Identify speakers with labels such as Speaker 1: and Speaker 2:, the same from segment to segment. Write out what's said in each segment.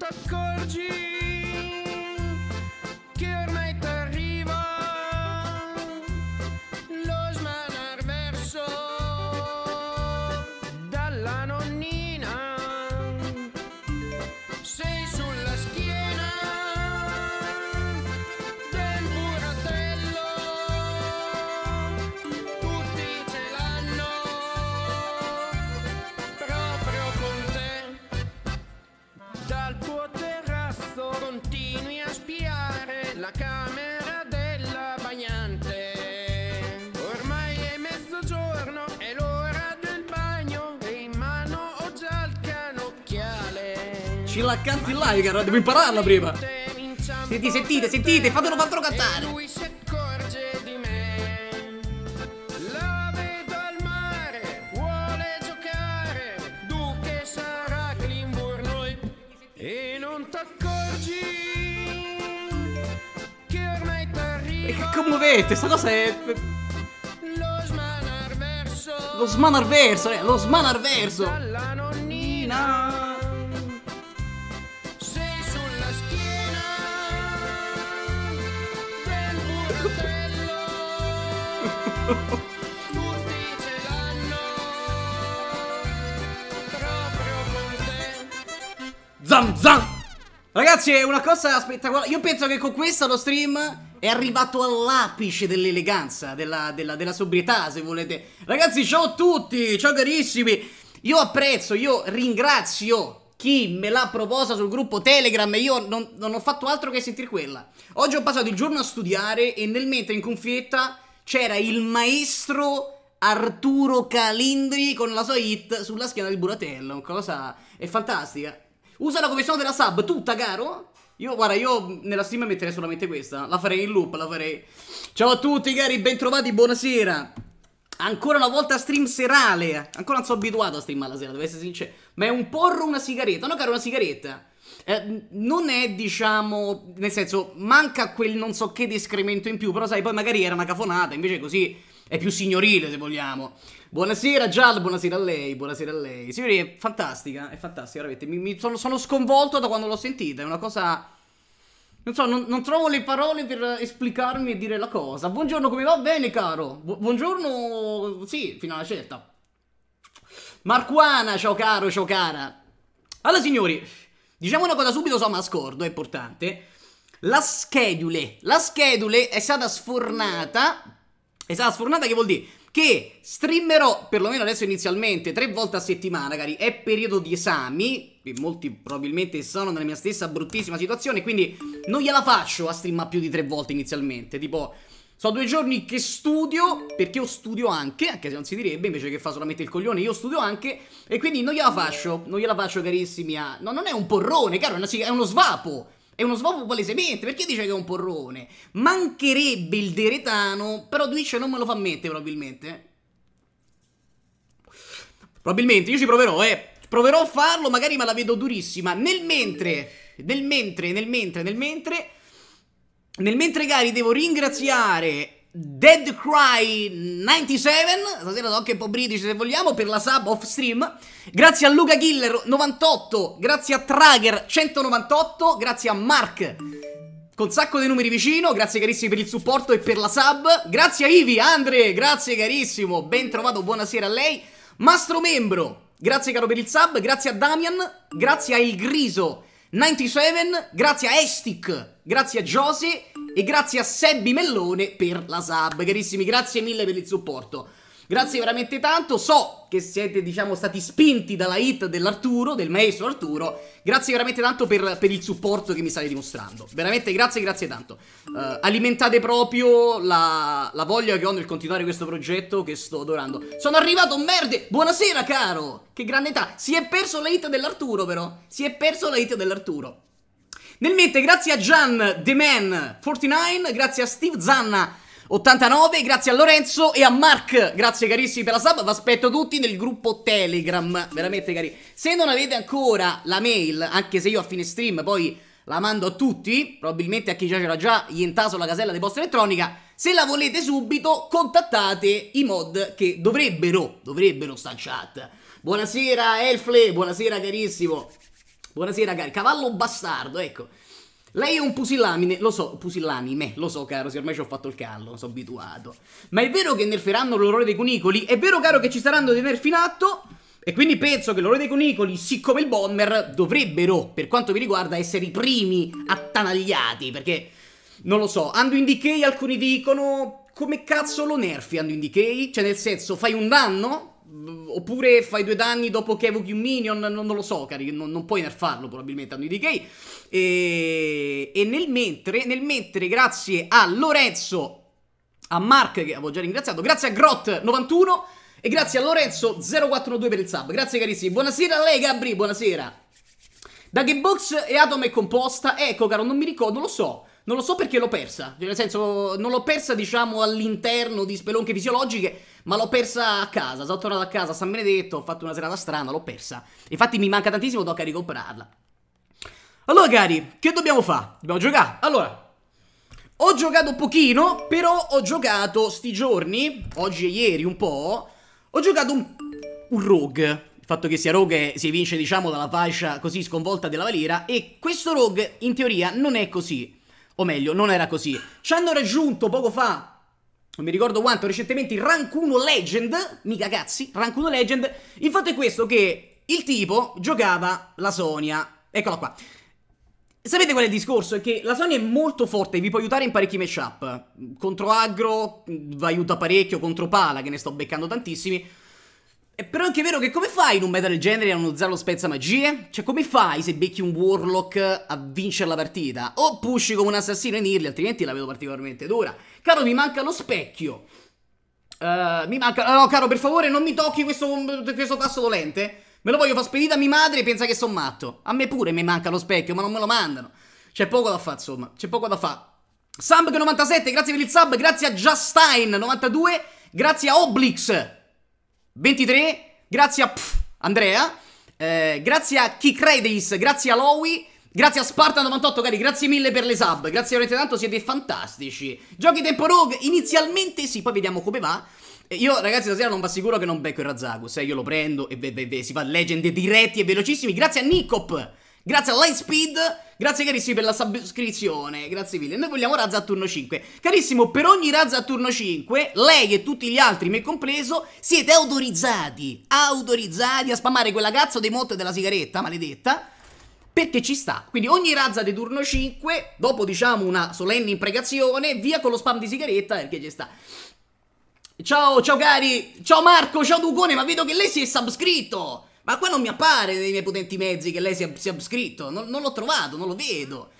Speaker 1: muita cor de
Speaker 2: dici? La canti live, caro, devo impararla prima. Senti, sentite, sentite, fatelo fatelo cantare.
Speaker 1: E
Speaker 2: che commovete, sta cosa è... Lo smanar verso. Lo smanar verso, eh, lo smanar verso. Ragazzi è una cosa spettacolare Io penso che con questo lo stream è arrivato all'apice dell'eleganza, della, della, della, sobrietà, se volete. Ragazzi, ciao a tutti, ciao carissimi. Io apprezzo, io ringrazio chi me l'ha proposta sul gruppo Telegram e io non, non ho fatto altro che sentire quella. Oggi ho passato il giorno a studiare e nel mentre in cuffietta c'era il maestro... Arturo Calindri con la sua hit sulla schiena del Buratello, cosa è fantastica. Usa la commissione della sub, tutta, caro. Io, guarda, io nella stream metterei solamente questa. La farei in loop, la farei. Ciao a tutti, cari, bentrovati, buonasera. Ancora una volta stream serale. Ancora non sono abituato a stream alla sera, devo essere sincero. Ma è un porro una sigaretta? No, caro, una sigaretta. Eh, non è, diciamo, nel senso, manca quel non so che discremento in più. Però, sai, poi magari era una cafonata. Invece così è più signorile se vogliamo. Buonasera Giad, buonasera a lei, buonasera a lei. Signori, è fantastica, è fantastica, veramente. Mi, mi sono, sono, sconvolto da quando l'ho sentita, è una cosa... Non so, non, non, trovo le parole per esplicarmi e dire la cosa. Buongiorno, come va? Bene, caro. Bu buongiorno, sì, fino alla certa. Marquana, ciao caro, ciao cara. Allora, signori, diciamo una cosa subito, so, ma scordo, è importante. La schedule, la schedule è stata sfornata è stata sfornata che vuol dire che streamerò, perlomeno adesso inizialmente, tre volte a settimana, cari, è periodo di esami, e molti probabilmente sono nella mia stessa bruttissima situazione, quindi non gliela faccio a streamare più di tre volte inizialmente, tipo... So due giorni che studio, perché io studio anche, anche se non si direbbe, invece che fa solamente il coglione, io studio anche, e quindi non gliela faccio, non gliela faccio carissimi a... No, non è un porrone, caro, è, una, è uno svapo, è uno svapo palesemente, perché dice che è un porrone? Mancherebbe il deretano, però Twitch non me lo fa mettere probabilmente. Probabilmente, io ci proverò, eh. Proverò a farlo, magari me la vedo durissima. Nel mentre, nel mentre, nel mentre, nel mentre... Nel mentre, cari, devo ringraziare Dead Cry 97, stasera so anche un po' britici se vogliamo, per la sub off stream. Grazie a Luca Killer 98, grazie a Trager 198, grazie a Mark con sacco dei numeri vicino, grazie carissimi per il supporto e per la sub. Grazie a Ivi, Andre, grazie carissimo, ben trovato, buonasera a lei. Mastro Membro, grazie caro per il sub, grazie a Damian, grazie a Il Griso 97, grazie a Estic, grazie a Josie e grazie a Sebbi Mellone per la sub. Carissimi, grazie mille per il supporto. Grazie veramente tanto, so che siete diciamo stati spinti dalla hit dell'Arturo, del maestro Arturo, grazie veramente tanto per, per il supporto che mi state dimostrando, veramente grazie, grazie tanto. Uh, alimentate proprio la, la, voglia che ho nel continuare questo progetto che sto adorando. Sono arrivato, merde, buonasera caro, che grande età, si è perso la hit dell'Arturo però, si è perso la hit dell'Arturo. Nel mente, grazie a Gian, The Man, 49, grazie a Steve Zanna, 89, grazie a Lorenzo e a Mark, grazie carissimi per la sub, vi aspetto tutti nel gruppo Telegram, veramente cari. Se non avete ancora la mail, anche se io a fine stream poi la mando a tutti, probabilmente a chi già c'era già gli intaso la casella di posta elettronica, se la volete subito contattate i mod che dovrebbero, dovrebbero sta chat. Buonasera Elfle, buonasera carissimo, buonasera cari, cavallo bastardo, ecco. Lei è un pusillamine, lo so, pusillanime, lo so caro, se ormai ci ho fatto il callo, sono abituato. Ma è vero che nerferanno l'orrore dei cunicoli? È vero caro che ci saranno dei nerf in atto? E quindi penso che l'orrore dei cunicoli, siccome il bomber, dovrebbero, per quanto mi riguarda, essere i primi attanagliati, perché... Non lo so, Ando in Decay alcuni dicono... Come cazzo lo nerfi Ando in Decay? Cioè nel senso, fai un danno? Oppure fai due danni dopo che evochi un minion, non, non lo so, cari, non, non, puoi nerfarlo probabilmente hanno i decay. E, e nel, mentre, nel mentre, grazie a Lorenzo, a Mark che avevo già ringraziato, grazie a Grot91 e grazie a Lorenzo0412 per il sub. Grazie carissimi, buonasera a lei Gabri, buonasera. Da che box e Atom è composta? Ecco caro, non mi ricordo, non lo so. Non lo so perché l'ho persa. Nel senso, non l'ho persa, diciamo, all'interno di spelonche fisiologiche, ma l'ho persa a casa. Sono tornato a casa a San Benedetto, ho fatto una serata strana, l'ho persa. Infatti mi manca tantissimo, tocca ricomprarla. Allora, cari, che dobbiamo fare? Dobbiamo giocare. Allora, ho giocato pochino, però ho giocato sti giorni, oggi e ieri un po', ho giocato un, un rogue. Il fatto che sia rogue si evince, diciamo, dalla fascia così sconvolta della valiera e questo rogue, in teoria, non è così o meglio, non era così. Ci hanno raggiunto poco fa non mi ricordo quanto, recentemente il Rank 1 Legend, mica cazzi, Rank 1 Legend, il fatto è questo che il tipo giocava la Sonia, eccola qua. Sapete qual è il discorso? È che la Sonia è molto forte, vi può aiutare in parecchi matchup, contro aggro, vi mm, aiuta parecchio, contro pala che ne sto beccando tantissimi, e eh, però è anche vero che come fai in un meta del genere a non usare lo spezza magie? Cioè come fai se becchi un warlock a vincere la partita? O pushi come un assassino in early, altrimenti la vedo particolarmente dura. Caro mi manca lo specchio. Uh, mi manca... Eh, no caro per favore non mi tocchi questo, questo tasto dolente. Me lo voglio far spedire a mia madre e pensa che sono matto. A me pure mi manca lo specchio ma non me lo mandano. C'è poco da fare insomma, c'è poco da fare. Sambg97, grazie per il sub, grazie a justine 92 grazie a Oblix 23, grazie a pff, Andrea, eh, grazie a Kikredis, grazie a Lowy, grazie a spartan 98 cari, grazie mille per le sub, grazie veramente tanto, siete fantastici. Giochi Tempo Rogue, inizialmente sì, poi vediamo come va. Io ragazzi stasera non vi assicuro che non becco il Razzagus, eh, io lo prendo e ve, ve, ve, si fa Legend diretti e velocissimi, grazie a Nikop. Grazie a Lightspeed, grazie carissimi per la sottoscrizione, grazie mille. Noi vogliamo razza a turno 5. Carissimo, per ogni razza a turno 5, lei e tutti gli altri, me compreso, siete autorizzati, autorizzati a spammare quella cazzo dei motte della sigaretta, maledetta, perché ci sta. Quindi ogni razza di turno 5, dopo diciamo una solenne imprecazione, via con lo spam di sigaretta perché ci sta. Ciao, ciao cari, ciao Marco, ciao Ducone, ma vedo che lei si è subscritto. Ma qua non mi appare nei miei potenti mezzi che lei sia, sia scritto. Non, non l'ho trovato, non lo vedo.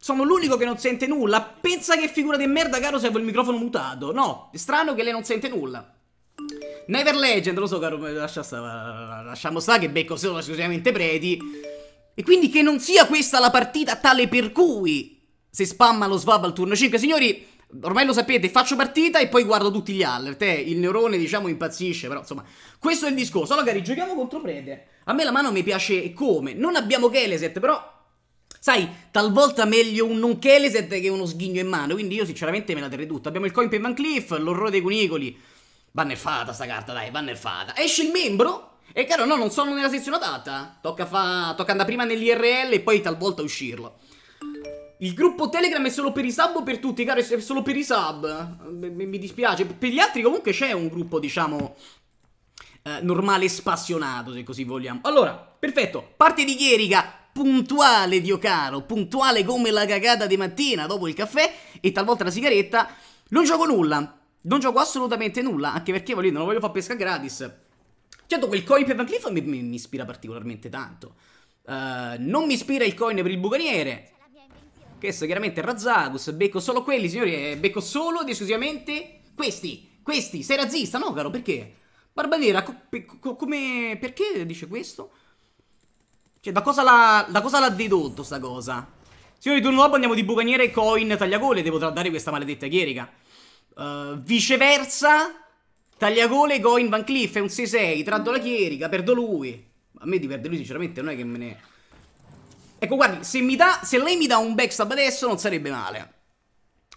Speaker 2: Sono l'unico che non sente nulla. Pensa che figura di merda, caro, se avevo il microfono mutato. No, è strano che lei non sente nulla. Never Legend, lo so, caro, lascia sta, lasciamo stare che becco solo esclusivamente preti. E quindi che non sia questa la partita tale per cui se spamma lo svab al turno 5. Signori, ormai lo sapete, faccio partita e poi guardo tutti gli alert. Eh, il neurone, diciamo, impazzisce, però insomma, questo è il discorso. Allora, cari, giochiamo contro Prede. A me la mano mi piace come? Non abbiamo Keleset, però Sai, talvolta meglio un non Keleset che uno sghigno in mano, quindi io sinceramente me la terrei tutta. Abbiamo il coin per Van Cleef, l'orrore dei cunicoli. nerfata sta carta, dai, va nerfata. Esce il membro? E caro, no, non sono nella sezione adatta. Tocca, fa... Tocca andare prima nell'IRL e poi talvolta uscirlo. Il gruppo Telegram è solo per i sub o per tutti, caro? È solo per i sub. Mi, dispiace. Per gli altri comunque c'è un gruppo, diciamo, eh, normale spassionato, se così vogliamo. Allora, perfetto. Parte di Chierica puntuale, Dio caro, puntuale come la cagata di mattina dopo il caffè e talvolta la sigaretta. Non gioco nulla, non gioco assolutamente nulla, anche perché voglio, non lo voglio fare pesca gratis. Certo, quel coin per Van Cleef mi, mi, mi ispira particolarmente tanto. Uh, non mi ispira il coin per il bucaniere, questo chiaramente è Razzagus, becco solo quelli, signori, eh, becco solo ed esclusivamente questi. Questi, sei razzista, no caro, perché? Barbadera, co co come... perché dice questo? Cioè, da cosa l'ha dedotto sta cosa? Signori, turno dopo andiamo di bucaniere coin tagliagole, devo trattare questa maledetta chierica. Uh, viceversa, tagliagole coin Van Cliff, è un 6-6, tratto la chierica, perdo lui. A me di perdere lui sinceramente non è che me ne... Ecco, guardi, se, mi da, se lei mi dà un backstab adesso non sarebbe male.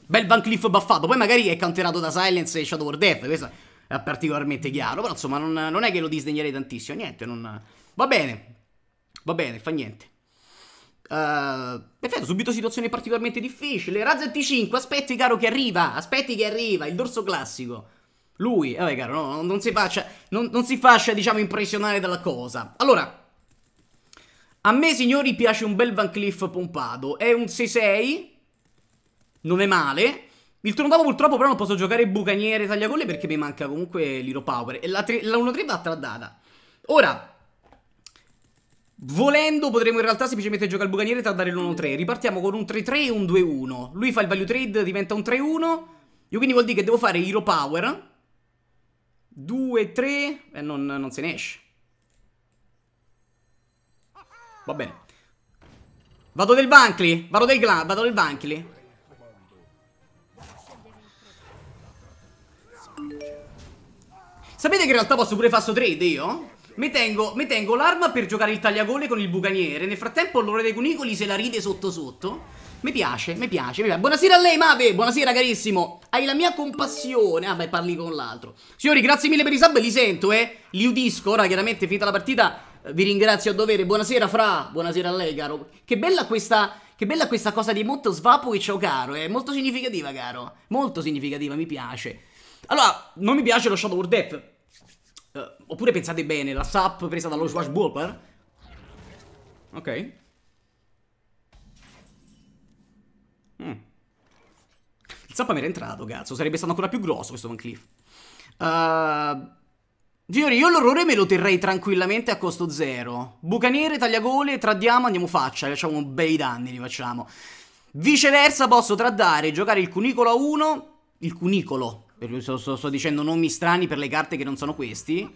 Speaker 2: Bel Van Cliff baffato, poi magari è canterato da Silence e Shadow of Death, questo è particolarmente chiaro, però insomma non, non è che lo disdegnerei tantissimo, niente, non... Va bene, va bene, fa niente. Uh, perfetto, subito situazione particolarmente difficile. Razza T5, aspetti caro che arriva, aspetti che arriva, il dorso classico. Lui, vabbè caro, no, non, si faccia, non, non si faccia diciamo impressionare dalla cosa. Allora... A me, signori, piace un bel Van Cleef pompato. È un 6-6. Non è male. Il turno dopo purtroppo però non posso giocare bucaniere tagliagolle perché mi manca comunque l'Hero Power. E la, 1-3 va tradata. Ora... Volendo potremmo in realtà semplicemente giocare il bucaniere e tradare l'1-3. Ripartiamo con un 3-3 e un 2-1. Lui fa il value trade, diventa un 3-1. Io quindi vuol dire che devo fare Hero Power. 2-3. E non, non se ne esce. Va bene. Vado del Bankly. Vado del Glam. Vado del Bankly. Sapete che in realtà posso pure fare sto trade io? Mi tengo, tengo l'arma per giocare il tagliagole con il bucaniere. Nel frattempo l'ore dei cunicoli se la ride sotto sotto. Mi piace, mi piace, mi piace. Buonasera a lei, Mave. Buonasera, carissimo. Hai la mia compassione. Ah, beh, parli con l'altro. Signori, grazie mille per i sub. Li sento, eh. Li udisco. Ora, chiaramente, finita la partita, vi ringrazio a dovere. Buonasera, Fra. Buonasera a lei, caro. Che bella questa, che bella questa cosa di motto Svapovic o oh, caro. È eh. molto significativa, caro. Molto significativa, mi piace. Allora, non mi piace lo Shadow of Death. Uh, oppure pensate bene, la sap presa dallo Swashbuckler. Ok. Mm. Il sap mi era entrato, cazzo. Sarebbe stato ancora più grosso questo Van Cleef. Uh, Giori, io l'orrore me lo terrei tranquillamente a costo zero. Bucaniere, tagliagole, tradiamo, andiamo faccia, facciamo bei danni, li facciamo. Viceversa posso traddare, giocare il cunicolo a 1, il cunicolo, sto, sto, sto, dicendo nomi strani per le carte che non sono questi,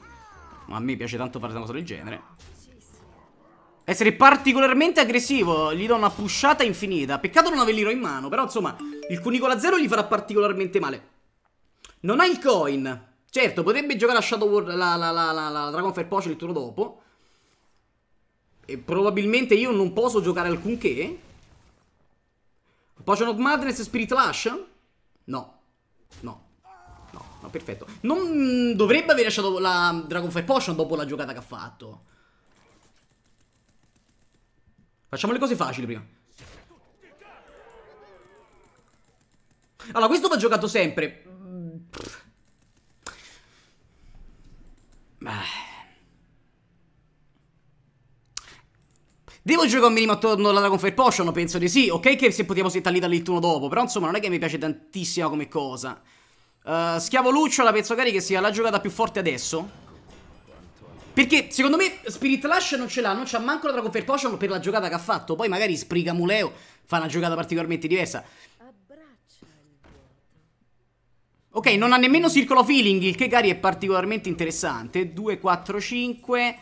Speaker 2: ma a me piace tanto fare una cosa del genere. Essere particolarmente aggressivo, gli do una pushata infinita, peccato non averlo in mano, però insomma, il cunicolo a 0 gli farà particolarmente male. Non ha il coin, Certo, potrebbe giocare a Shadow War, la, la, la, la Dragonfire Potion il turno dopo. E probabilmente io non posso giocare alcunché. Potion of Madness e Spirit Lash? No. No. No, no, perfetto. Non dovrebbe aver lasciato la Dragonfire Potion dopo la giocata che ha fatto. Facciamo le cose facili prima. Allora, questo va giocato sempre. Mm, pff. Beh. Devo giocare un minimo attorno alla Dragon Fire Potion? Penso di sì. Ok che se potevo settare lì dall'ittuno dopo, però insomma non è che mi piace tantissimo come cosa. Uh, Schiavo Lucciola penso magari che sia la giocata più forte adesso. Perché secondo me Spirit Lash non ce l'ha, non c'ha manco la Dragon Fire Potion per la giocata che ha fatto. Poi magari Sprigamuleo fa una giocata particolarmente diversa. Ok, non ha nemmeno circolo feeling, il che Gary è particolarmente interessante. 2, 4, 5...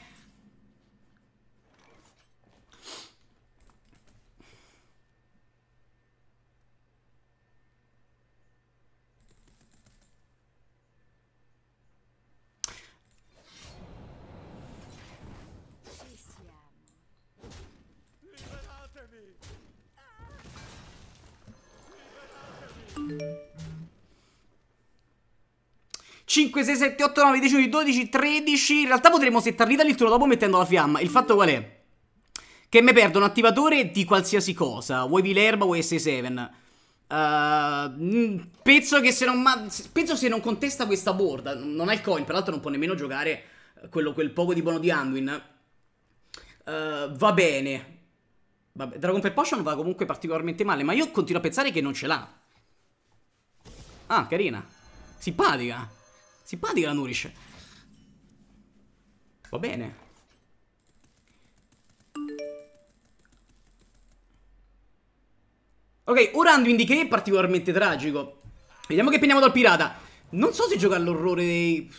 Speaker 2: thank you 5, 6, 7, 8, 9, 10, 11, 12, 13. In realtà potremmo settarli da lì il turno dopo mettendo la fiamma. Il fatto qual è? Che mi perdo un attivatore di qualsiasi cosa. Vuoi Vilerba, vuoi S7. Uh, mm, penso che se non, ma, penso se non contesta questa board, non ha il coin, peraltro non può nemmeno giocare eh, quello, quel poco di buono di Anduin. Uh, va bene. Vabbè, Dragon per Potion va comunque particolarmente male, ma io continuo a pensare che non ce l'ha. Ah, carina. Simpatica. Simpatica la Nourish. Va bene. Ok, ora Orando Indicare è particolarmente tragico. Vediamo che prendiamo dal pirata. Non so se gioca all'orrore dei...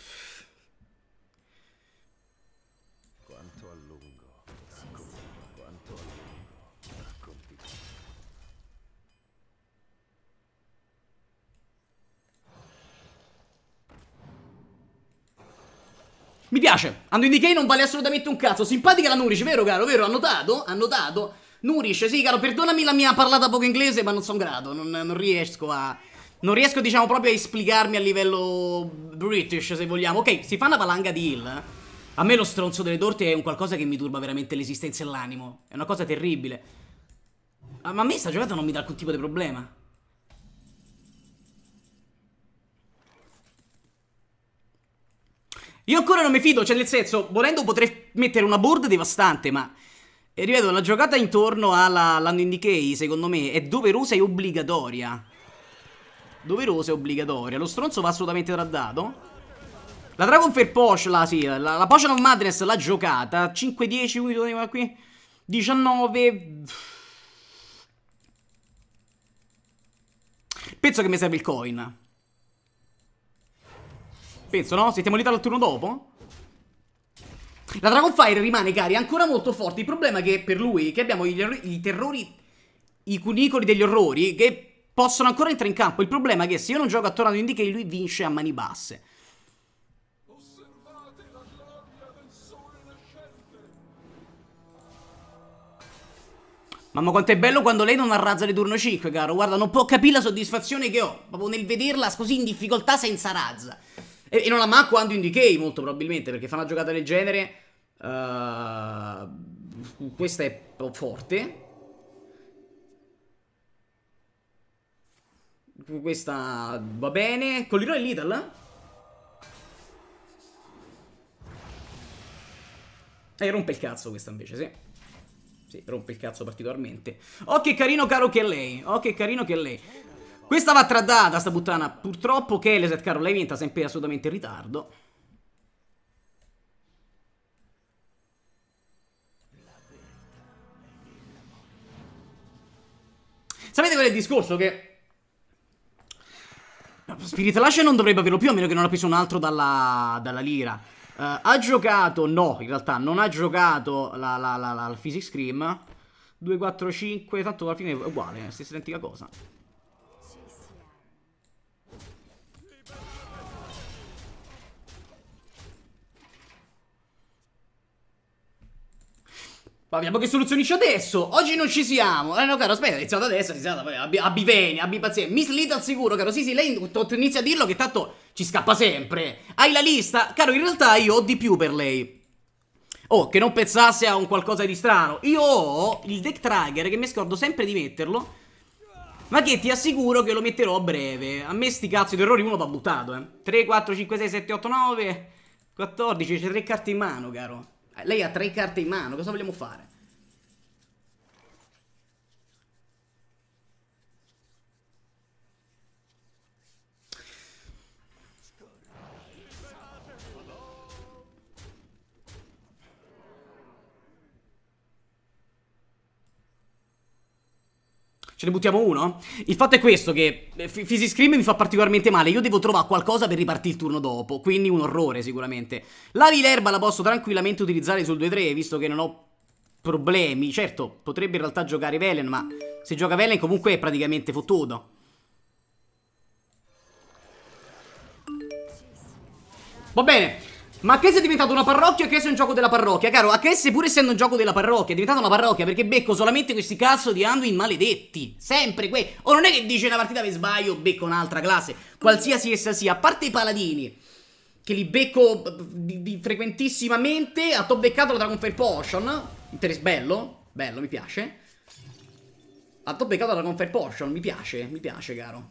Speaker 2: Mi piace. Ando in decay non vale assolutamente un cazzo. Simpatica la Nurish, vero caro? Vero? Ha notato? Ha notato? Nurish, sì caro, perdonami la mia parlata poco inglese, ma non sono grado. Non, non riesco a... Non riesco, diciamo, proprio a esplicarmi a livello British, se vogliamo. Ok, si fa una valanga di heal. A me lo stronzo delle torte è un qualcosa che mi turba veramente l'esistenza e l'animo. È una cosa terribile. Ma a me sta giocata non mi dà alcun tipo di problema. Io ancora non mi fido, cioè nel senso, volendo potrei mettere una board devastante, ma... E eh, ripeto, la giocata intorno alla Landing Decay, secondo me, è doverosa e obbligatoria. Doverosa e obbligatoria. Lo stronzo va assolutamente traddato. La Dragon Fair Potion, la, sì, la, la Potion of Madness l'ha giocata. 5-10, quindi torniamo qui. 19... Penso che mi serve il coin. Penso, no? Siete molli dal turno dopo? La Dragonfire rimane, cari, ancora molto forte. Il problema è che per lui, che abbiamo i terrori, i cunicoli degli orrori, che possono ancora entrare in campo. Il problema è che se io non gioco attorno ad un indicate, lui vince a mani basse. Mamma quanto è bello quando lei non arrazza le turno 5, caro. Guarda, non può capire la soddisfazione che ho. Proprio nel vederla così in difficoltà senza razza. E, e non la manco quando in Decay, molto probabilmente, perché fa una giocata del genere. Uh, questa è forte. Questa va bene. Con l'eroe Little? E eh, rompe il cazzo questa invece, sì. Sì, rompe il cazzo particolarmente. Oh, che carino caro che è lei. Oh, che carino che è lei. Questa va traddata, sta puttana. Purtroppo che Leset Caro l'hai vinta sempre assolutamente in ritardo. Sapete qual è il discorso? Che... Spirit Lash non dovrebbe averlo più, a meno che non ha preso un altro dalla, dalla lira. Uh, ha giocato... No, in realtà non ha giocato la, la, la, la, la Physics Scream. 2, 4, 5, tanto alla fine è uguale, stessa identica cosa. Ma vediamo che soluzioni c'è adesso. Oggi non ci siamo. Eh no, caro, aspetta, è iniziato adesso, è iniziato. abbi, abbi bene, abbi pazienza. Miss Lita al sicuro, caro. Sì, sì, lei inizia a dirlo che tanto ci scappa sempre. Hai la lista? Caro, in realtà io ho di più per lei. Oh, che non pensasse a un qualcosa di strano. Io ho il deck trigger che mi scordo sempre di metterlo. Ma che ti assicuro che lo metterò a breve. A me sti cazzo di errori uno va buttato, eh. 3, 4, 5, 6, 7, 8, 9, 14. C'è tre carte in mano, caro. Lei ha tre carte in mano, cosa vogliamo fare? Ce ne buttiamo uno? Il fatto è questo che eh, Fisi Scream mi fa particolarmente male. Io devo trovare qualcosa per ripartire il turno dopo. Quindi un orrore sicuramente. La vilerba la posso tranquillamente utilizzare sul 2-3 visto che non ho problemi. Certo, potrebbe in realtà giocare Velen, ma se gioca Velen comunque è praticamente fottuto. Va bene, ma Chess è diventato una parrocchia e Chess è un gioco della parrocchia Caro, a Chess pur essendo un gioco della parrocchia è diventata una parrocchia Perché becco solamente questi cazzo di Anduin maledetti Sempre quei O non è che dice una partita per sbaglio becco un'altra classe Qualsiasi essa sia, a parte i paladini Che li becco di, di, frequentissimamente A to beccato la Dragon Fair Potion Interes bello, bello, mi piace A to beccato la Dragon Fair Potion, mi piace, mi piace caro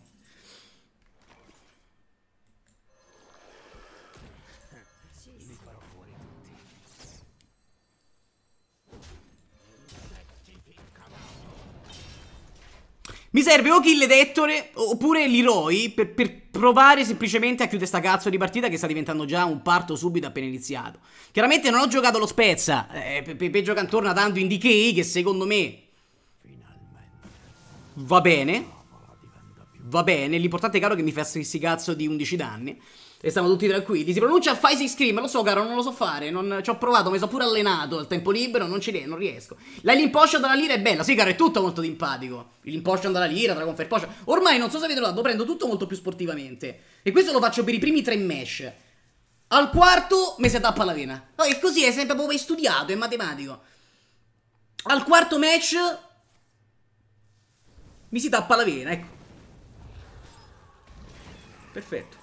Speaker 2: Mi serve o kill ed Ettore oppure Leroy per, per, provare semplicemente a chiudere sta cazzo di partita che sta diventando già un parto subito appena iniziato. Chiaramente non ho giocato lo Spezza, eh, Pepe pe gioca intorno a tanto in che secondo me va bene. Va bene, l'importante è caro che mi fa questi cazzo di 11 danni. E stavano tutti tranquilli. Si pronuncia Pfizer Scream. Lo so, caro, non lo so fare. Non... Ci ho provato, mi sono pure allenato al tempo libero. Non ci non riesco. La l'imposcia dalla lira è bella. Sì, caro, è tutto molto simpatico. L'imposcia dalla lira, tra confer poscia. Ormai non so se avete notato, prendo tutto molto più sportivamente. E questo lo faccio per i primi tre mesh. Al quarto mi si tappa la vena. No, oh, così è sempre proprio studiato, è matematico. Al quarto match mi si tappa la vena, ecco. Perfetto.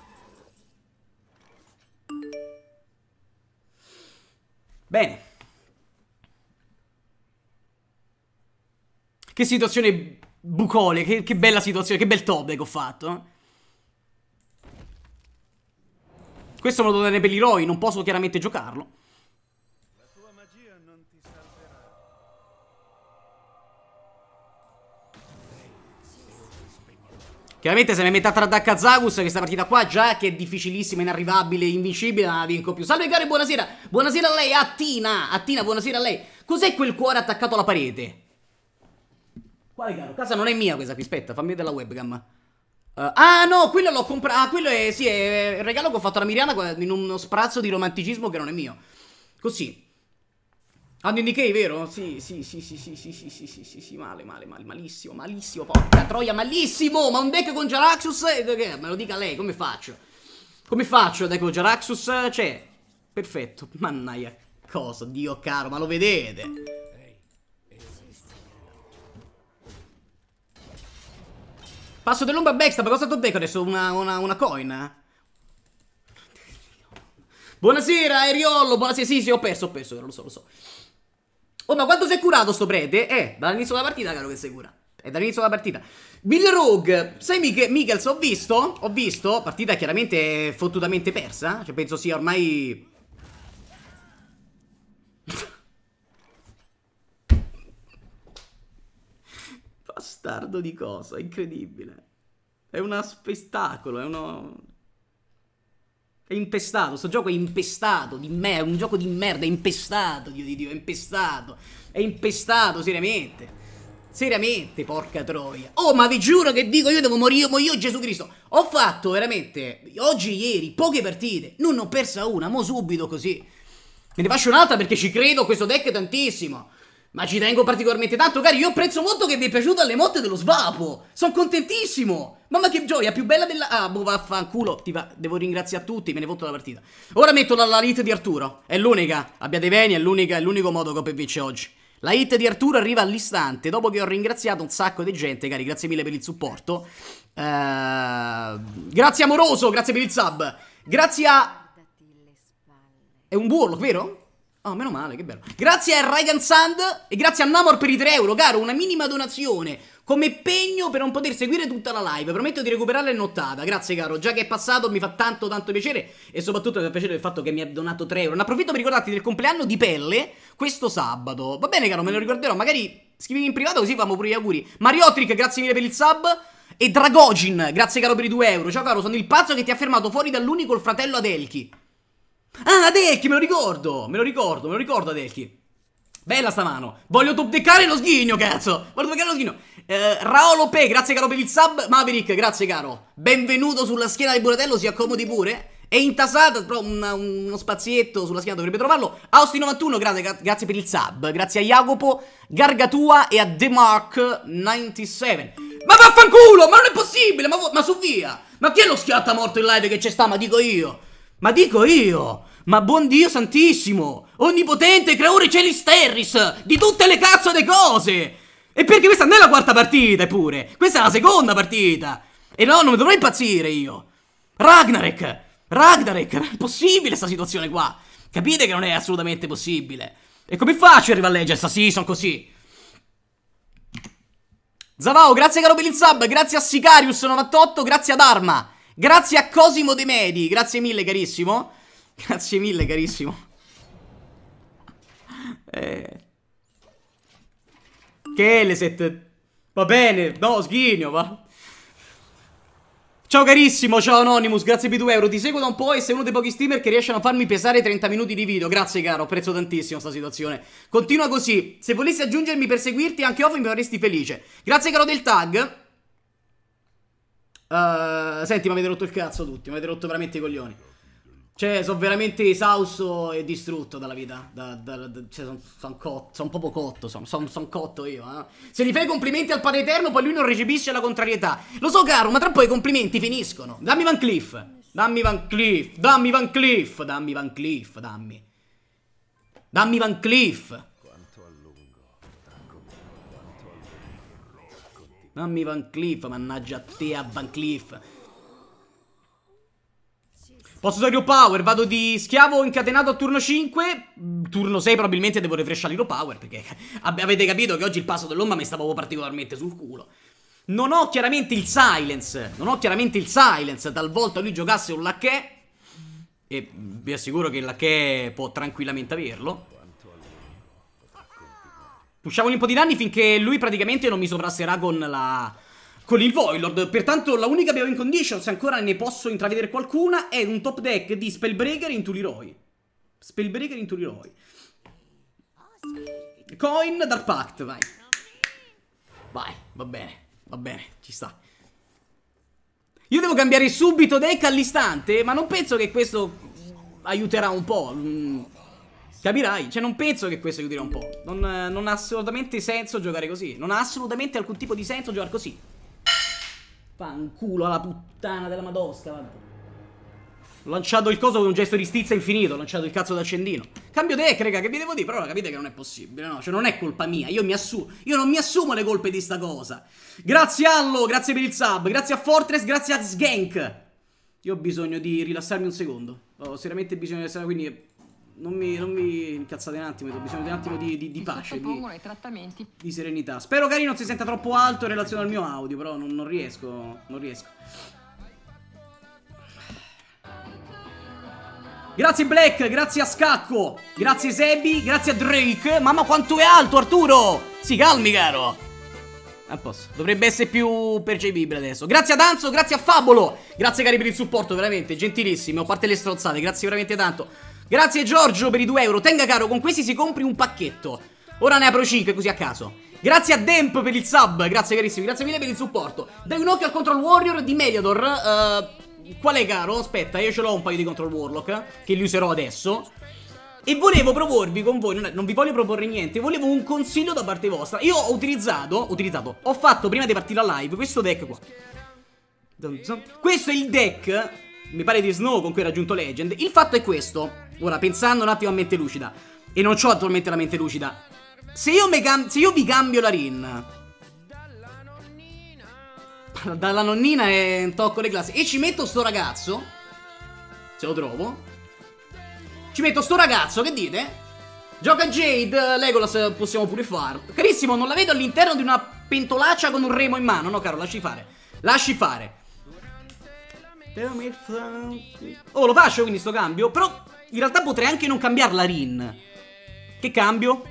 Speaker 2: Bene. Che situazione bucole, che, che bella situazione, che bel top che ho fatto. Questo me lo devo tenere per l'eroi, non posso chiaramente giocarlo. Chiaramente se ne metta tra Dakazagus, questa partita qua già che è difficilissima, inarrivabile, invincibile, ma la vinco più. Salve cari, buonasera! Buonasera a lei, Attina! Attina, buonasera a lei! Cos'è quel cuore attaccato alla parete? Quale caro? Casa non è mia questa qui, aspetta, fammi vedere la webcam. Uh, ah no, quello l'ho comprato. Ah, quello è. Sì, è il regalo che ho fatto alla Miriana in uno sprazzo di romanticismo che non è mio. Così. Hanno in decay, vero? Sì, sì, sì, sì, sì, sì, sì, sì, sì, sì, sì, male, male, male, malissimo, malissimo, porca troia, malissimo, ma un deck con Jaraxus, me lo dica lei, come faccio? Come faccio, deck con Jaraxus, c'è, perfetto, mannaia, cosa, Dio caro, ma lo vedete? Passo dell'ombra a backstab, cosa ti ho detto adesso? Una, una, una coin? Buonasera, Eriollo, buonasera, sì, sì, ho perso, ho perso, lo so, lo so. Oh, ma quando si è curato sto prete? Eh, dall'inizio della partita, caro, che si cura. È eh, dall'inizio della partita. Bill Rogue, sai Mich Michels, ho visto? Ho visto? Partita chiaramente fottutamente persa. Eh. Cioè, penso sia ormai... Bastardo di cosa, incredibile. È uno spettacolo, è uno... È impestato, sto gioco è impestato di merda, è un gioco di merda, è impestato, Dio di Dio, è impestato. È impestato, seriamente. Seriamente, porca troia. Oh, ma vi giuro che dico, io devo morire, mo io Gesù Cristo. Ho fatto veramente, oggi, ieri, poche partite. Non ne ho persa una, mo subito così. Me ne faccio un'altra perché ci credo, questo deck è tantissimo. Ma ci tengo particolarmente tanto, cari. Io apprezzo molto che vi è piaciuto alle motte dello svapo. Sono contentissimo. Mamma che gioia, più bella della... Ah, boh, vaffanculo. Ti va... Devo ringraziare tutti, me ne foto la partita. Ora metto la, la hit di Arturo. È l'unica. Abbiate veni, è l'unica, è l'unico modo che ho per vincere oggi. La hit di Arturo arriva all'istante, dopo che ho ringraziato un sacco di gente, cari. Grazie mille per il supporto. Uh... Grazie amoroso, grazie per il sub. Grazie a... È un burlo, vero? Oh, meno male, che bello. Grazie a Ryan Sand e grazie a Namor per i 3 euro, caro. Una minima donazione come pegno per non poter seguire tutta la live. Prometto di recuperare nottata. Grazie, caro. Già che è passato, mi fa tanto, tanto piacere. E soprattutto mi fa piacere il fatto che mi ha donato 3 euro. Ne approfitto per ricordarti del compleanno di pelle questo sabato. Va bene, caro, me lo ricorderò. Magari scrivimi in privato così famo pure gli auguri. Mariotric, grazie mille per il sub. E Dragogin, grazie caro per i 2 euro. Ciao caro, sono il pazzo che ti ha fermato fuori dall'unico il fratello Adelki. Ah, Adelchi, me lo ricordo! Me lo ricordo, me lo ricordo Adelchi. Bella sta mano. Voglio top deckare lo sghigno, cazzo. Voglio top lo sghigno. Eh, Raolo P, grazie caro per il sub. Maverick, grazie caro. Benvenuto sulla schiena del Buratello, si accomodi pure. È intasata, però una, uno spazietto sulla schiena dovrebbe trovarlo. Austin91, grazie, grazie, per il sub. Grazie a Jacopo, Gargatua e a TheMark97. Ma vaffanculo, ma non è possibile, ma, ma su via. Ma chi è lo schiatta morto in live che c'è sta, ma dico io. Ma dico io! Ma buon Dio santissimo! Onnipotente creore celis terris! Di tutte le cazzo di cose! E perché questa non è la quarta partita, pure! Questa è la seconda partita! E no, non mi dovrò impazzire io! Ragnarek! Ragnarek! Non è possibile sta situazione qua! Capite che non è assolutamente possibile! E come faccio ad arrivare a leggere sta season così? Zavao, grazie caro per il sub, grazie a Sicarius98, grazie ad Arma! Grazie a Cosimo De Medi, grazie mille carissimo. Grazie mille carissimo. Eh. Che Eleset. Va bene, no, sghigno, va. Ciao carissimo, ciao Anonymous, grazie per 2 euro. Ti seguo da un po' e sei uno dei pochi streamer che riescono a farmi pesare 30 minuti di video. Grazie caro, apprezzo tantissimo questa situazione. Continua così. Se volessi aggiungermi per seguirti anche off mi faresti felice. Grazie caro del tag. Eh, senti, ma avete rotto il cazzo tutti, mi avete rotto veramente i coglioni. Cioè, sono veramente esausto e distrutto dalla vita. Da, da, da, cioè, sono son cotto, sono proprio cotto, sono son, son cotto io. Eh. Se gli fai complimenti al Padre Eterno, poi lui non recepisce la contrarietà. Lo so, caro, ma tra poco i complimenti finiscono. Dammi Van Cliff. Dammi Van Cliff, dammi Van Cliff, dammi Van Cliff, dammi. Dammi Van Cliff. Dammi Van Cleef, mannaggia a te a Van Cleef. Posso usare Hero Power, vado di schiavo incatenato a turno 5, mm, turno 6 probabilmente devo refreshare Hero Power perché avete capito che oggi il passo dell'ombra mi sta proprio particolarmente sul culo. Non ho chiaramente il silence, non ho chiaramente il silence talvolta lui giocasse un lacchè e vi assicuro che il lacchè può tranquillamente averlo. Pushiamogli un po' di danni finché lui praticamente non mi sovrasserà con la... Con il Voilord, pertanto la unica abbiamo in condition, se ancora ne posso intravedere qualcuna, è un top deck di Spellbreaker in Tuliroi. Spellbreaker in Tuliroi. Coin, Dark Pact, vai. Vai, va bene, va bene, ci sta. Io devo cambiare subito deck all'istante, ma non penso che questo aiuterà un po'. Mm. Capirai? Cioè non penso che questo aiuterà un po' non, non ha assolutamente senso giocare così Non ha assolutamente alcun tipo di senso giocare così Fanculo alla puttana della madosca, vabbè. Ho lanciato il coso con un gesto di stizza infinito, ho lanciato il cazzo d'accendino. Cambio te, raga, che vi devo dire? Però la capite che non è possibile, no? Cioè non è colpa mia, io mi assumo, io non mi assumo le colpe di sta cosa. Grazie Allo, grazie per il sub, grazie a Fortress, grazie a Sgank. Io ho bisogno di rilassarmi un secondo. Ho seriamente bisogno di rilassarmi, quindi non mi, non mi incazzate un attimo, ho bisogno di un attimo di, di, di pace, di, di, serenità. Spero cari non si senta troppo alto in relazione al mio audio, però non, non riesco, non riesco. Grazie Black, grazie a Scacco, grazie Sebi, grazie a Drake. Mamma quanto è alto Arturo! Si calmi caro! A posto. Dovrebbe essere più percepibile adesso. Grazie a Danzo, grazie a Fabolo. Grazie cari per il supporto, veramente, gentilissimo, A parte le strozzate, grazie veramente tanto. Grazie Giorgio per i 2 euro. Tenga caro, con questi si compri un pacchetto. Ora ne apro 5 così a caso. Grazie a Demp per il sub, grazie carissimi, grazie mille per il supporto. Dai un occhio al Control Warrior di Mediador. Uh, eh, qual è caro? Aspetta, io ce l'ho un paio di Control Warlock che li userò adesso. E volevo proporvi con voi, non, non, vi voglio proporre niente, volevo un consiglio da parte vostra. Io ho utilizzato, utilizzato, ho fatto prima di partire a live questo deck qua. Questo è il deck, mi pare di Snow con cui ho raggiunto Legend. Il fatto è questo. Ora, pensando un attimo a mente lucida, e non ho attualmente la mente lucida, se io, se io vi cambio la Rin dalla nonnina è un tocco le classi. E ci metto sto ragazzo. Se lo trovo. Ci metto sto ragazzo, che dite? Gioca Jade, Legolas possiamo pure farlo. Carissimo, non la vedo all'interno di una pentolaccia con un remo in mano. No, caro, lasci fare. Lasci fare. Oh, lo faccio quindi sto cambio. Però in realtà potrei anche non cambiare la Rin. Che cambio?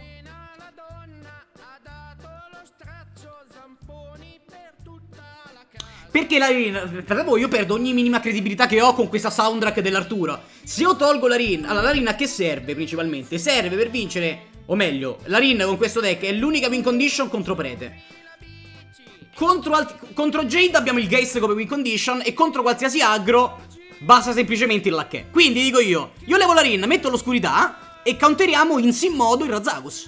Speaker 2: Perché la Rin... Perdono, boh, io perdo ogni minima credibilità che ho con questa soundtrack dell'Arturo. Se io tolgo la Rin... Allora, la Rin a che serve principalmente? Serve per vincere... O meglio, la Rin con questo deck è l'unica win condition contro Prete. Contro, contro, Jade abbiamo il Geist come win condition e contro qualsiasi aggro Basta semplicemente il lacchè. Quindi dico io, io levo la Rin, metto l'oscurità e counteriamo in sin modo il Razzagus.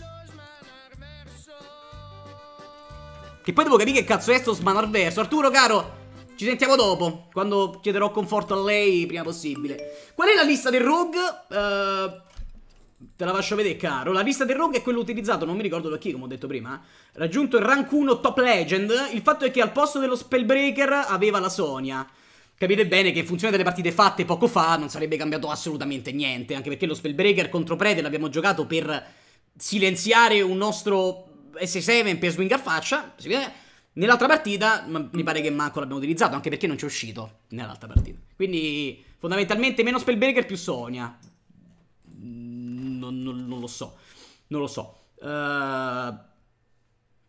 Speaker 2: Che poi devo capire che cazzo è sto smanarverso. Arturo, caro, ci sentiamo dopo, quando chiederò conforto a lei prima possibile. Qual è la lista del rogue? Uh, te la faccio vedere, caro. La lista del rogue è quella utilizzata, non mi ricordo da chi, come ho detto prima. Eh, raggiunto il rank 1 top legend. Il fatto è che al posto dello spellbreaker aveva la Sonia. Capite bene che in funzione delle partite fatte poco fa non sarebbe cambiato assolutamente niente, anche perché lo Spellbreaker contro Prede l'abbiamo giocato per silenziare un nostro S7 per swing a faccia. Nell'altra partita mi pare che manco l'abbiamo utilizzato, anche perché non c'è uscito nell'altra partita. Quindi fondamentalmente meno Spellbreaker più Sonia. Non, non, non lo so, non lo so. Uh,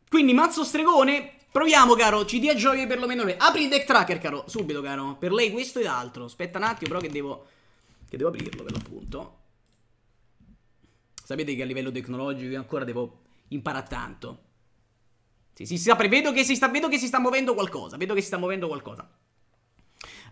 Speaker 2: quindi mazzo stregone Proviamo, caro. Ci dia gioia perlomeno lei. Apri il deck tracker, caro. Subito, caro. Per lei questo e altro. Aspetta un attimo, però, che devo. Che devo aprirlo per l'appunto. Sapete che a livello tecnologico ancora devo imparare tanto. Sì, si sta, vedo che si sta, vedo che si sta muovendo qualcosa. Vedo che si sta muovendo qualcosa.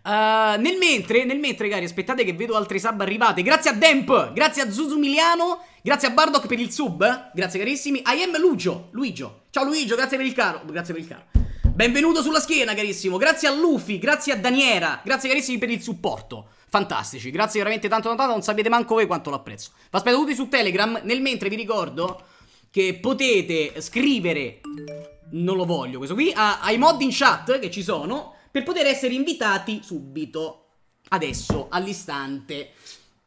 Speaker 2: Uh, nel mentre, nel mentre, cari, aspettate che vedo altre sub arrivate. Grazie a Demp, grazie a Zuzu Miliano, grazie a Bardock per il sub. Eh. Grazie, carissimi. I am Lucio, Luigio. Ciao Luigio, grazie per il caro. Grazie per il caro. Benvenuto sulla schiena, carissimo. Grazie a Luffy, grazie a Daniera. Grazie, carissimi, per il supporto. Fantastici, grazie veramente tanto, tanto, tanto. Non sapete manco voi quanto l'apprezzo. Vi aspetto tutti su Telegram. Nel mentre, vi ricordo che potete scrivere. Non lo voglio questo qui. A, ai mod in chat che ci sono per poter essere invitati subito. Adesso, all'istante.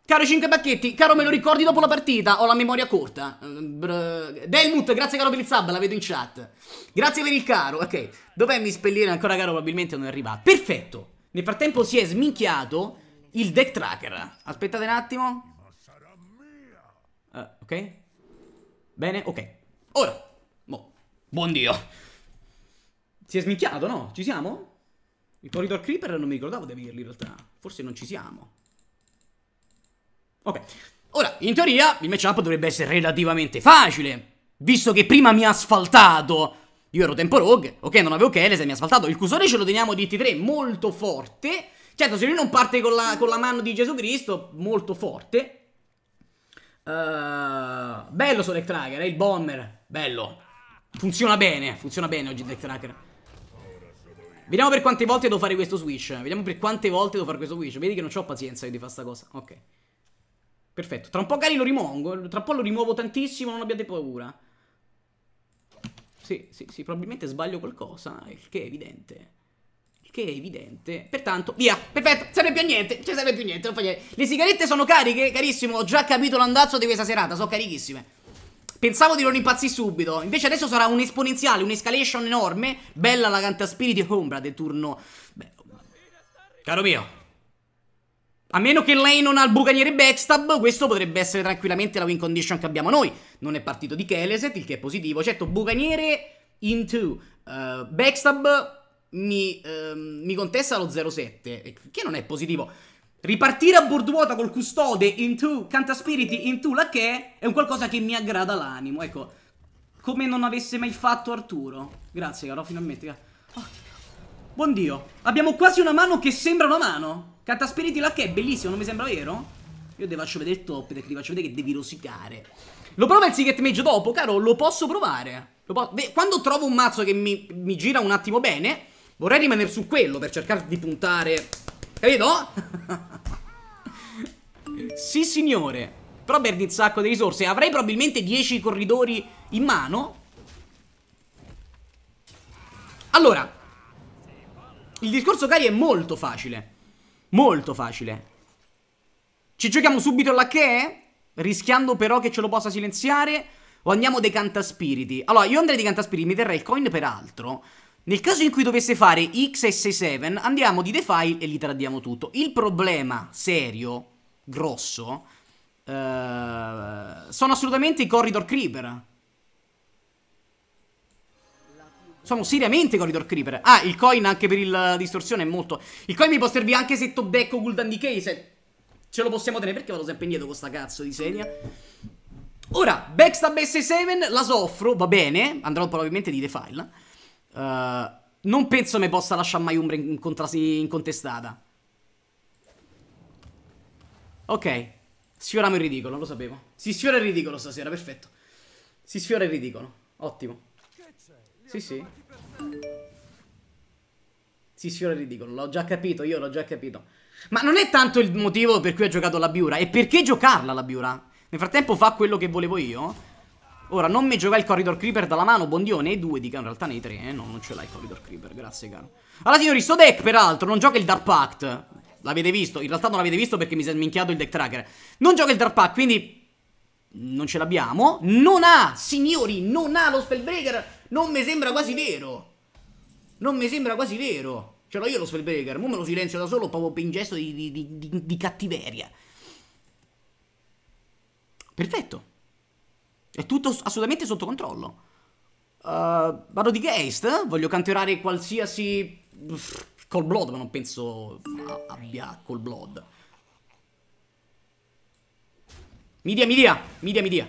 Speaker 2: Caro Cinque bacchetti, caro me lo ricordi dopo la partita? Ho la memoria corta. Delmut, grazie caro per il sub, la vedo in chat. Grazie per il caro, ok. Dov'è mi spellire ancora caro? Probabilmente non è arrivato. Perfetto. Nel frattempo si è sminchiato il deck tracker. Aspettate un attimo. Uh, ok. Bene, ok. Ora. Boh. Buon Dio. Si è sminchiato, no? Ci siamo? Il corridor creeper non mi ricordavo di averli in realtà. Forse non ci siamo. Ok. Ora, in teoria, il matchup dovrebbe essere relativamente facile. Visto che prima mi ha asfaltato. Io ero tempo rogue. Ok, non avevo Keles mi ha asfaltato. Il cusone ce lo teniamo di T3 molto forte. Certo, se lui non parte con la, con la mano di Gesù Cristo, molto forte. Uh, bello su Electracker, è eh, il bomber. Bello. Funziona bene, funziona bene oggi Tracker. Vediamo per quante volte devo fare questo switch. Vediamo per quante volte devo fare questo switch. Vedi che non ho pazienza io di fare sta cosa. Ok. Perfetto. Tra un po' cari lo rimuovo. Tra un po' lo rimuovo tantissimo, non abbiate paura. Sì, sì, sì. Probabilmente sbaglio qualcosa, il che è evidente. Il che è evidente. Pertanto, via. Perfetto. Serve più a niente. Non cioè, serve più niente. Non fa niente. Le sigarette sono cariche, carissimo. Ho già capito l'andazzo di questa serata. Sono carichissime. Pensavo di non impazzire subito. Invece adesso sarà un esponenziale, un'escalation enorme. Bella la canta cantaspiriti Ombra del turno. Beh. Caro mio. A meno che lei non ha il bucaniere backstab, questo potrebbe essere tranquillamente la win condition che abbiamo noi. Non è partito di Keleset, il che è positivo. Certo, bucaniere into uh, backstab mi, uh, mi contesta lo 0-7, che non è positivo. Ripartire a borduota col custode in tu Cantaspiriti in tu la che è un qualcosa che mi aggrada l'animo, ecco. Come non avesse mai fatto Arturo. Grazie, caro, finalmente. Oh, Buon Dio. Abbiamo quasi una mano che sembra una mano. Cantaspiriti la che è bellissimo, non mi sembra vero? Io ti faccio vedere il top perché ti faccio vedere che devi rosicare. Lo prova il Secret Mage dopo, caro? Lo posso provare. Lo po Quando trovo un mazzo che mi, mi gira un attimo bene, vorrei rimanere su quello per cercare di puntare Capito? sì signore Però perdi un sacco di risorse Avrei probabilmente 10 corridori in mano Allora Il discorso cari è molto facile Molto facile Ci giochiamo subito la che? Rischiando però che ce lo possa silenziare O andiamo dei cantaspiriti Allora io andrei dei cantaspiriti Mi terrei il coin per altro nel caso in cui dovesse fare XS7, andiamo di defile e gli tradiamo tutto. Il problema serio, grosso, eh, sono assolutamente i corridor creeper. Sono seriamente i corridor creeper. Ah, il coin anche per la eh, distorsione è molto... Il coin mi può servire anche se top deck o Guldan Decay, se... Ce lo possiamo tenere, perché vado sempre indietro con sta cazzo di segna? Ora, backstab S7 la soffro, va bene, andrò probabilmente di defile. Uh, non penso mi possa lasciare mai Umbra incontestata. Ok. Sfioriamo il ridicolo, lo sapevo. Si sfiora il ridicolo stasera, perfetto. Si sfiora il ridicolo. Ottimo. Sì, sì. Si sfiora il ridicolo, l'ho già capito, io l'ho già capito. Ma non è tanto il motivo per cui ha giocato la Biura. E perché giocarla la Biura? Nel frattempo fa quello che volevo io. Ora, non mi gioca il Corridor Creeper dalla mano, Bondione, e due, dica in realtà nei tre, eh, no, non ce l'ha il Corridor Creeper, grazie, caro. Allora, signori, sto deck, peraltro, non gioca il Dark Pact. L'avete visto, in realtà non l'avete visto perché mi si è minchiato il deck tracker. Non gioca il Dark Pact, quindi... Non ce l'abbiamo. Non ha, signori, non ha lo Spellbreaker. Non mi sembra quasi vero. Non mi sembra quasi vero. Ce l'ho io lo Spellbreaker, mo me lo silenzio da solo proprio in gesto di, di, di, di cattiveria. Perfetto. È tutto assolutamente sotto controllo. Uh, vado di Geist? Voglio canterare qualsiasi... Cold Blood, ma non penso abbia Cold Blood. Media, media, media, media.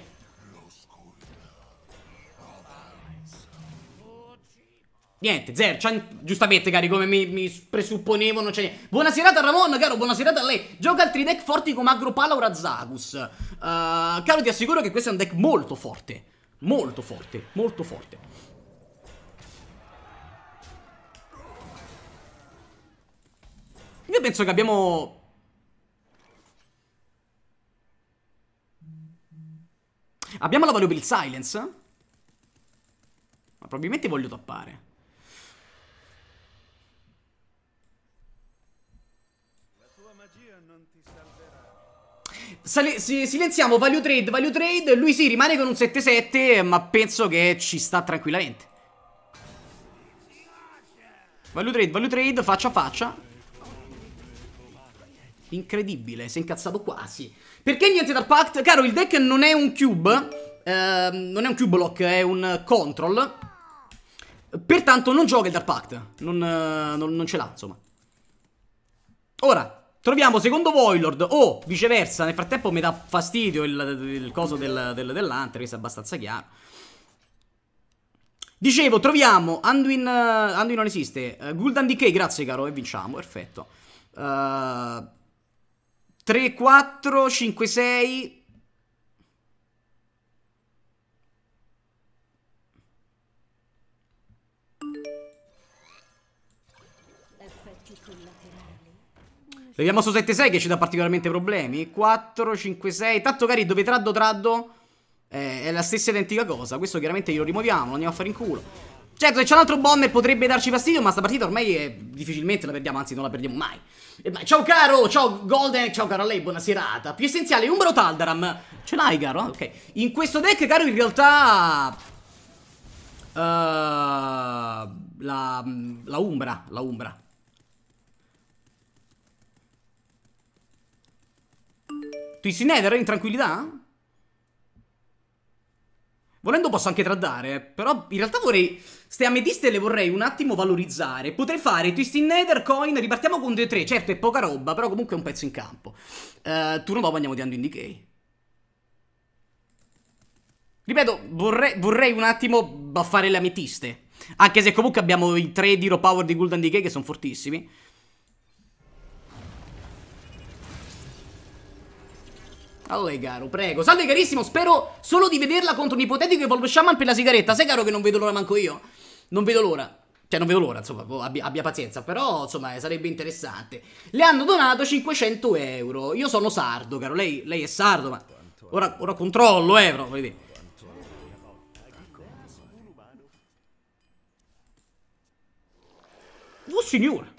Speaker 2: Niente, zero, giustamente cari come mi, mi presupponevano cioè, Buona serata Ramon, caro, buona serata a lei Gioca altri deck forti come Agropala o Razzagus uh, eh, Caro ti assicuro che questo è un deck molto forte Molto forte, molto forte Io penso che abbiamo Abbiamo la variable silence? Ma probabilmente voglio tappare Sali silenziamo value trade, value trade. Lui si sì, rimane con un 7-7, ma penso che ci sta tranquillamente. Value trade, value trade, faccia a faccia. Incredibile, si è incazzato quasi. Perché niente dal pact? Caro, il deck non è un cube. Eh, non è un cube lock, è un control. Pertanto non gioca il Dark Pact. Non, non, non ce l'ha, insomma. Ora, Troviamo secondo Voilord o viceversa. Nel frattempo mi dà fastidio il, il coso del, del, dell'Hunter, questo è abbastanza chiaro. Dicevo, troviamo Anduin, uh, Anduin non esiste. Uh, Guldan DK, grazie caro, e vinciamo, perfetto. Uh, 3, 4, 5, 6... Vediamo su 7-6 che ci dà particolarmente problemi. 4, 5, 6. Tanto cari, dove traddo traddo eh, è la stessa identica cosa. Questo chiaramente glielo rimuoviamo, lo andiamo a fare in culo. Certo, se c'è un altro bomber potrebbe darci fastidio, ma sta partita ormai è... difficilmente la perdiamo, anzi non la perdiamo mai. E, ma... Ciao caro, ciao Golden, ciao caro a lei, buona serata. Più essenziale, Umbro Taldaram. Ce l'hai caro? ok. In questo deck, caro, in realtà... Uh, la, la Umbra, la Umbra Twist Nether in tranquillità? Volendo posso anche traddare, però in realtà vorrei... Ste ametiste le vorrei un attimo valorizzare. Potrei fare Twist in Nether, Coin, ripartiamo con 2-3. Certo è poca roba, però comunque è un pezzo in campo. Uh, turno dopo andiamo di Undo Decay. Ripeto, vorrei, vorrei, un attimo baffare le ametiste. Anche se comunque abbiamo i 3 di Raw Power di Golden Decay che sono fortissimi. Allora, caro, prego. Salve, carissimo. Spero solo di vederla contro un ipotetico Evolve Shaman per la sigaretta. Sai, caro, che non vedo l'ora manco io. Non vedo l'ora. Cioè, non vedo l'ora, insomma, boh, abbia, abbia, pazienza. Però, insomma, eh, sarebbe interessante. Le hanno donato 500 euro. Io sono sardo, caro. Lei, lei è sardo, ma... Ora, ora controllo, eh, però, voglio dire. Oh, signore.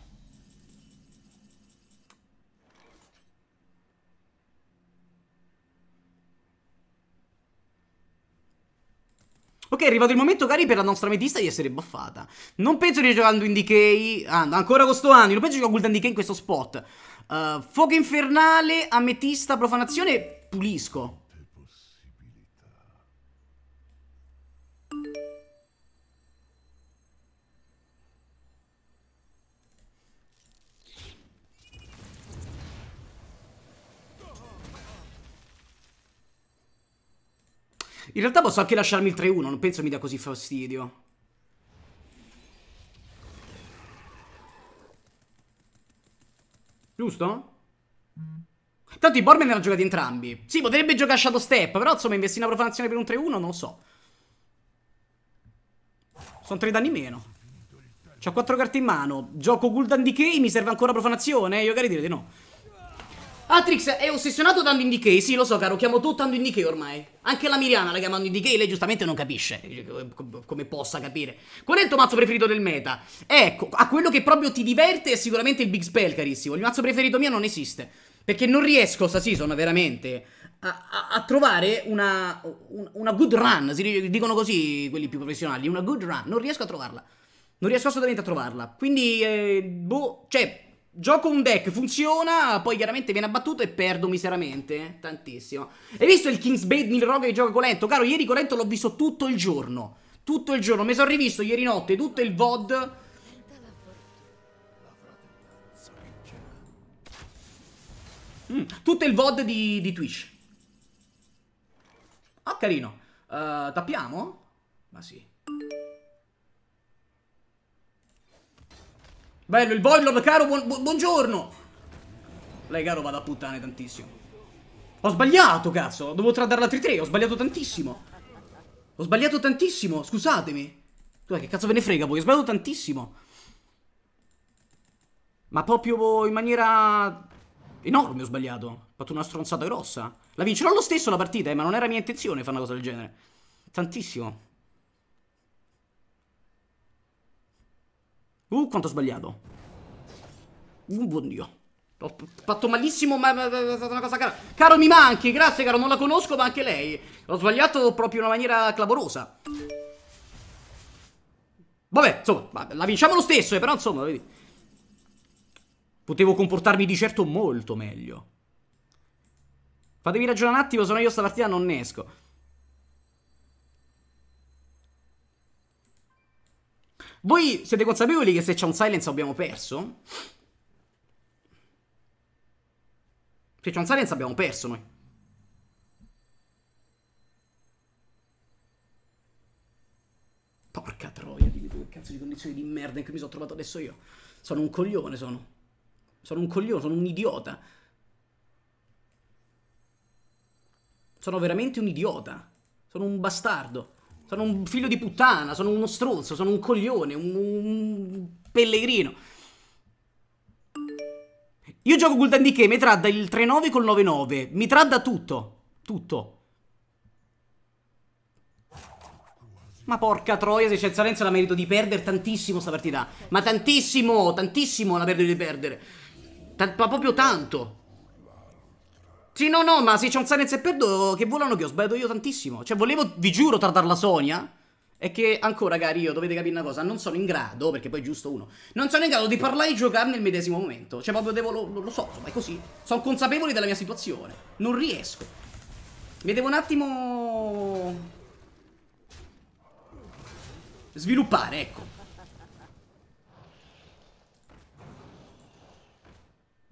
Speaker 2: Ok, è arrivato il momento, cari, per la nostra metista di essere buffata. Non penso di giocando in Decay. Ah, ancora con sto anni. Non penso di giocare Golden Decay in questo spot. Uh, fuoco infernale, ametista, profanazione. Pulisco. In realtà posso anche lasciarmi il 3-1, non penso mi dia così fastidio. Giusto? Tanto i Bormen erano giocati entrambi. Sì, potrebbe giocare Shadow Step, però insomma investire una profanazione per un 3-1 non lo so. Sono 3 danni meno. C'ho 4 carte in mano. Gioco Guldan Decay, mi serve ancora profanazione? Io magari dire di no. Atrix è ossessionato da Andy Decay, eh, sì lo so caro, chiamo tutto Andy Decay ormai. Anche la Miriana la chiama Andy Decay, lei giustamente non capisce, eh, come possa capire. Qual è il tuo mazzo preferito del meta? Ecco, a quello che proprio ti diverte è sicuramente il Big Spell, carissimo. Il mazzo preferito mio non esiste, perché non riesco, sta season, veramente, a, a, a trovare una, una good run, si dicono così quelli più professionali, una good run, non riesco a trovarla. Non riesco assolutamente a trovarla, quindi, eh, boh, cioè Gioco un deck, funziona, poi chiaramente viene abbattuto e perdo miseramente. Tantissimo. Hai visto il King's Blade Milroga che gioca Lento? Caro, ieri con Lento l'ho visto tutto il giorno. Tutto il giorno. Mi sono rivisto ieri notte tutto il VOD. Mm, tutto il VOD di, di Twitch. Ah, oh, carino. Uh, tappiamo? Ma sì. Bello il boiler, caro, buon, bu buongiorno. Lei, caro, vada a puttane tantissimo. Ho sbagliato, cazzo. Dovevo tradarla 3-3, ho sbagliato tantissimo. Ho sbagliato tantissimo, scusatemi. Guarda, che cazzo ve ne frega voi, ho sbagliato tantissimo. Ma proprio in maniera enorme ho sbagliato. Ho fatto una stronzata grossa. La vincerò lo stesso la partita, eh, ma non era mia intenzione fare una cosa del genere. Tantissimo. Uh, quanto ho sbagliato. uh, buon dio. Ho fatto malissimo, ma è stata una cosa cara. Caro, mi manchi, grazie, caro, non la conosco, ma anche lei. Ho sbagliato proprio in una maniera clamorosa. Vabbè, insomma, la vinciamo lo stesso, eh, però insomma, vedi. Potevo comportarmi di certo molto meglio. Fatemi ragionare un attimo, se no io sta partita non ne esco. Voi siete consapevoli che se c'è un silence abbiamo perso? Se c'è un silence abbiamo perso noi. Porca troia, dimmi tu che cazzo di condizioni di merda in cui mi sono trovato adesso io. Sono un coglione, sono. Sono un coglione, sono un idiota. Sono veramente un idiota. Sono un bastardo. Sono un figlio di puttana, sono uno stronzo, sono un coglione, un, un pellegrino. Io gioco di che? mi tradda il 3-9 col 9-9. Mi tradda tutto. Tutto. Ma porca troia, se c'è Zarenza la merito di perdere tantissimo sta partita. Ma tantissimo, tantissimo la merito di perdere. T ma proprio tanto. Sì, no, no, ma se c'è un silence e perdo che volano che ho sbagliato io tantissimo. Cioè, volevo, vi giuro, tardare la Sonia. È che ancora, cari, io dovete capire una cosa, non sono in grado, perché poi è giusto uno, non sono in grado di parlare e giocare nel medesimo momento. Cioè, proprio devo, lo, lo so, ma è così. Sono consapevole della mia situazione. Non riesco. Mi devo un attimo... Sviluppare, ecco.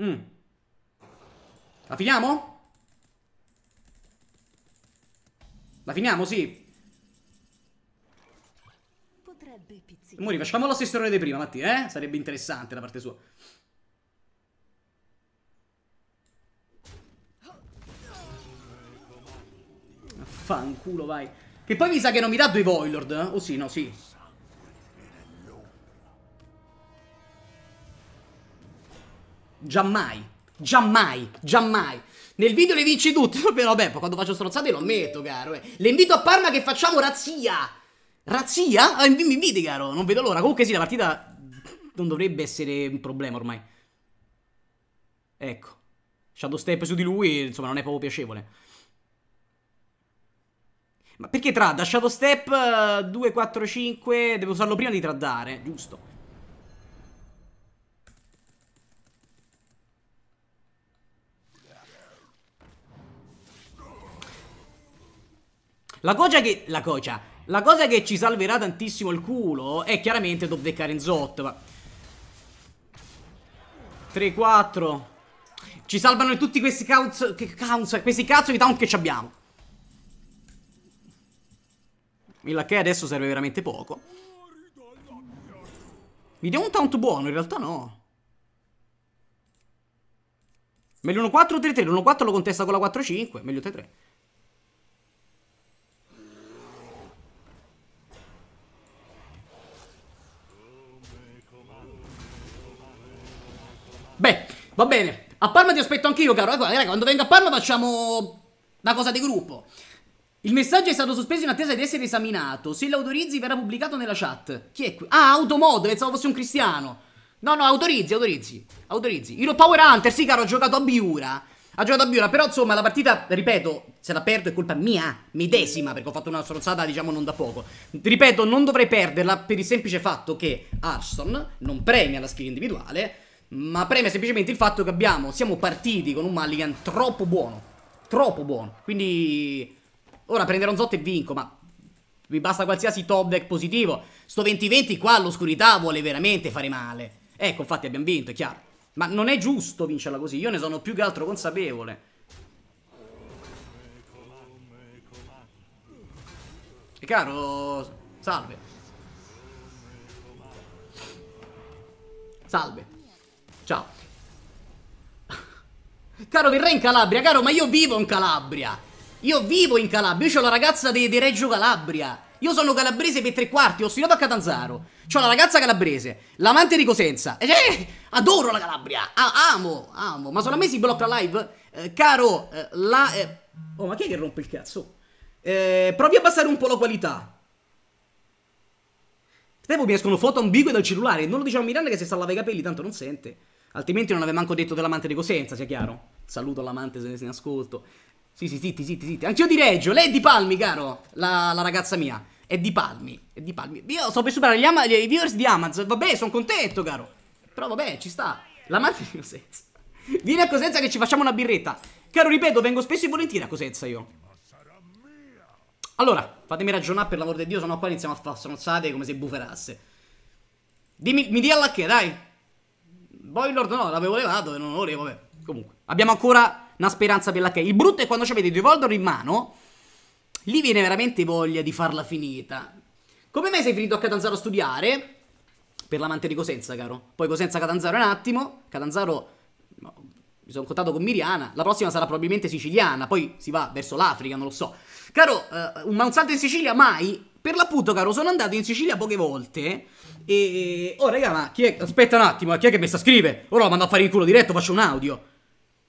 Speaker 2: Mmm. La finiamo? La finiamo, sì.
Speaker 3: Potrebbe Muri,
Speaker 2: facciamo lo stesso errore di prima, Matti, eh? Sarebbe interessante la parte sua. Fanculo, vai. Che poi mi sa che non mi dà due Voilord. Eh? oh, sì, no, sì. Giammai. Giammai, giammai. Nel video le vinci tutte, però vabbè, quando faccio strozzate lo ammetto, caro. Eh. Le invito a Parma che facciamo razzia. Razzia? Ah, mi inviti, caro, non vedo l'ora. Comunque sì, la partita non dovrebbe essere un problema ormai. Ecco. Shadow step su di lui, insomma, non è proprio piacevole. Ma perché trada? Shadow step 2, 4, 5, devo usarlo prima di traddare, giusto. La cosa che... La cosa... La cosa che ci salverà tantissimo il culo è chiaramente dovveccare in Zot, ma... 3, 4... Ci salvano tutti questi cazzo... Che cazzo... Questi cazzo di town che abbiamo. Il lacchè adesso serve veramente poco. Mi diamo un taunt buono, in realtà no. Meglio 1-4 3-3, l'1-4 lo contesta con la 4-5, meglio 3-3. Va bene, a Parma ti aspetto anch'io, caro. Ecco, raga, quando vengo a Parma facciamo una cosa di gruppo. Il messaggio è stato sospeso in attesa di essere esaminato. Se lo autorizzi verrà pubblicato nella chat. Chi è qui? Ah, Automod, pensavo fosse un cristiano. No, no, autorizzi, autorizzi. Autorizzi. Iro Power Hunter, sì, caro, ho giocato a Biura. Ha giocato a Biura, però insomma la partita, ripeto, se la perdo è colpa mia, medesima, perché ho fatto una stronzata, diciamo, non da poco. Ripeto, non dovrei perderla per il semplice fatto che Arson non premia la skill individuale ma preme semplicemente il fatto che abbiamo, siamo partiti con un mulligan troppo buono, troppo buono, quindi ora prenderò un Zot e vinco, ma mi basta qualsiasi top deck positivo, sto 20-20 qua all'oscurità vuole veramente fare male, ecco infatti abbiamo vinto, è chiaro, ma non è giusto vincerla così, io ne sono più che altro consapevole. E caro, salve. Salve. Ciao. Caro, verrà in Calabria, caro, ma io vivo in Calabria. Io vivo in Calabria, io ho la ragazza di, di Reggio Calabria. Io sono calabrese per tre quarti, ho studiato a Catanzaro. C'ho la ragazza calabrese, l'amante di Cosenza. Eh, eh adoro la Calabria, ah, amo, amo. Ma solo a me si blocca live? Eh, caro, eh, la... Eh... Oh, ma chi è che rompe il cazzo? Eh, provi a abbassare un po' la qualità. Tempo mi escono foto ambigue dal cellulare. Non lo diciamo a Miranda che se sta a lavare i capelli, tanto non sente. Altrimenti non avevo manco detto dell'amante di Cosenza, sia chiaro. Saluto l'amante se ne ascolto. Sì, sì, zitti, zitti, zitti. Anch'io di Reggio. Lei è di Palmi, caro. La, la ragazza mia. È di Palmi. È di Palmi. Io sto per superare gli i viewers di Amazon. Vabbè, sono contento, caro. Però vabbè, ci sta. L'amante di Cosenza. Vieni a Cosenza che ci facciamo una birretta. Caro, ripeto, vengo spesso e volentieri a Cosenza io. Allora, fatemi ragionare per l'amor di Dio, sennò qua iniziamo a fare stronzate come se buferasse. Dimmi, mi dia la che, dai. Boilord no, l'avevo levato e non lo volevo, vabbè. Comunque, abbiamo ancora una speranza per la K. Il brutto è quando ci avete due Voldor in mano, lì viene veramente voglia di farla finita. Come mai sei finito a Catanzaro a studiare? Per l'amante di Cosenza, caro. Poi Cosenza-Catanzaro è un attimo. Catanzaro... Mi sono contato con Miriana. La prossima sarà probabilmente siciliana. Poi si va verso l'Africa, non lo so. Caro, eh, un, ma in Sicilia mai? Per l'appunto, caro, sono andato in Sicilia poche volte. E. Oh, raga, ma chi è. Aspetta un attimo, eh, chi è che mi sta scrivere? Ora lo mando a fare in culo diretto, faccio un audio.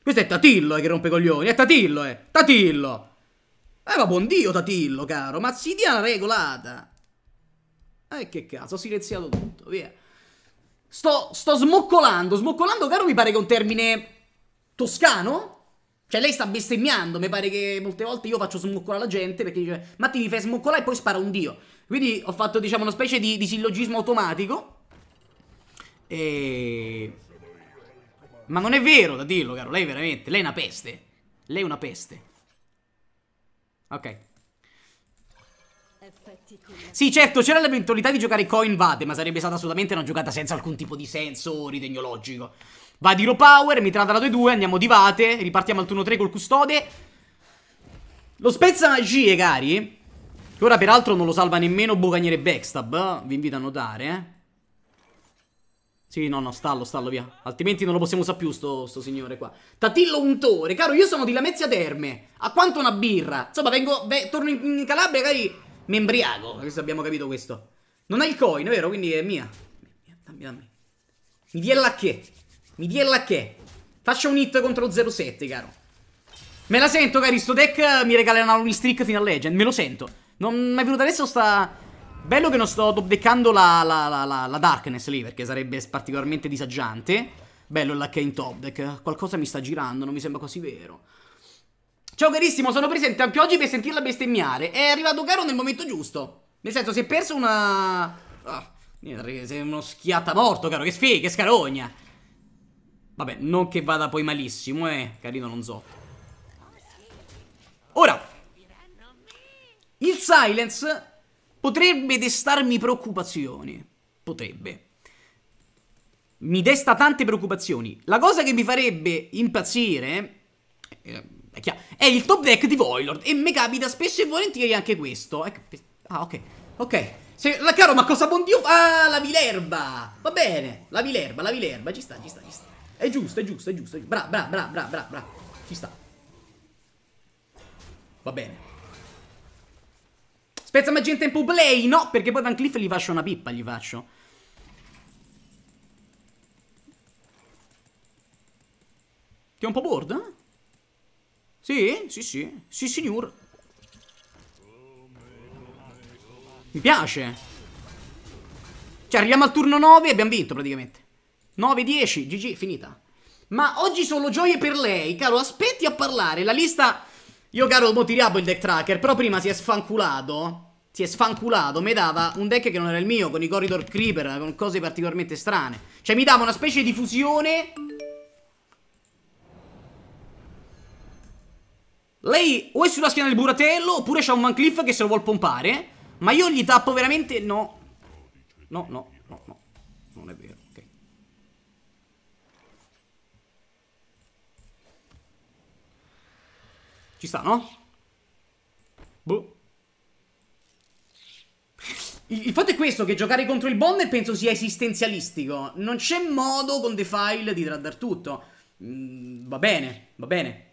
Speaker 2: Questo è Tatillo eh, che rompe coglioni. È Tatillo, eh. Tatillo. Eh, ma buon Dio, Tatillo, caro. Ma si dia una regolata. Eh, che cazzo, ho silenziato tutto, via. Sto, sto smoccolando. Smoccolando, caro, mi pare che è un termine toscano. Cioè lei sta bestemmiando, mi pare che molte volte io faccio smoccolare la gente perché dice ma ti mi fai smoccolare e poi spara un dio. Quindi ho fatto diciamo una specie di, di sillogismo automatico. E... Ma non è vero da dirlo, caro, lei veramente, lei è una peste. Lei è una peste. Ok. Sì, certo, c'era l'eventualità di giocare coin vade, ma sarebbe stata assolutamente una giocata senza alcun tipo di senso o Va di low power, tratta la 2-2, andiamo di vate, ripartiamo al turno 3 col custode. Lo spezza magie, eh, cari. Che ora peraltro non lo salva nemmeno Boganiere Backstab, eh, vi invito a notare, eh. Sì, no, no, stallo, stallo, via. Altrimenti non lo possiamo usare più, sto, sto signore qua. Tatillo Untore, caro, io sono di Lamezia Terme. A quanto una birra? Insomma, vengo, beh, torno in, in Calabria, cari, mi embriaco. Questo abbiamo capito questo. Non hai il coin, vero? Quindi è mia. dammi, dammi. Mi dia che? Mi dia la che. Faccia un hit contro 07, caro. Me la sento, cari. Sto deck eh, mi regala una rolling streak fino a Legend. Me lo sento. Non è venuto adesso sta... Bello che non sto dobdeccando la, la, la, la, la Darkness lì, perché sarebbe particolarmente disagiante. Bello il l'H in top deck. Qualcosa mi sta girando, non mi sembra quasi vero. Ciao carissimo, sono presente anche oggi per sentirla bestemmiare. È arrivato caro nel momento giusto. Nel senso, si è perso una... Ah, sei uno schiatta morto, caro. Che sfiga, che scarogna. Vabbè, non che vada poi malissimo, eh. Carino, non so. Ora. Il silence potrebbe destarmi preoccupazioni. Potrebbe. Mi desta tante preoccupazioni. La cosa che mi farebbe impazzire... Eh, è, chiaro, è il top deck di Voilord. E mi capita spesso e volentieri anche questo. Ecco, ah, ok. Ok. Se, la caro, ma cosa buon Dio fa? Ah, la vilerba! Va bene, la vilerba, la vilerba, ci sta, ci sta, ci sta. È giusto, è giusto, è giusto. Bra, bra, bra, bra, bra, bra. Ci sta. Va bene. Spezza magia in tempo play, no, perché poi Van Cliff gli faccio una pippa, gli faccio. Ti è un po' bored? Eh? Sì, sì, sì. Sì, signor. Mi piace. Cioè, arriviamo al turno 9 e abbiamo vinto, praticamente. 9-10, GG, finita. Ma oggi solo gioie per lei, caro, aspetti a parlare. La lista... Io, caro, mo tiriamo il deck tracker, però prima si è sfanculato. Si è sfanculato, mi dava un deck che non era il mio, con i corridor creeper, con cose particolarmente strane. Cioè, mi dava una specie di fusione... Lei o è sulla schiena del buratello, oppure c'ha un mancliff che se lo vuol pompare. Ma io gli tappo veramente... No. No, no, no, no. Non è vero. Ci sta, no? Boh. Il, fatto è questo, che giocare contro il bomber penso sia esistenzialistico. Non c'è modo con The File di traddar tutto. Mm, va bene, va bene.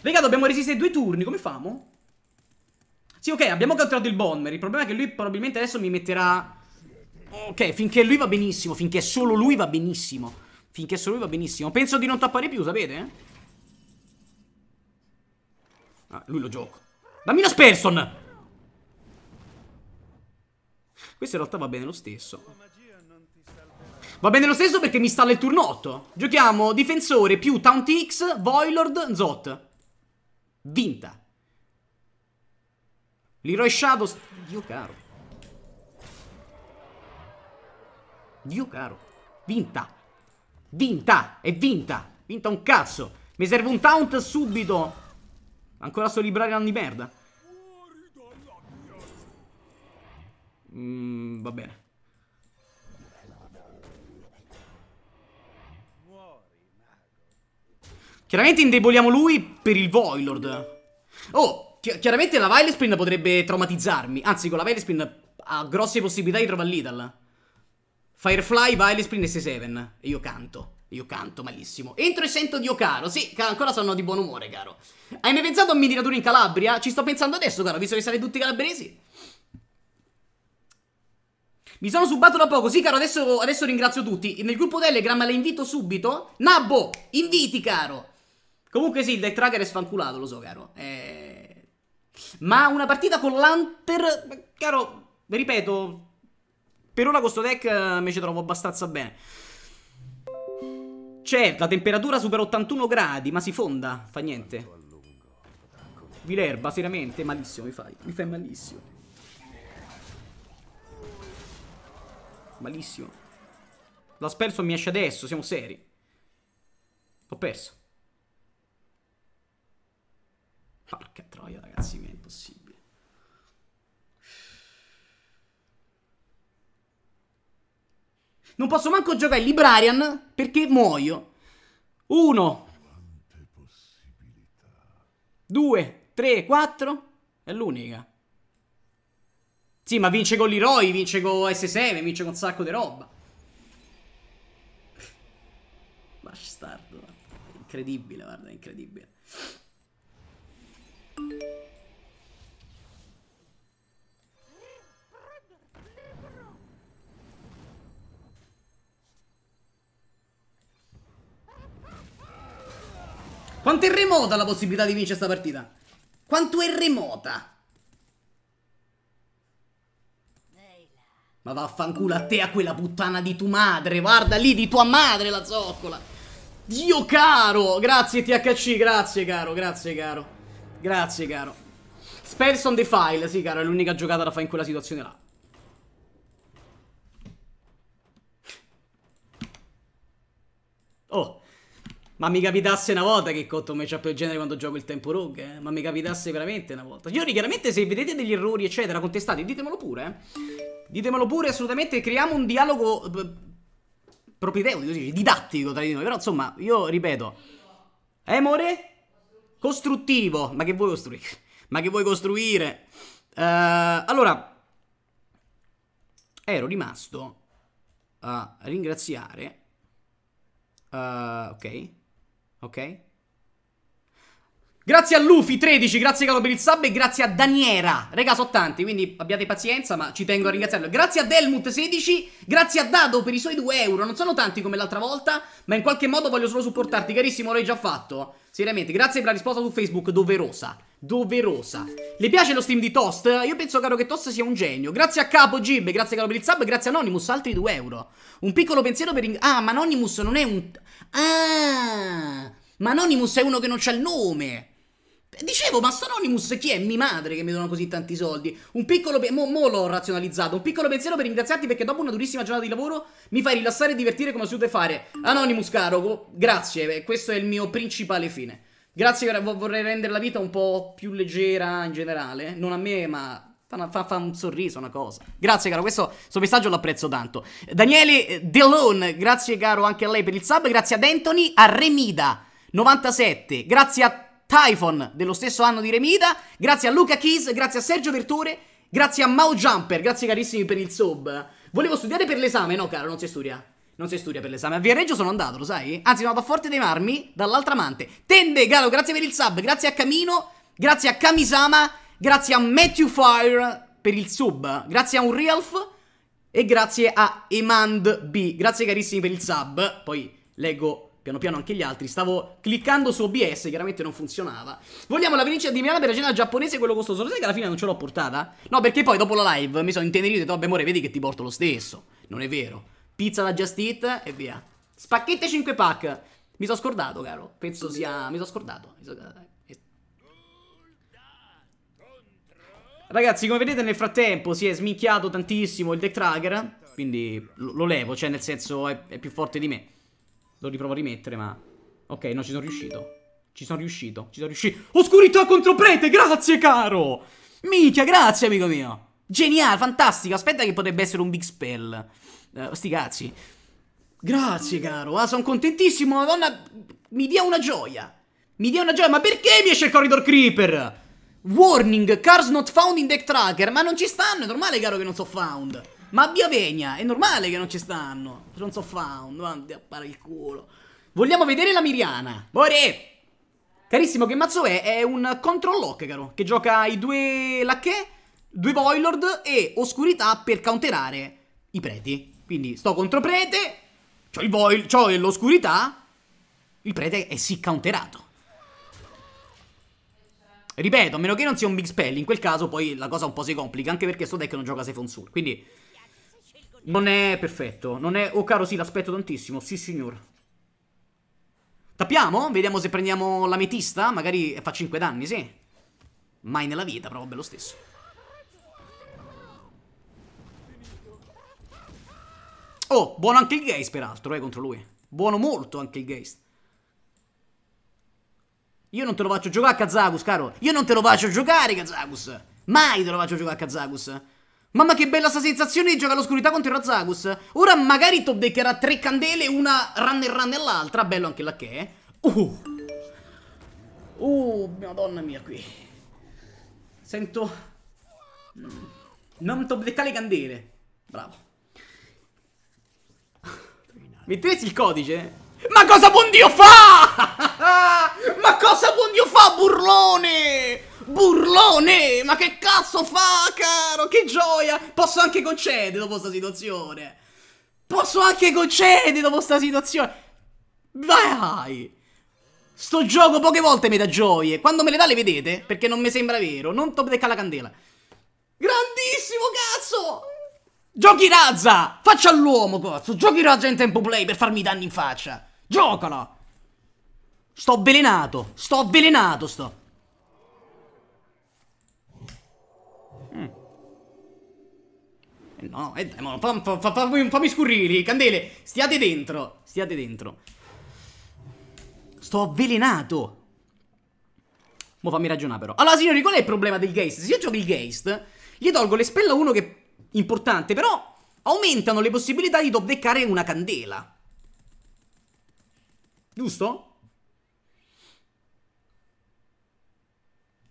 Speaker 2: Raga, dobbiamo resistere due turni, come famo? Sì, ok, abbiamo catturato il bomber. Il problema è che lui probabilmente adesso mi metterà... Ok, finché lui va benissimo, finché solo lui va benissimo. Finché solo lui va benissimo. Penso di non tappare più, sapete? Ah, lui lo gioco. Dammi Bambino Sperson! Questo in realtà va bene lo stesso. Va bene lo stesso perché mi installa il turno 8. Giochiamo difensore più Taunt X, Voilord, Zot. Vinta. Leroy Shadow... Dio caro. Dio caro. Vinta. Vinta, è vinta. Vinta un cazzo. Mi serve un taunt subito. Ancora sto librarian di merda. Mm, va bene. Chiaramente indeboliamo lui per il Voilord. Oh, chi chiaramente la Vilespin potrebbe traumatizzarmi. Anzi, con la Vilespin ha grosse possibilità di trovare l'Ital. Firefly, Violet, Spring e 7 E io canto. Io canto malissimo. Entro e sento Dio caro. Sì, ancora sono di buon umore, caro. Hai mai pensato a un miniatura in Calabria? Ci sto pensando adesso, caro, visto che sarei tutti calabresi. Mi sono subato da poco, sì caro, adesso, adesso ringrazio tutti. Nel gruppo Telegram le invito subito. Nabbo, inviti, caro. Comunque sì, il deck tracker è sfanculato, lo so, caro. Eh... Ma una partita con l'Hunter, caro, ripeto, per ora questo deck eh, mi ci trovo abbastanza bene. Certo, la temperatura supera 81 gradi, ma si fonda. Fa niente. Vilerba, seriamente, malissimo mi fai. Mi fai malissimo. Malissimo. La Spelson mi esce adesso, siamo seri. Ho perso. Porca troia, ragazzi, mi è impossibile. Non posso manco giocare Librarian perché muoio. Uno. Due, tre, quattro. È l'unica. Sì, ma vince con l'Iroi, vince con S7, vince con un sacco di roba. Bastardo, guarda. Incredibile, guarda, incredibile. Quanto è remota la possibilità di vincere questa partita? Quanto è remota? Ma vaffanculo a te a quella puttana di tua madre Guarda lì di tua madre la zoccola Dio caro Grazie THC, grazie caro, grazie caro Grazie caro Spells on the file, sì caro È l'unica giocata da fare in quella situazione là Oh ma mi capitasse una volta che cotto un matchup del genere quando gioco il tempo rogue, eh? Ma mi capitasse veramente una volta. Signori, chiaramente se vedete degli errori, eccetera, contestate, ditemelo pure, eh? Ditemelo pure, assolutamente, creiamo un dialogo eh, propedeutico, si dice, didattico tra di noi. Però, insomma, io ripeto, eh, amore costruttivo. Ma che vuoi costruire? Ma che vuoi costruire? Uh, allora, ero rimasto a ringraziare... Uh, ok. okay? Grazie a Luffy13, grazie Calo per il sub e grazie a Daniera. Raga, sono tanti, quindi abbiate pazienza, ma ci tengo a ringraziarlo. Grazie a Delmut16, grazie a Dado per i suoi 2 euro. Non sono tanti come l'altra volta, ma in qualche modo voglio solo supportarti, carissimo, l'hai già fatto. Seriamente, grazie per la risposta su Facebook, doverosa. Doverosa. Le piace lo stream di Toast? Io penso, caro, che Toast sia un genio. Grazie a Capo Gib, grazie caro per il sub, grazie a Anonymous, altri 2 euro. Un piccolo pensiero per... Ah, ma Anonymous non è un... Ah... Ma Anonymous è uno che non c'ha il nome. Dicevo, ma Anonymous chi è? Mi madre che mi dona così tanti soldi. Un piccolo. Pe- mo, mo l'ho razionalizzato. Un piccolo pensiero per ringraziarti perché dopo una durissima giornata di lavoro mi fai rilassare e divertire come si deve fare. Anonymous, caro, grazie. Eh, questo è il mio principale fine. Grazie, vorrei rendere la vita un po' più leggera in generale. Eh, non a me, ma Fa, fa, fa, un sorriso, una cosa. Grazie, caro. Questo, questo messaggio l'apprezzo tanto. Daniele eh, Delone, grazie, caro, anche a lei per il sub. Grazie ad Anthony, a Remida97. Grazie a Typhon dello stesso anno di Remita, grazie a Luca Keys, grazie a Sergio Vertore, grazie a Mao Jumper, grazie carissimi per il sub. Volevo studiare per l'esame, no caro, non si studia. Non si studia per l'esame. A Viareggio sono andato, lo sai? Anzi, sono andato a Forte dei Marmi dall'altra amante. Tende, Galo, grazie per il sub, grazie a Camino, grazie a Kamisama, grazie a Matthew Fire per il sub, grazie a Unrealf e grazie a Emand B. Grazie carissimi per il sub. Poi leggo piano piano anche gli altri. Stavo cliccando su OBS, chiaramente non funzionava. Vogliamo la vinicina di Milano per la cena giapponese, quello costoso. Lo sai che alla fine non ce l'ho portata? No, perché poi dopo la live mi sono intenerito e ho detto, vabbè, amore, vedi che ti porto lo stesso. Non è vero. Pizza da Just Eat e via. Spacchette 5 pack. Mi sono scordato, caro. Penso sia... Mi sono scordato. Mi sono scordato. Eh, eh. Ragazzi, come vedete nel frattempo si è sminchiato tantissimo il deck tracker, quindi lo, levo, cioè nel senso è, è più forte di me. Lo riprovo a rimettere, ma... Ok, no, ci sono riuscito. Ci sono riuscito, ci sono riuscito. Oscurità contro prete, grazie caro! Micchia, grazie amico mio! Geniale, fantastico, aspetta che potrebbe essere un big spell. Uh, sti cazzi. Grazie caro, ah, sono contentissimo, madonna, mi dia una gioia. Mi dia una gioia, ma perché mi esce il corridor creeper? Warning, cars not found in deck tracker, ma non ci stanno, è normale caro che non so found. Ma via Pegna, è normale che non ci stanno. Non so found, andi a fare il culo. Vogliamo vedere la Miriana. Bore! Carissimo, che mazzo è? È un control lock, caro, che gioca i due lacchè, due Voilord e oscurità per counterare i preti. Quindi sto contro prete, c'ho il Voil, c'ho l'oscurità, il prete è sì counterato. Ripeto, a meno che non sia un big spell, in quel caso poi la cosa un po' si complica, anche perché sto deck non gioca Sefon Soul, quindi... Non è perfetto. Non è... Oh, caro, sì, l'aspetto tantissimo. Sì, signor. Tappiamo? Vediamo se prendiamo l'ametista. Magari fa 5 danni, sì. Mai nella vita, però bello stesso. Oh, buono anche il Geist, peraltro, eh, contro lui. Buono molto anche il Geist. Io non te lo faccio giocare a Kazakus, caro. Io non te lo faccio giocare, Kazakus. Mai te lo faccio giocare a Kazakus. Mamma che bella sta sensazione di giocare all'oscurità contro il Razzagus. Ora magari topdeckerà tre candele, una run e run nell'altra. Bello anche la che è. Uh. Uh, madonna mia qui. Sento... Mm. Non ti le candele. Bravo. Metteresti il codice? Ma cosa buon Dio fa? Ma cosa buon Dio fa, burlone? Burlone! Ma che cazzo fa, caro? Che gioia! Posso anche concedere dopo sta situazione! Posso anche concedere dopo sta situazione! Vai! Sto gioco poche volte mi dà gioie. Quando me le dà le vedete? Perché non mi sembra vero. Non top decca la candela. Grandissimo cazzo! Giochi razza! Faccia all'uomo, cazzo! Giochi razza in tempo play per farmi danni in faccia! Giocalo! Sto avvelenato! Sto avvelenato, sto! No, eh, dai, ma fam, fam, fammi, fammi scurrili, candele, stiate dentro, stiate dentro. Sto avvelenato. Mo fammi ragionare però. Allora, signori, qual è il problema del ghast? Se io gioco il ghast, gli tolgo le spell uno che è importante, però aumentano le possibilità di top deckare una candela. Giusto?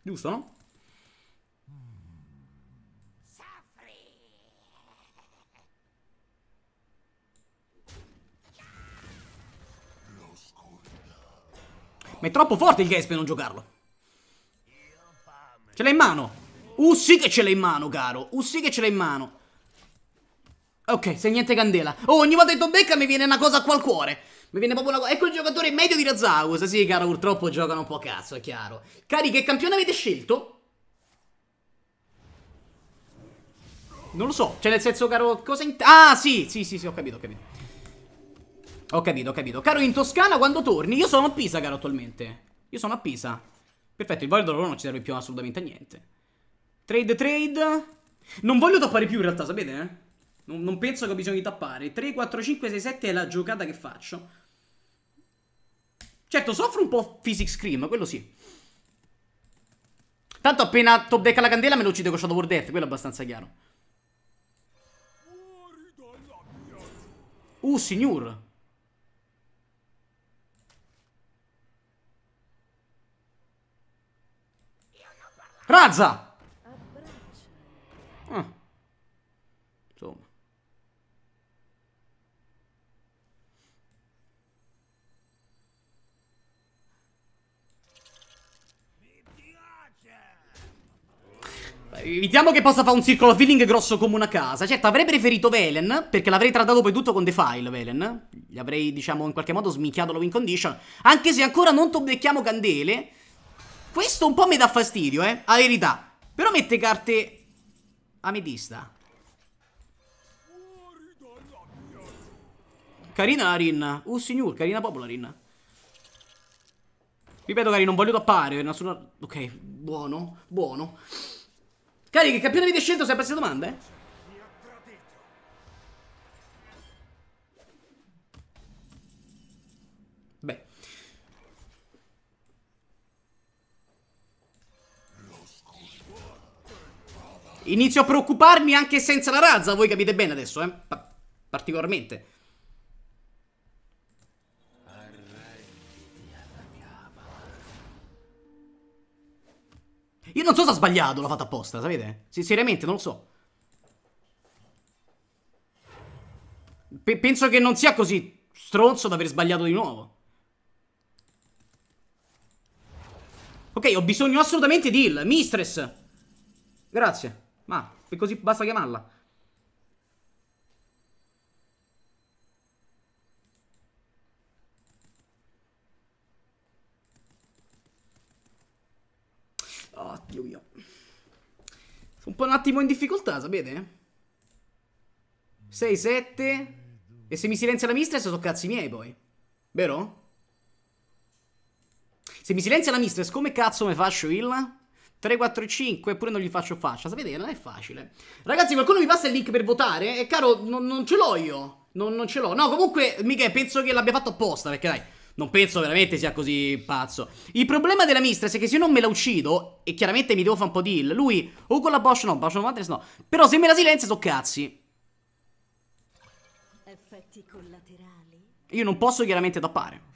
Speaker 2: Giusto, no? Ma è troppo forte il Gaze per non giocarlo. Ce l'ha in mano. Uh, sì che ce l'ha in mano, caro. Uh, sì che ce l'ha in mano. Ok, se niente candela. Oh, ogni volta che tu becca mi viene una cosa qua al cuore. Mi viene proprio una cosa. Ecco il giocatore medio di Razaus. Sì, caro, purtroppo giocano un po' cazzo, è chiaro. Cari, che campione avete scelto? Non lo so, cioè nel senso, caro, cosa in... Ah, sì, sì, sì, sì, ho capito, ho capito. Ho capito, ho capito. Caro, in Toscana quando torni? Io sono a Pisa, caro, attualmente. Io sono a Pisa. Perfetto, il valido non ci serve più assolutamente a niente. Trade, trade. Non voglio tappare più in realtà, sapete? Eh? Non, non penso che ho bisogno di tappare. 3, 4, 5, 6, 7 è la giocata che faccio. Certo, soffro un po' physics cream, quello sì. Tanto appena top deck alla candela me lo uccide con Shadow War Death, quello è abbastanza chiaro. Uh, signor.
Speaker 4: Razza! Ah. Insomma.
Speaker 2: Evitiamo che possa fare un circolo feeling grosso come una casa. Certo, avrei preferito Velen, perché l'avrei trattato poi tutto con Defile Velen. Gli avrei, diciamo, in qualche modo smicchiato la win condition. Anche se ancora non tobecchiamo candele, questo un po' mi dà fastidio, eh, a verità. Però mette carte ametista. Carina la Rin. Oh, signor, carina proprio la Rin. Ripeto, cari, non voglio tappare. Nessuna... Ok, buono, buono. Cari, che campione avete scelto? Sempre queste domande? eh? Inizio a preoccuparmi anche senza la razza, voi capite bene adesso, eh? Pa particolarmente. Io non so se ha sbagliato, l'ha fatto apposta, sapete? Sinceramente, non lo so. Pe penso che non sia così stronzo da aver sbagliato di nuovo. Ok, ho bisogno assolutamente di heal. Mistress. Grazie. Ma, così basta chiamarla. Oh, Dio mio. Sono un po' un attimo in difficoltà, sapete? 6, 7. E se mi silenzia la mistress sono cazzi miei poi. Vero? Se mi silenzia la mistress, come cazzo mi faccio il... 3, 4, 5, eppure non gli faccio faccia. Sapete non è facile. Ragazzi, qualcuno mi passa il link per votare? E caro, non, non, ce l'ho io. Non, non, ce l'ho. No, comunque, mica penso che l'abbia fatto apposta, perché dai. Non penso veramente sia così pazzo. Il problema della mistress è che se io non me la uccido, e chiaramente mi devo fare un po' di heal, lui o con la Bosch no, Bosch no, Mantres no. Però se me la silenzia, so cazzi. Effetti collaterali. Io non posso chiaramente tappare.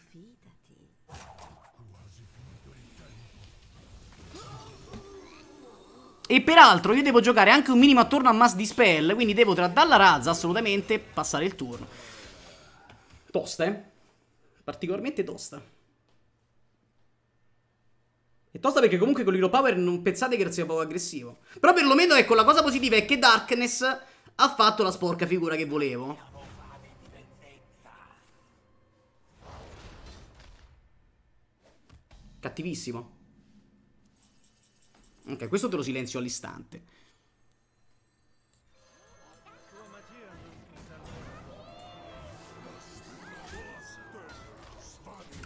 Speaker 2: E peraltro io devo giocare anche un minimo attorno a Mass Dispel, quindi devo tra dalla razza assolutamente passare il turno. Tosta, eh? Particolarmente tosta. E tosta perché comunque con l'Hero Power non pensate che sia poco aggressivo. Però perlomeno ecco la cosa positiva è che Darkness ha fatto la sporca figura che volevo. Cattivissimo. Ok, questo te lo silenzio all'istante.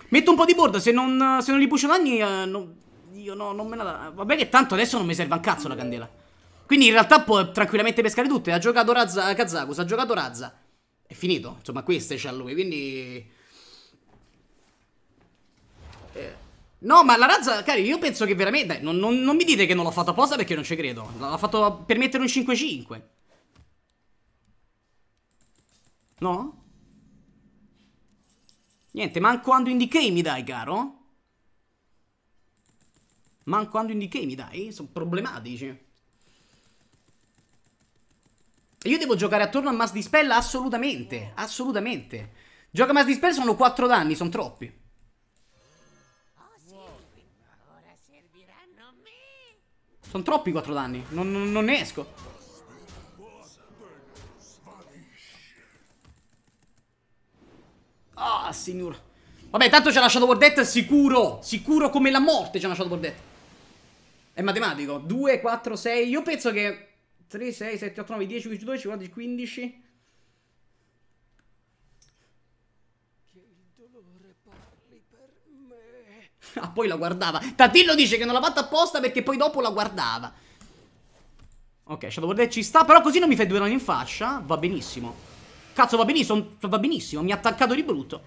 Speaker 2: Metto un po' di board, se non, se non gli puscio danni, eh, no, io no, non me la... Vabbè che tanto adesso non mi serve un cazzo la candela. Quindi in realtà può tranquillamente pescare tutte. Ha giocato Razza, Kazakus, ha giocato Razza. È finito, insomma queste c'ha lui, quindi... Eh. No, ma la razza, cari, io penso che veramente... non, non, non, mi dite che non l'ho fatto apposta perché non ci credo. L'ha fatto per mettere un 5-5. No? Niente, manco quando indichei mi dai, caro. Manco quando indichei mi dai. Sono problematici. Io devo giocare attorno a Mass Dispel? Assolutamente, assolutamente. Gioca Mass Dispel sono 4 danni, sono troppi. Sono troppi 4 danni. Non, non, non ne esco. Ah, signor. Vabbè, tanto c'è la Shadow Wardette sicuro. Sicuro come la morte c'è una Shadow Wardette. È matematico. 2, 4, 6. Io penso che... 3, 6, 7, 8, 9, 10, 12, 14, 15... Ah, poi la guardava. Tatillo dice che non l'ha fatta apposta perché poi dopo la guardava. Ok, Shadow Warrior ci sta, però così non mi fai due danni in faccia. Va benissimo. Cazzo, va benissimo, va benissimo. Mi ha attaccato di brutto.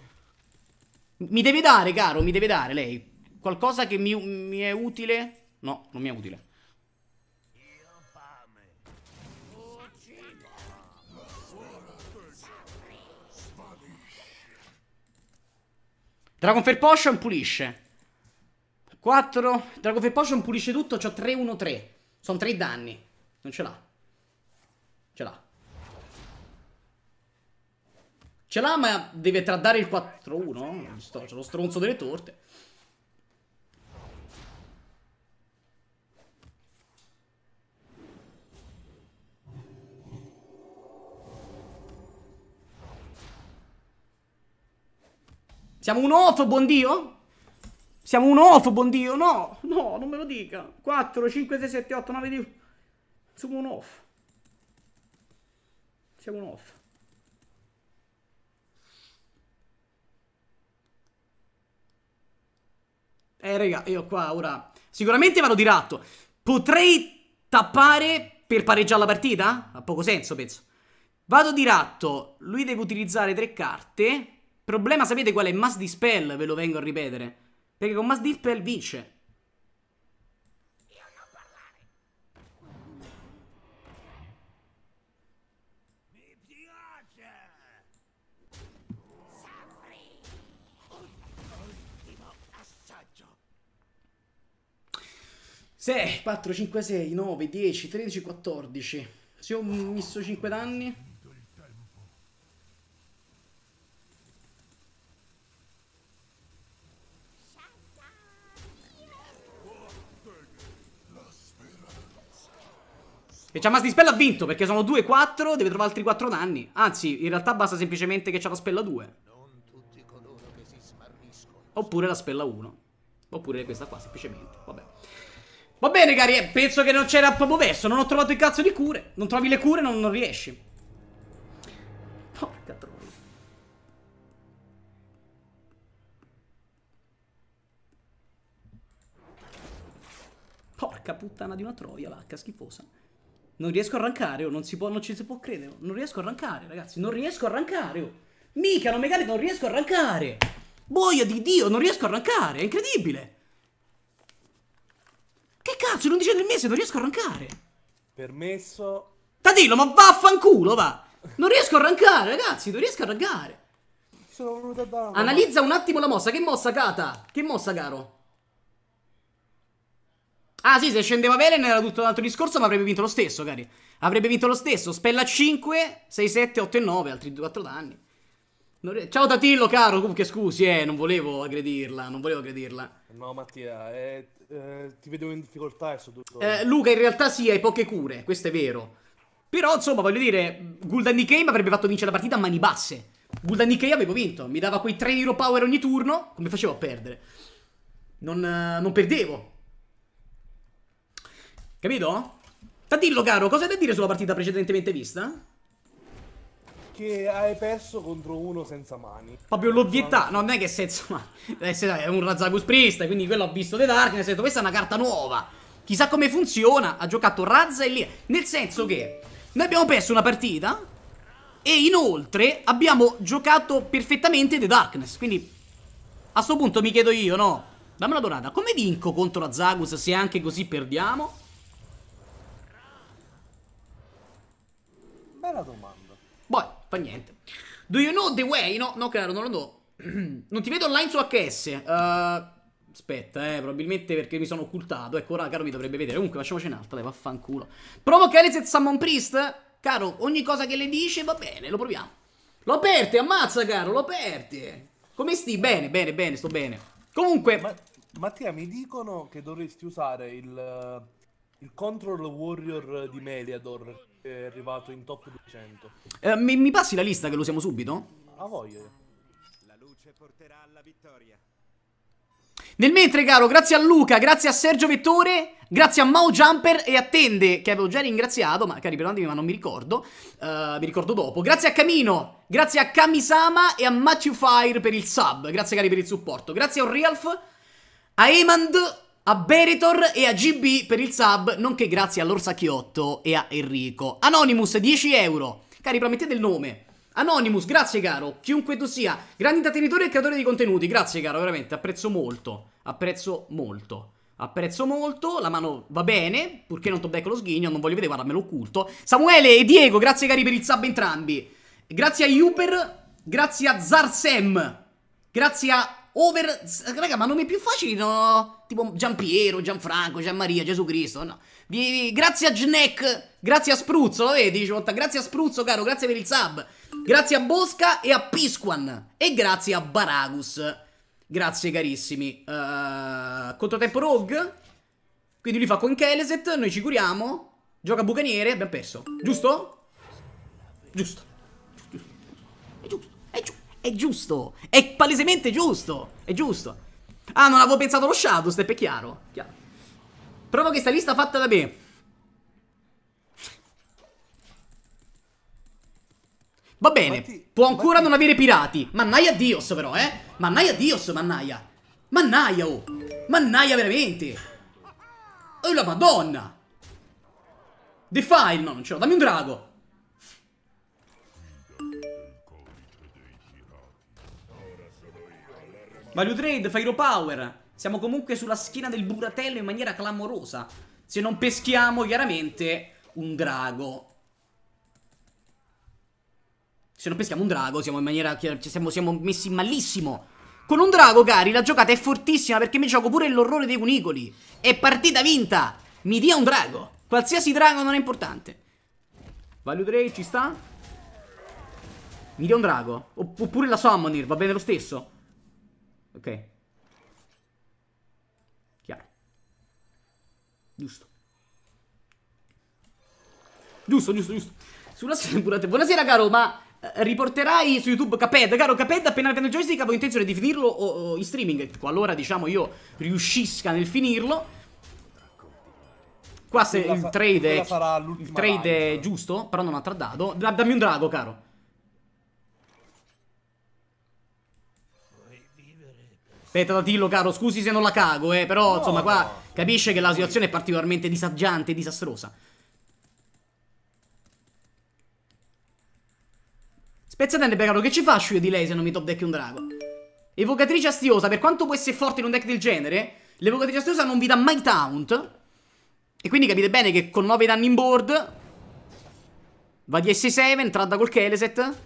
Speaker 2: Mi deve dare, caro, mi deve dare lei. Qualcosa che mi, mi è utile? No, non mi è utile. Dragonfair Potion pulisce 4. Dragonfire Potion pulisce tutto. C'ho 3-1-3. Sono 3 danni. Non ce l'ha. Ce l'ha. Ce l'ha, ma deve traddare il 4-1. c'è lo stronzo delle torte. Siamo un off, buon Dio? Siamo un off, buon Dio, no, no, non me lo dica. 4, 5, 6, 7, 8, 9, 10. Siamo un off. Siamo un off. Eh, raga, io qua ora... Sicuramente vado di ratto. Potrei tappare per pareggiare la partita? Ha poco senso, penso. Vado di ratto. Lui deve utilizzare tre carte. Problema, sapete qual è? Mass Dispel, ve lo vengo a ripetere. Perché con Mass Dispel vince. Io non
Speaker 4: parlare. Mi Ultimo assaggio.
Speaker 2: 6, 4, 5, 6, 9, 10, 13, 14. Se io misso 5 danni... E c'ha di Spell ha vinto perché sono 2-4, deve trovare altri 4 danni. Anzi, in realtà basta semplicemente che c'ha la spella 2. Oppure la spella 1. Oppure questa qua, semplicemente. Vabbè. Va bene, cari, eh, penso che non c'era proprio verso. Non ho trovato il cazzo di cure. Non trovi le cure, non, non riesci. Porca troia. Porca puttana di una troia, vacca schifosa. Non riesco a arrancare, oh, non, si può, non ci si può credere. Oh. Non riesco a arrancare, ragazzi, non riesco a arrancare. oh. Mica, non megali, non riesco a arrancare. Boia di Dio, non riesco a arrancare. è incredibile. Che cazzo, non dice nel mese, non riesco a arrancare.
Speaker 3: Permesso.
Speaker 2: Tadillo, ma vaffanculo, va. Non riesco a arrancare, ragazzi, non riesco a rankare. Analizza un attimo la mossa, che mossa, Kata? Che mossa, caro? Ah sì, se scendeva Velen era tutto un altro discorso, ma avrebbe vinto lo stesso, cari. Avrebbe vinto lo stesso. Spella 5, 6, 7, 8 e 9, altri 4 danni. Ciao Tatillo, caro. Comunque, scusi, eh, non volevo aggredirla. Non volevo aggredirla.
Speaker 3: No, Mattia, eh, eh, ti vedo in difficoltà. Adesso, eh,
Speaker 2: Luca, in realtà sì, hai poche cure. Questo è vero. Però, insomma, voglio dire, Gulden Nikkei mi avrebbe fatto vincere la partita a mani basse. Gulden Nikkei avevo vinto. Mi dava quei 3 hero power ogni turno. Come facevo a perdere? Non, eh, non perdevo. Capito? Ma dillo, caro, cosa hai da dire sulla partita precedentemente vista?
Speaker 3: Che hai perso contro uno senza mani.
Speaker 2: Proprio l'ovvietà, no, non è che senza mani. È un Razzagus Priest, quindi quello ha visto The Darkness. Ha detto, questa è una carta nuova. Chissà come funziona. Ha giocato Razza e lì. Nel senso che noi abbiamo perso una partita. E inoltre abbiamo giocato perfettamente The Darkness. Quindi a sto punto mi chiedo io, no? Dammi una donata. Come vinco contro Azagus se anche così perdiamo?
Speaker 3: bella domanda.
Speaker 2: Boh, fa niente. Do you know the way? No, no, caro, non lo do. non ti vedo online su HS. Uh, eh, Aspetta, eh, probabilmente perché mi sono occultato. Ecco, ora, caro, mi dovrebbe vedere. Comunque, facciamoci un'altra, dai, vaffanculo. Provo Kerezet Summon Priest? Caro, ogni cosa che le dice va bene, lo proviamo. Lo aperte, ammazza, caro, l'ho aperto. Come sti? Bene, bene, bene, sto bene. Comunque... Ma,
Speaker 3: Mattia, mi dicono che dovresti usare il, eh, il Control Warrior di Meliador è arrivato
Speaker 2: in top 200. Eh, mi, mi, passi la lista che lo usiamo subito?
Speaker 3: A voglia. La luce porterà alla
Speaker 2: vittoria. Nel mentre, caro, grazie a Luca, grazie a Sergio Vettore, grazie a Mau Jumper e attende, che avevo già ringraziato, ma cari, perdonatemi, ma non mi ricordo, uh, mi ricordo dopo. Grazie a Camino, grazie a Kamisama e a Matthew Fire per il sub, grazie cari per il supporto. Grazie a Realf, a Emand a Beritor e a GB per il sub, nonché grazie all'Orsacchiotto e a Enrico. Anonymous, 10 euro. Cari, promettete il nome. Anonymous, grazie caro, chiunque tu sia. Grande intrattenitore e creatore di contenuti, grazie caro, veramente, apprezzo molto. Apprezzo molto. Apprezzo molto, la mano va bene, purché non tobecco lo sghigno, non voglio vedere, guarda, me lo occulto. Samuele e Diego, grazie cari per il sub entrambi. Grazie a Uber, grazie a Zarsem, grazie a over... Raga, ma nomi più facili, no? Tipo Giampiero, Gianfranco, Gianmaria, Gesù Cristo, no? Vi... Grazie a Gnek, grazie a Spruzzo, lo vedi? Grazie a Spruzzo, caro, grazie per il sub. Grazie a Bosca e a Pisquan. E grazie a Baragus. Grazie carissimi. Uh, controtempo Rogue. Quindi lui fa con Keleset, noi ci curiamo. Gioca bucaniere, abbiamo perso. Giusto? Giusto. Giusto. È giusto è giusto, è palesemente giusto, è giusto. Ah, non avevo pensato allo Shadow Step, è chiaro. chiaro. Provo che sta lista fatta da me. Va bene, Batti, può ancora Batti. non avere pirati. Mannaia Dios però, eh. Mannaia Dios, mannaia. Mannaia, oh. Mannaia veramente. Oh la madonna. Defile, no, non ce l'ho. Dammi un drago. Value trade, Fire Power. Siamo comunque sulla schiena del buratello in maniera clamorosa. Se non peschiamo, chiaramente, un drago. Se non peschiamo un drago, siamo in maniera... Cioè, siamo, siamo messi malissimo. Con un drago, cari, la giocata è fortissima perché mi gioco pure l'orrore dei cunicoli. È partita vinta! Mi dia un drago. Qualsiasi drago non è importante. Value trade ci sta? Mi dia un drago. Oppure la Summoner, va bene lo stesso ok? Chiaro. Giusto. Giusto, giusto, giusto. Sulla burate. Buonasera, caro, ma eh, riporterai su YouTube Caped. Caro Caped, appena prendo il joystick avevo intenzione di finirlo o, o, in streaming, qualora, ecco, diciamo, io riuscisca nel finirlo. Qua se il trade, è, il trade è giusto, però non ha tradato. Dammi un drago, caro. Aspetta, Tatillo, caro, scusi se non la cago, eh, però, no, insomma, qua no. capisce che la situazione è particolarmente disagiante e disastrosa. Spezzatende, caro, che ci fa uscire di lei se non mi top deck un drago? Evocatrice astiosa, per quanto può essere forte in un deck del genere, l'evocatrice astiosa non vi dà mai taunt. E quindi capite bene che con 9 danni in board... Va di S7, entrata col Keleset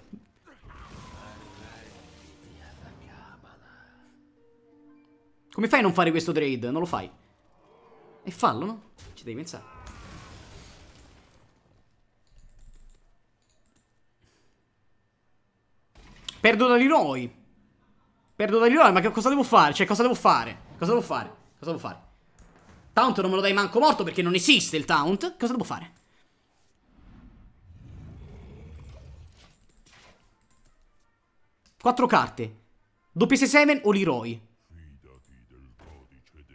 Speaker 2: Come fai a non fare questo trade? Non lo fai. E fallo, no? Ci devi pensare. Perdo da Leroy. Perdo da Leroy, ma che cosa devo fare? Cioè, cosa devo fare? Cosa devo fare? Cosa devo fare? Taunt non me lo dai manco morto perché non esiste il taunt. Cosa devo fare? Quattro carte. Doppia 6-7 o Leroy?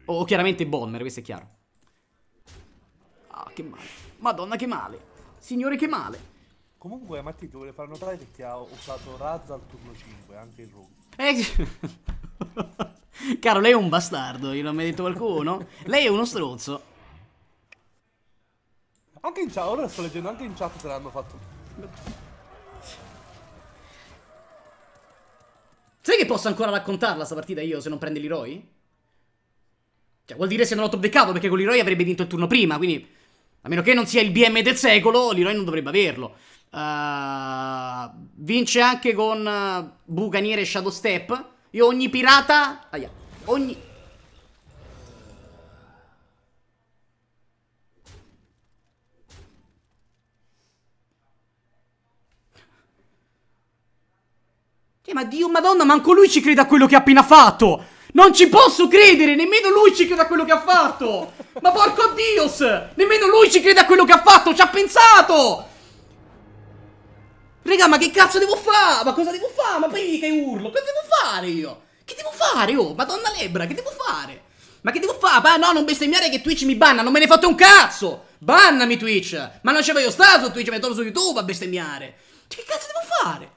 Speaker 2: O oh, chiaramente Bomber, questo è chiaro. Ah, che male. Madonna, che male. Signore, che male.
Speaker 3: Comunque, Matti,
Speaker 2: ti volevo far notare che ti ha usato Razza al turno 5, anche il Rogue. Eh, caro, lei è un bastardo, glielo ha detto qualcuno? lei è uno strozzo.
Speaker 3: Anche in chat, ora sto leggendo, anche in chat te l'hanno fatto.
Speaker 2: Sai che posso ancora raccontarla sta partita io se non prende l'eroi? Cioè, vuol dire se non l'ho top deccato, perché con Leroy avrebbe vinto il turno prima, quindi... A meno che non sia il BM del secolo, Leroy non dovrebbe averlo. Uh, vince anche con uh, Bucaniere e Shadow Step. Io ogni pirata... Aia, ogni... Eh, ma Dio, madonna, manco lui ci crede a quello che ha appena fatto! Non ci posso credere, nemmeno lui ci crede a quello che ha fatto. Ma porco dios, nemmeno lui ci crede a quello che ha fatto, ci ha pensato. Raga, ma che cazzo devo fare? Ma cosa devo fare? Ma poi che urlo, cosa devo fare io? Che devo fare, oh? Madonna lebra, che devo fare? Ma che devo fare? Ah, no, non bestemmiare che Twitch mi banna, non me ne fate un cazzo! Bannami Twitch! Ma non ci avevo stato su Twitch, mi torno su YouTube a bestemmiare! Che cazzo devo fare?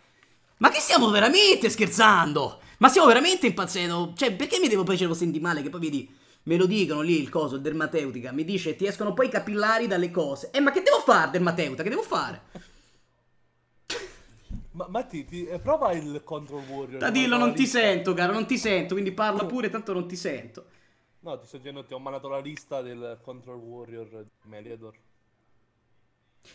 Speaker 2: Ma che stiamo veramente scherzando? Ma stiamo veramente impazzendo? Cioè, perché mi devo piacere lo senti male? Che poi vedi, me lo dicono lì il coso, il dermateutica. Mi dice, ti escono poi i capillari dalle cose. Eh, ma che devo fare, dermateuta? Che devo fare?
Speaker 3: Ma, Matti, ti, eh, prova il Control Warrior. Da dillo, non ti sento, caro, non
Speaker 2: ti sento. Quindi parla pure, tanto non ti sento. No,
Speaker 3: ti sto dicendo, ti ho mandato la lista del Control Warrior di Meliador.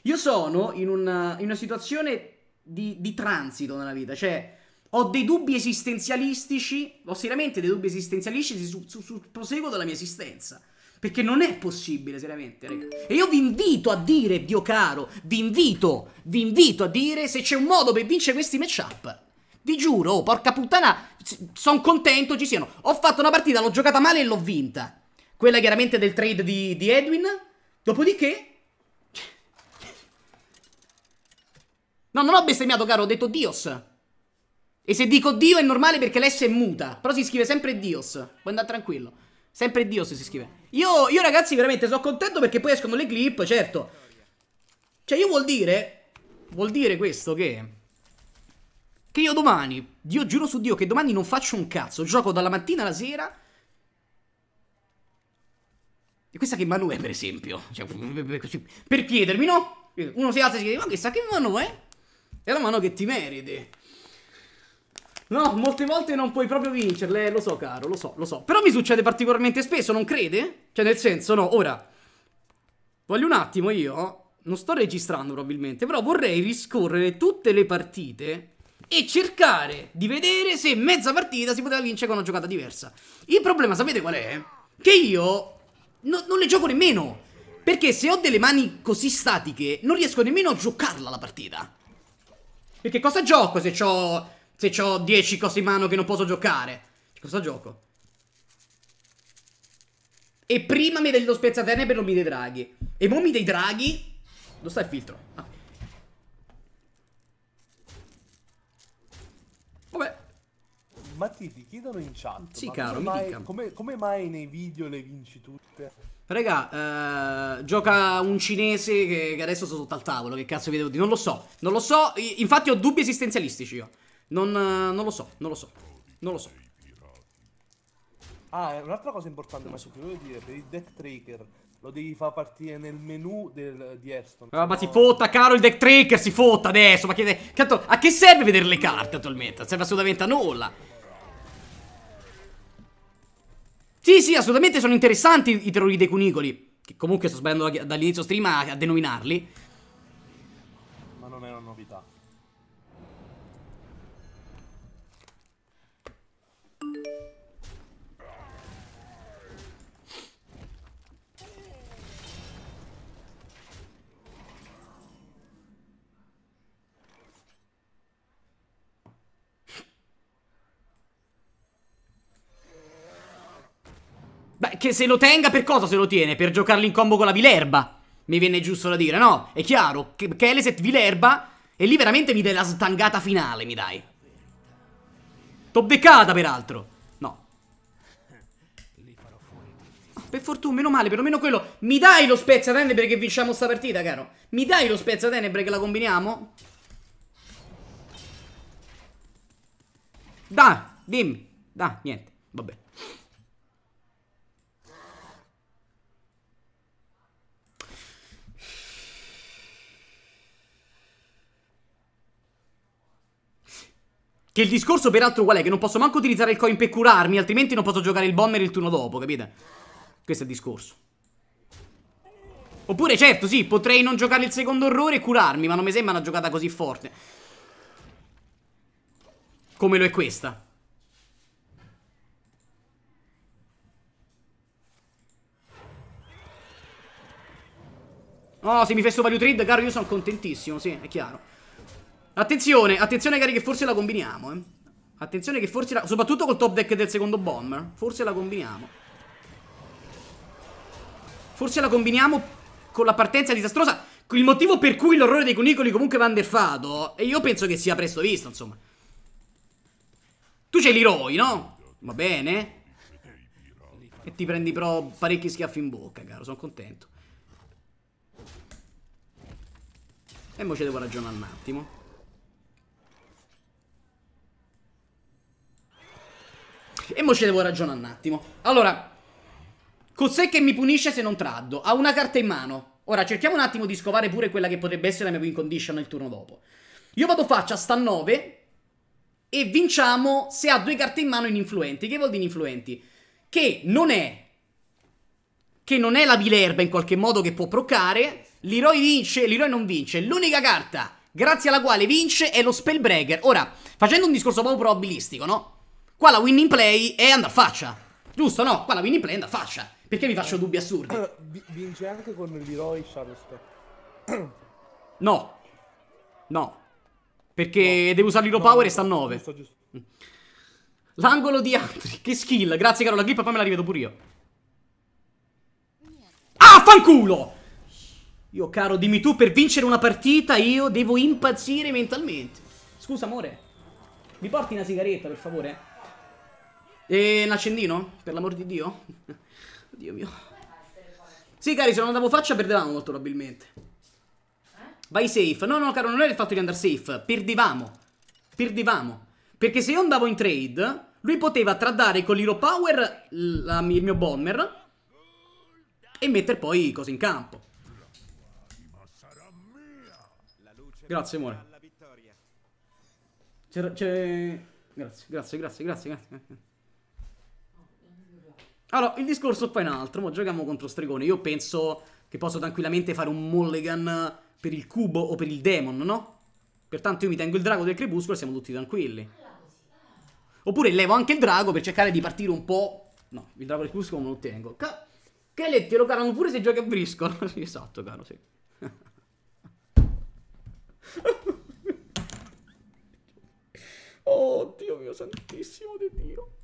Speaker 2: Io sono in una, in una situazione di, di transito nella vita, cioè ho dei dubbi esistenzialistici, ho seriamente dei dubbi esistenzialistici sul su, su, proseguo della mia esistenza. Perché non è possibile, seriamente, raga. E io vi invito a dire, Dio caro, vi invito, vi invito a dire se c'è un modo per vincere questi matchup. Vi giuro, oh, porca puttana, sono contento ci siano. Ho fatto una partita, l'ho giocata male e l'ho vinta. Quella chiaramente del trade di, di Edwin. Dopodiché... No, non ho bestemmiato, caro, ho detto Dios. E se dico Dio è normale perché l'S è muta. Però si scrive sempre Dios. Puoi andare tranquillo. Sempre Dios si scrive. Io, io ragazzi veramente sono contento perché poi escono le clip, certo. Cioè io vuol dire... Vuol dire questo che... Che io domani, io giuro su Dio che domani non faccio un cazzo. Gioco dalla mattina alla sera... E questa che Manu è, per esempio. Cioè, per chiedermi, no? Uno si alza e si chiede, ma chissà che Manu è? È la mano che ti meriti. No, molte volte non puoi proprio vincerle, lo so caro, lo so, lo so. Però mi succede particolarmente spesso, non crede? Cioè nel senso, no, ora... Voglio un attimo io... Non sto registrando probabilmente, però vorrei riscorrere tutte le partite e cercare di vedere se mezza partita si poteva vincere con una giocata diversa. Il problema, sapete qual è? Che io no, non le gioco nemmeno. Perché se ho delle mani così statiche, non riesco nemmeno a giocarla la partita. Perché cosa gioco se ho se ho 10 cose in mano che non posso giocare. Cosa gioco? E prima mi dai lo spezzatenebre non mi dei draghi. E mo mi dei draghi... Dove sta il filtro? Ah.
Speaker 3: Vabbè. Ma ti, ti chiedono in chat. Sì, caro, come mi mai, Come, come, mai nei video le vinci tutte?
Speaker 2: Raga, eh, gioca un cinese che, che adesso sto sotto al tavolo. Che cazzo vi devo dire? Non lo so. Non lo so. Infatti ho dubbi esistenzialistici io. Non, non lo so, non lo so. Non lo so.
Speaker 3: Ah, un'altra cosa importante, ma so. che volevo dire, per il deck tracker lo devi far partire nel menu del, di Aston.
Speaker 2: Ah, no? ma si fotta, caro il deck tracker, si fotta adesso. Ma che, tanto, a che serve vedere le carte attualmente? serve assolutamente a nulla. Sì, sì, assolutamente sono interessanti i terrori dei cunicoli. Che comunque sto sbagliando dall'inizio stream a, a denominarli. che se lo tenga per cosa se lo tiene? Per giocarli in combo con la Vilerba. Mi viene giusto da dire, no? È chiaro, che Keleset Vilerba e lì veramente mi dai la stangata finale, mi dai. T'ho beccata, peraltro. No. Per fortuna, meno male, perlomeno quello. Mi dai lo spezza tenebre che vinciamo sta partita, caro? Mi dai lo spezza tenebre che la combiniamo? Da, dimmi. Da, niente, vabbè. Che il discorso peraltro qual è? Che non posso manco utilizzare il coin per curarmi, altrimenti non posso giocare il bomber il turno dopo, capite? Questo è il discorso. Oppure certo, sì, potrei non giocare il secondo orrore e curarmi, ma non mi sembra una giocata così forte. Come lo è questa. Oh, se mi fesso value trade, caro, io sono contentissimo, sì, è chiaro. Attenzione, attenzione cari che forse la combiniamo, eh. Attenzione che forse la... Soprattutto col top deck del secondo bomber. Eh. Forse la combiniamo. Forse la combiniamo con la partenza disastrosa. Il motivo per cui l'orrore dei cunicoli comunque va underfato. E io penso che sia presto visto, insomma. Tu c'hai l'eroi, no? Va bene. E ti prendi però parecchi schiaffi in bocca, caro. Sono contento. E mo ci devo ragionare un attimo. E mo ci devo ragionare un attimo. Allora, cos'è che mi punisce se non traddo? Ha una carta in mano. Ora, cerchiamo un attimo di scovare pure quella che potrebbe essere la mia win condition il turno dopo. Io vado faccia, sta 9 e vinciamo se ha due carte in mano in influenti. Che vuol dire in influenti? Che non è che non è la vilerba in qualche modo che può proccare. L'eroe vince, l'eroe non vince. L'unica carta grazie alla quale vince è lo spellbreaker. Ora, facendo un discorso proprio probabilistico, no? Qua la winning play è andar faccia. Giusto, no? Qua la winning play è andar faccia. Perché vi faccio dubbi assurdi?
Speaker 3: Vince anche con l'Iroi Charleston.
Speaker 2: No. No. Perché no. devo usare l'Hero no, Power no, e sta a 9. Giusto, giusto. Mm. L'angolo di altri. Che skill. Grazie, caro. La grippa poi me la rivedo pure io. Ah, fanculo! Io, caro, dimmi tu, per vincere una partita io devo impazzire mentalmente. Scusa, amore. Mi porti una sigaretta, per favore? E un accendino? Per l'amor di Dio? Oddio mio. Sì, cari, se non andavo faccia perdevamo molto probabilmente. Vai safe. No, no, caro, non è il fatto di andare safe. Perdivamo. Perdivamo. Perché se io andavo in trade, lui poteva tradare con l'Hero Power la, il mio bomber e mettere poi cose in campo. Grazie, amore. C'è... Grazie, grazie, grazie, grazie, grazie. Allora, il discorso poi è un altro, ma giochiamo contro Stregone. Io penso che posso tranquillamente fare un mulligan per il cubo o per il demon, no? Pertanto io mi tengo il drago del crepuscolo e siamo tutti tranquilli. Oppure levo anche il drago per cercare di partire un po'... No, il drago del crepuscolo non lo tengo. Ca... Caletti lo carano pure se giochi a briscola. sì, esatto, caro, sì.
Speaker 3: oh, Dio mio santissimo di Dio.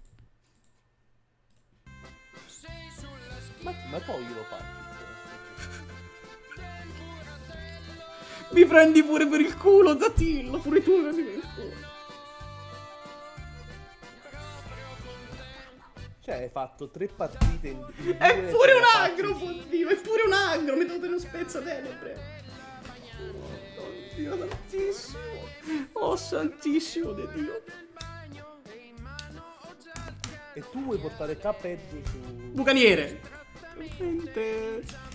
Speaker 3: Ma, ma poi glielo faccio.
Speaker 2: Mi prendi pure per il culo, Zatillo, pure tu mi prendi per il culo.
Speaker 3: Cioè, hai fatto tre partite in due. È pure un agro,
Speaker 2: oddio, è pure un agro, mi devo tenere un spezza tenebre.
Speaker 3: Oh, oddio,
Speaker 4: santissimo. Oh, santissimo di Dio.
Speaker 3: E tu vuoi portare Cuphead su... Bucaniere!
Speaker 4: veramente.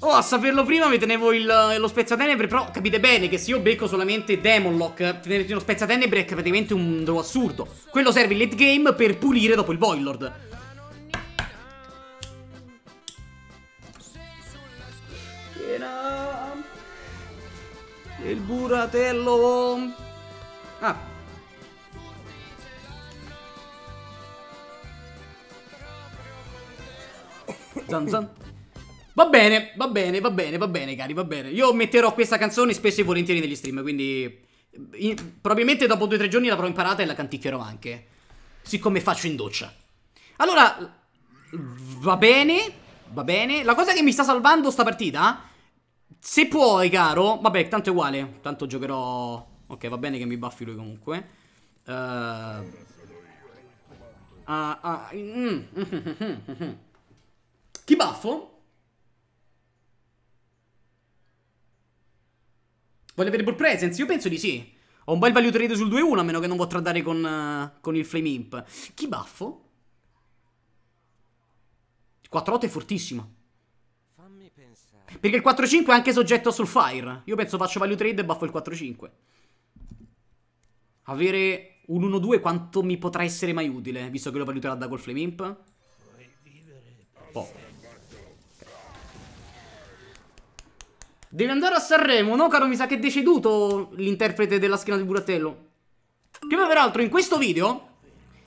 Speaker 2: Oh, a saperlo prima mi tenevo il, eh, lo spezzatenebre, però capite bene che se io becco solamente Demon Lock, eh, tenerti uno spezzatenebre è praticamente un draw assurdo. Quello serve in late game per pulire dopo il Void il buratello ah zan zan Va bene, va bene, va bene, va bene, cari, va bene. Io metterò questa canzone spesso e volentieri negli stream, quindi in, probabilmente dopo due o tre giorni l'avrò imparata e la canticchierò anche. Siccome faccio in doccia. Allora, va bene, va bene. La cosa che mi sta salvando sta partita se puoi, caro. Vabbè, tanto è uguale. Tanto giocherò... Ok, va bene che mi baffi lui comunque. Uh... Ah, ah, mm, mm, baffo? Voglio avere ball presence? Io penso di sì. Ho un bel value trade sul 2-1 a meno che non vuoi tradare con, uh, con, il Flame Imp. Chi baffo? 4-8 è fortissimo. Perché il 4-5 è anche soggetto a fire. Io penso faccio value trade e buffo il 4-5. Avere un 1-2 quanto mi potrà essere mai utile, visto che lo valuterà da col flame imp. Oh. Deve andare a Sanremo, no caro? Mi sa che è deceduto l'interprete della schiena di Burattello. Che poi peraltro in questo video...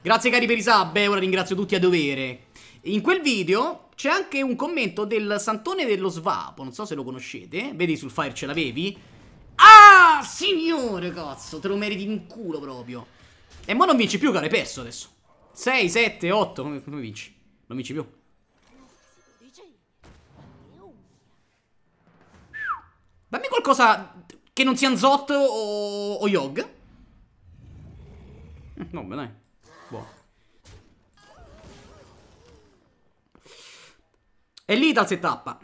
Speaker 2: Grazie cari per i sub, eh, ora ringrazio tutti a dovere. In quel video c'è anche un commento del Santone dello Svapo, non so se lo conoscete, vedi sul fire ce l'avevi? Ah, signore, cazzo, te lo meriti in culo proprio. E mo non vinci più, caro, hai perso adesso. 6, 7, 8, come, come vinci? Non vinci più. Dammi qualcosa che non sia Zot o, o Yog. No, beh, dai. È l'Ital si tappa.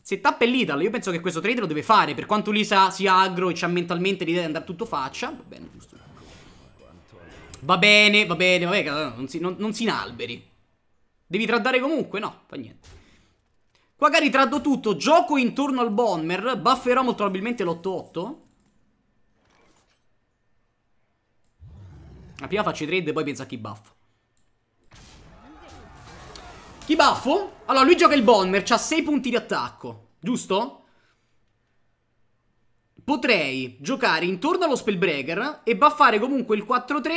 Speaker 2: Se tappa è l'Ital, io penso che questo trade lo deve fare. Per quanto Lisa sia agro e c'ha mentalmente l'idea di andare tutto faccia. Va bene, giusto. Va bene, va bene, va bene. Eh, non si, non, non si inalberi. Devi traddare comunque? No, fa niente. Qua magari traddo tutto. Gioco intorno al bomber. Bufferò molto probabilmente l'8-8. La prima faccio i trade e poi penso a chi buff. Chi baffo? Allora, lui gioca il bomber, c'ha 6 punti di attacco, giusto? Potrei giocare intorno allo Spellbreaker e buffare comunque il 4-3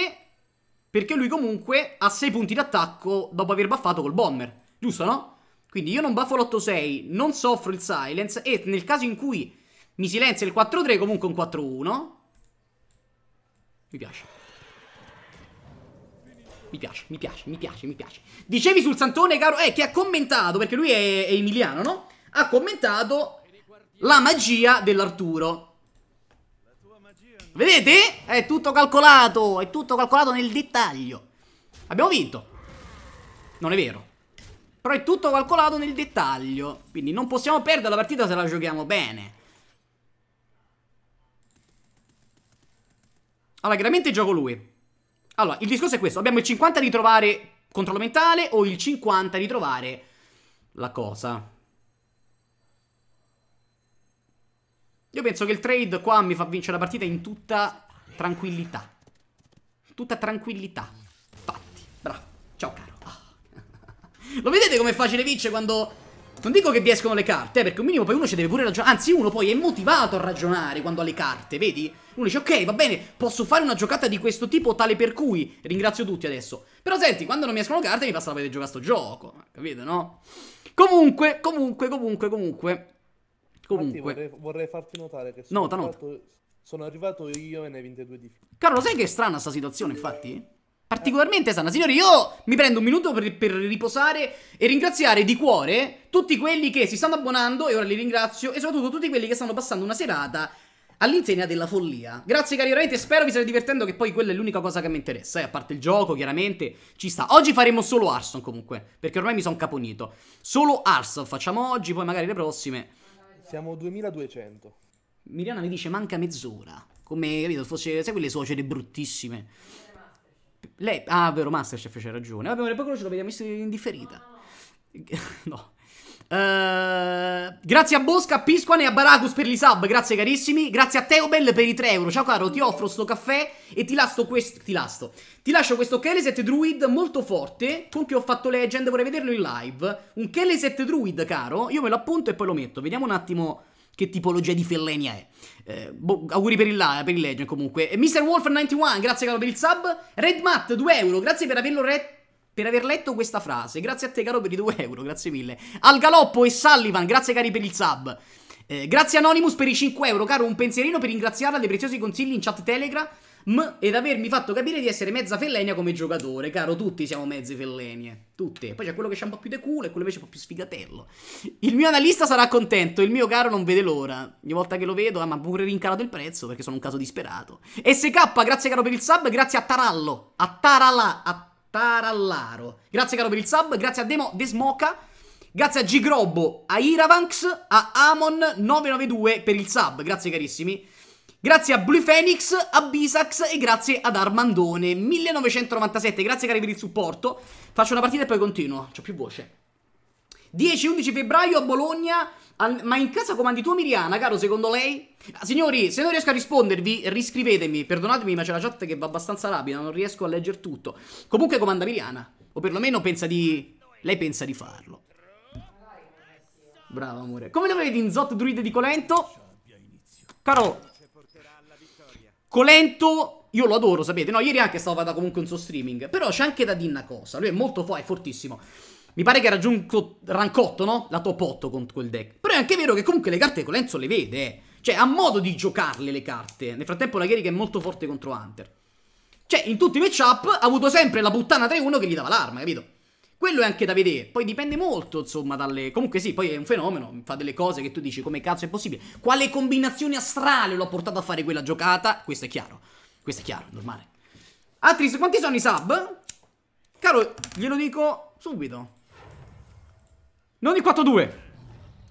Speaker 2: perché lui comunque ha 6 punti di attacco dopo aver buffato col bomber, giusto no? Quindi io non buffo l'8-6, non soffro il silence e nel caso in cui mi silenzia il 4-3 comunque un 4-1. Mi piace mi piace, mi piace, mi piace, mi piace. Dicevi sul Santone, caro, eh, che ha commentato, perché lui è, è emiliano, no? Ha commentato la magia dell'Arturo. Vedete? È tutto calcolato, è tutto calcolato nel dettaglio. Abbiamo vinto. Non è vero. Però è tutto calcolato nel dettaglio. Quindi non possiamo perdere la partita se la giochiamo bene. Allora, chiaramente gioco lui. Allora, il discorso è questo. Abbiamo il 50 di trovare controllo mentale o il 50 di trovare la cosa. Io penso che il trade qua mi fa vincere la partita in tutta tranquillità. Tutta tranquillità. Fatti. Bravo. Ciao caro. Oh. Lo vedete com'è facile vincere quando non dico che vi escono le carte, eh, perché un minimo poi uno ci deve pure ragionare. Anzi, uno poi è motivato a ragionare quando ha le carte, vedi? Uno dice, ok, va bene, posso fare una giocata di questo tipo tale per cui ringrazio tutti adesso. Però senti, quando non mi escono carte mi passa la pelle di giocare a sto gioco, capito, no? Comunque, comunque, comunque, comunque... Comunque...
Speaker 3: Vorrei, vorrei, farti notare che sono, nota, arrivato, nota. sono arrivato io e ne hai
Speaker 2: vinte due di fila. Carlo, sai che è strana sta situazione, infatti? particolarmente sana. Signori, io mi prendo un minuto per, per, riposare e ringraziare di cuore tutti quelli che si stanno abbonando e ora li ringrazio e soprattutto tutti quelli che stanno passando una serata all'insegna della follia. Grazie cari veramente, spero vi state divertendo che poi quella è l'unica cosa che mi interessa, eh, a parte il gioco, chiaramente ci sta. Oggi faremo solo Arson comunque, perché ormai mi sono caponito. Solo Arson facciamo oggi, poi magari le prossime. Siamo 2200. Miriana mi dice manca mezz'ora, come capito, fosse sai quelle suocere bruttissime. Lei, ah, vero, Masterchef c'è ragione. Vabbè, ma poi quello ce lo vediamo in differita. no. Uh, grazie a Bosca, a Pisquan e a Baracus per gli sub, grazie carissimi. Grazie a Teobel per i 3 euro. Ciao caro, ti offro sto caffè e ti, lascio questo. ti, lasto. ti lascio questo Keleset Druid molto forte con che ho fatto legend, vorrei vederlo in live. Un Keleset Druid, caro. Io me lo appunto e poi lo metto. Vediamo un attimo che tipologia di Fellenia è. Eh, boh, auguri per il, la, per il Legend comunque. Eh, Mr. Wolf91, grazie caro per il sub. Red 2 euro, grazie per averlo retto per aver letto questa frase. Grazie a te, caro, per i 2 euro. Grazie mille. Al Galoppo e Sullivan, grazie, cari, per il sub. Eh, grazie Anonymous per i 5 euro, caro. Un pensierino per ringraziarla dei preziosi consigli in chat Telegram ed avermi fatto capire di essere mezza fellenia come giocatore. Caro, tutti siamo mezze fellenie. Tutte. Poi c'è quello che c'ha un po' più de culo e quello invece un po' più sfigatello. Il mio analista sarà contento, il mio caro non vede l'ora. Ogni volta che lo vedo, ah, ma pure rincarato il prezzo perché sono un caso disperato. SK, grazie caro per il sub, grazie a Tarallo. A Taralla, a Tarallaro. Grazie caro per il sub, grazie a Demo Desmoca. Grazie a Gigrobbo, a Iravanks, a Amon992 per il sub. Grazie carissimi. Grazie a Blue Phoenix, a Bisax e grazie ad Armandone. 1997, grazie cari per il supporto. Faccio una partita e poi continuo, C'è più voce. 10-11 febbraio a Bologna, al... ma in casa comandi tu Miriana, caro, secondo lei? Ah, signori, se non riesco a rispondervi, riscrivetemi, perdonatemi, ma c'è la chat che va abbastanza rapida, non riesco a leggere tutto. Comunque comanda Miriana, o perlomeno pensa di... lei pensa di farlo. Bravo amore. Come lo vedi in Zot Druide di Colento? Caro, Colento, io lo adoro, sapete, no? Ieri anche stavo facendo comunque un suo streaming, però c'è anche da dire una cosa, lui è molto fuori, è fortissimo. Mi pare che ha raggiunto Rancotto, no? La top 8 con quel deck. Però è anche vero che comunque le carte Colenzo le vede, eh. Cioè, ha modo di giocarle le carte. Nel frattempo la Gerica è molto forte contro Hunter. Cioè, in tutti i matchup ha avuto sempre la puttana 3-1 che gli dava l'arma, capito? Quello è anche da vedere, poi dipende molto, insomma, dalle... Comunque sì, poi è un fenomeno, fa delle cose che tu dici, come cazzo è possibile? Quale combinazione astrale l'ho portato a fare quella giocata? Questo è chiaro, questo è chiaro, normale. Altri, quanti sono i sub? Caro, glielo dico subito. Non il 4-2.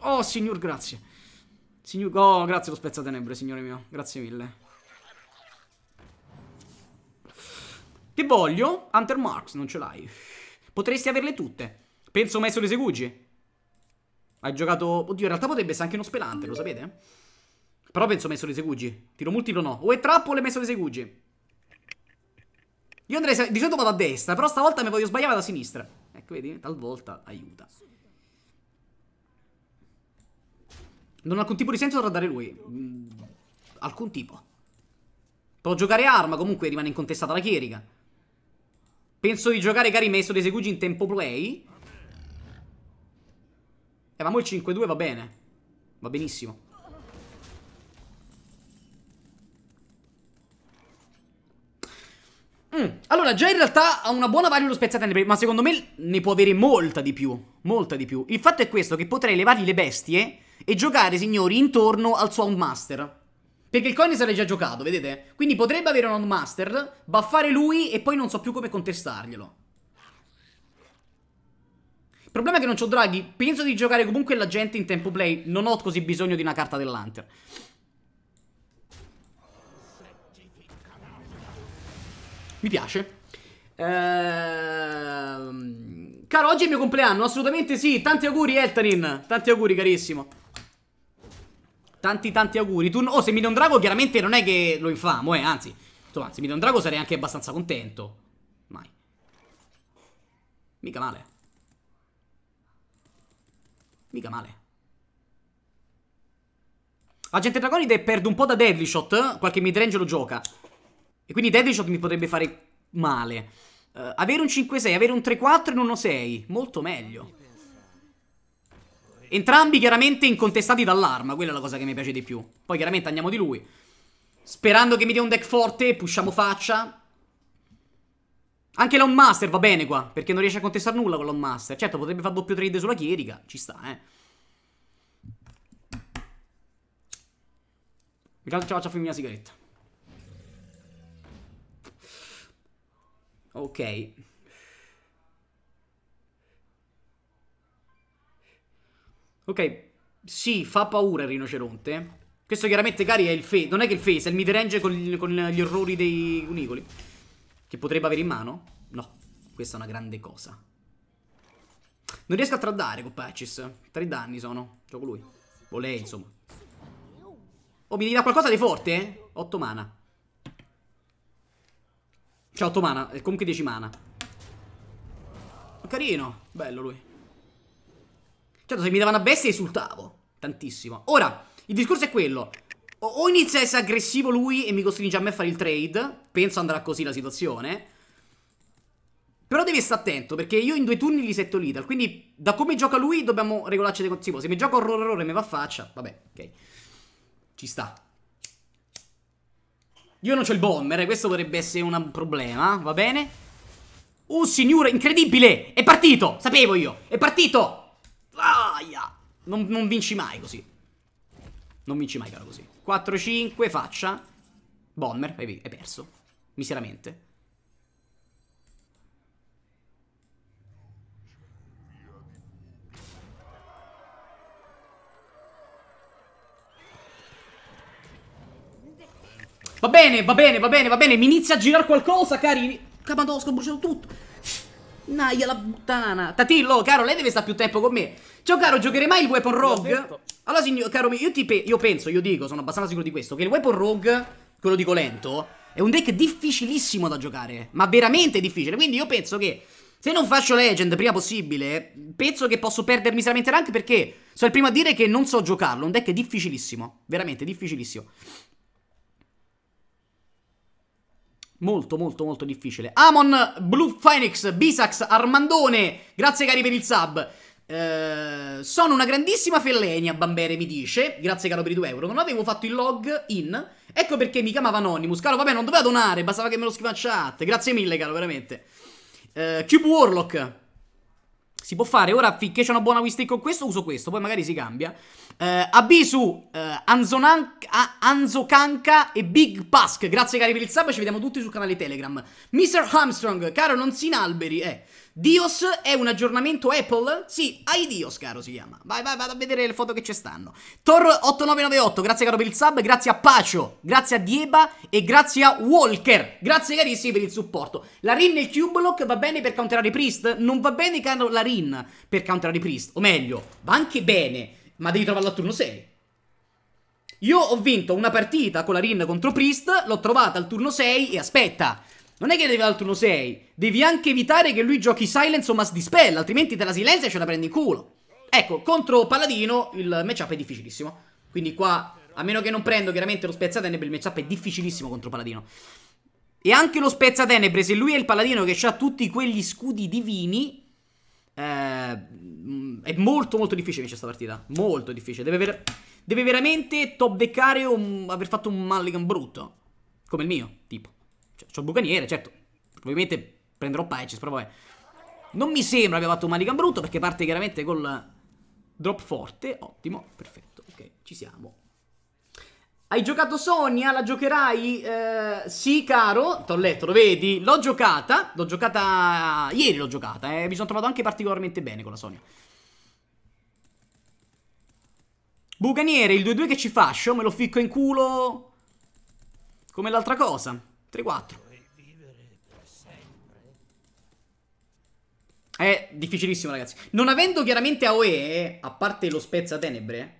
Speaker 2: Oh, signor, grazie. Signor... Oh, grazie lo tenebre, signore mio. Grazie mille. Ti voglio? Hunter Marks, non ce l'hai. Potresti averle tutte. Penso mai sulle segugi. Ha giocato... Oddio, in realtà potrebbe essere anche uno spelante, lo sapete? Però penso messo le segugi. Tiro multiplo no. O è trappole messo le segugi. Io andrei di solito vado a destra, però stavolta mi voglio sbagliare da sinistra. Ecco, vedi, talvolta aiuta. Non ha alcun tipo di senso da dare lui. Mm, alcun tipo. Può giocare arma, comunque rimane incontestata la chierica. Penso di giocare cari Mesodo Esegugi in tempo play. E eh, ma il 5-2 va bene. Va benissimo. Mm. Allora, già in realtà ha una buona value lo spezzatende, ma secondo me ne può avere molta di più. Molta di più. Il fatto è questo, che potrei levargli le bestie e giocare, signori, intorno al Soundmaster. Perché il Coin sarà già giocato, vedete? Quindi potrebbe avere un on master, buffare lui e poi non so più come contestarglielo. Il problema è che non c'ho draghi. Penso di giocare comunque la gente in tempo play. Non ho così bisogno di una carta dell'Hunter. Mi piace. Ehm... Caro, oggi è il mio compleanno, assolutamente sì. Tanti auguri, Eltanin. Tanti auguri, carissimo. Tanti tanti auguri. Tu... Oh, se mi do un drago chiaramente non è che lo infamo, eh, anzi. Insomma, se mi do un drago sarei anche abbastanza contento. Mai. Mica male. Mica male. Agente Dragonide perde un po' da Deadly Shot. Qualche midrange lo gioca. E quindi Deadly Shot mi potrebbe fare male. Uh, avere un 5-6, avere un 3-4 in 1-6. Molto meglio. Entrambi chiaramente incontestati dall'arma, quella è la cosa che mi piace di più. Poi chiaramente andiamo di lui. Sperando che mi dia un deck forte, pushiamo faccia. Anche l'On Master va bene qua, perché non riesce a contestare nulla con l'On Master. Certo, potrebbe fare doppio trade sulla chierica, ci sta, eh. Mi calcio faccio a mia sigaretta. Ok. Ok, sì, fa paura il rinoceronte. Questo chiaramente, cari, è il face. Non è che il face, è il midrange con, con gli orrori dei cunicoli. Che potrebbe avere in mano? No, questa è una grande cosa. Non riesco a traddare con Patches. Tre danni sono. Gioco lui. O lei, insomma. Oh, mi devi qualcosa di forte? Eh? 8 mana. Cioè, 8 mana. Eh, comunque 10 mana. Carino. Bello lui. Certo, se mi davano a bestia esultavo. Tantissimo. Ora, il discorso è quello. O, inizia a essere aggressivo lui e mi costringe a me a fare il trade. Penso andrà così la situazione. Però devi stare attento perché io in due turni li setto l'Ital. Quindi da come gioca lui dobbiamo regolarci dei consigli. Se mi gioco gioca orrore e mi va a faccia. Vabbè, ok. Ci sta. Io non c'ho il bomber, eh, questo potrebbe essere un problema, va bene? Oh signore, incredibile! È partito! Sapevo io! È partito! Non, non vinci mai così. Non vinci mai, caro, così. 4-5, faccia. Bomber, hai, hai perso. Miseramente. Va bene, va bene, va bene, va bene. Mi inizia a girare qualcosa, cari. Camadosco, ho bruciato tutto. Naia la puttana. Tatillo, caro, lei deve stare più tempo con me. Ciao caro, giocherei mai il Weapon Rogue? Allora, signor, caro mio, io, pe io, penso, io dico, sono abbastanza sicuro di questo, che il Weapon Rogue, quello dico lento, è un deck difficilissimo da giocare. Ma veramente difficile. Quindi io penso che, se non faccio Legend prima possibile, penso che posso perdermi seriamente rank perché sono il primo a dire che non so giocarlo. Un deck difficilissimo. Veramente difficilissimo. Molto, molto, molto difficile. Amon, Blue Phoenix, Bisax, Armandone. Grazie cari per il sub. Eh, sono una grandissima fellenia, Bambere mi dice. Grazie caro per i 2 euro. Non avevo fatto il log in. Ecco perché mi chiamava Anonymous. Caro, vabbè, non doveva donare, bastava che me lo schifacciate. Grazie mille, caro, veramente. Eh, Cube Warlock. Si può fare ora finché c'è una buona wistake con questo, uso questo. Poi magari si cambia. Uh, Abisu, uh, Anzo Kanka e Big Pask. Grazie cari per il sub, ci vediamo tutti sul canale Telegram. Mr. Armstrong, caro non si inalberi, eh. Dios è un aggiornamento Apple? Sì, ai Dios, caro si chiama. Vai, vai, vado a vedere le foto che ci stanno. Tor8998, grazie caro per il sub, grazie a Pacio, grazie a Dieba e grazie a Walker. Grazie carissimi per il supporto. La Rin nel il Cublock va bene per counterare Priest? Non va bene caro la Rin per counterare Priest, o meglio, va anche bene ma devi trovarlo al turno 6. Io ho vinto una partita con la Rin contro Priest, l'ho trovata al turno 6 e aspetta, non è che devi al turno 6, devi anche evitare che lui giochi Silence o Mass Dispel, altrimenti te la silenzia e ce la prendi in culo. Ecco, contro Paladino il matchup è difficilissimo, quindi qua, a meno che non prendo chiaramente lo Spezza Tenebre, il matchup è difficilissimo contro Paladino. E anche lo Spezza Tenebre, se lui è il Paladino che ha tutti quegli scudi divini, eh, mm, è molto molto difficile vincere questa partita. Molto difficile. Deve, ver deve veramente top deckare o aver fatto un mulligan brutto. Come il mio, tipo. Cioè, c'ho il bucaniere, certo. Probabilmente prenderò patches, però vabbè. Non mi sembra abbia fatto un mulligan brutto perché parte chiaramente col drop forte. Ottimo, perfetto. Ok, ci siamo. Hai giocato Sonia? Ah, la giocherai? Eh, sì, caro. T'ho letto, lo vedi? L'ho giocata. L'ho giocata. Eh, ieri l'ho giocata. Eh. Mi sono trovato anche particolarmente bene con la Sonia. Buganiere, il 2-2 che ci fascio, me lo ficco in culo. Come l'altra cosa. 3-4. È eh, difficilissimo, ragazzi. Non avendo chiaramente AOE, a parte lo Spezza Tenebre,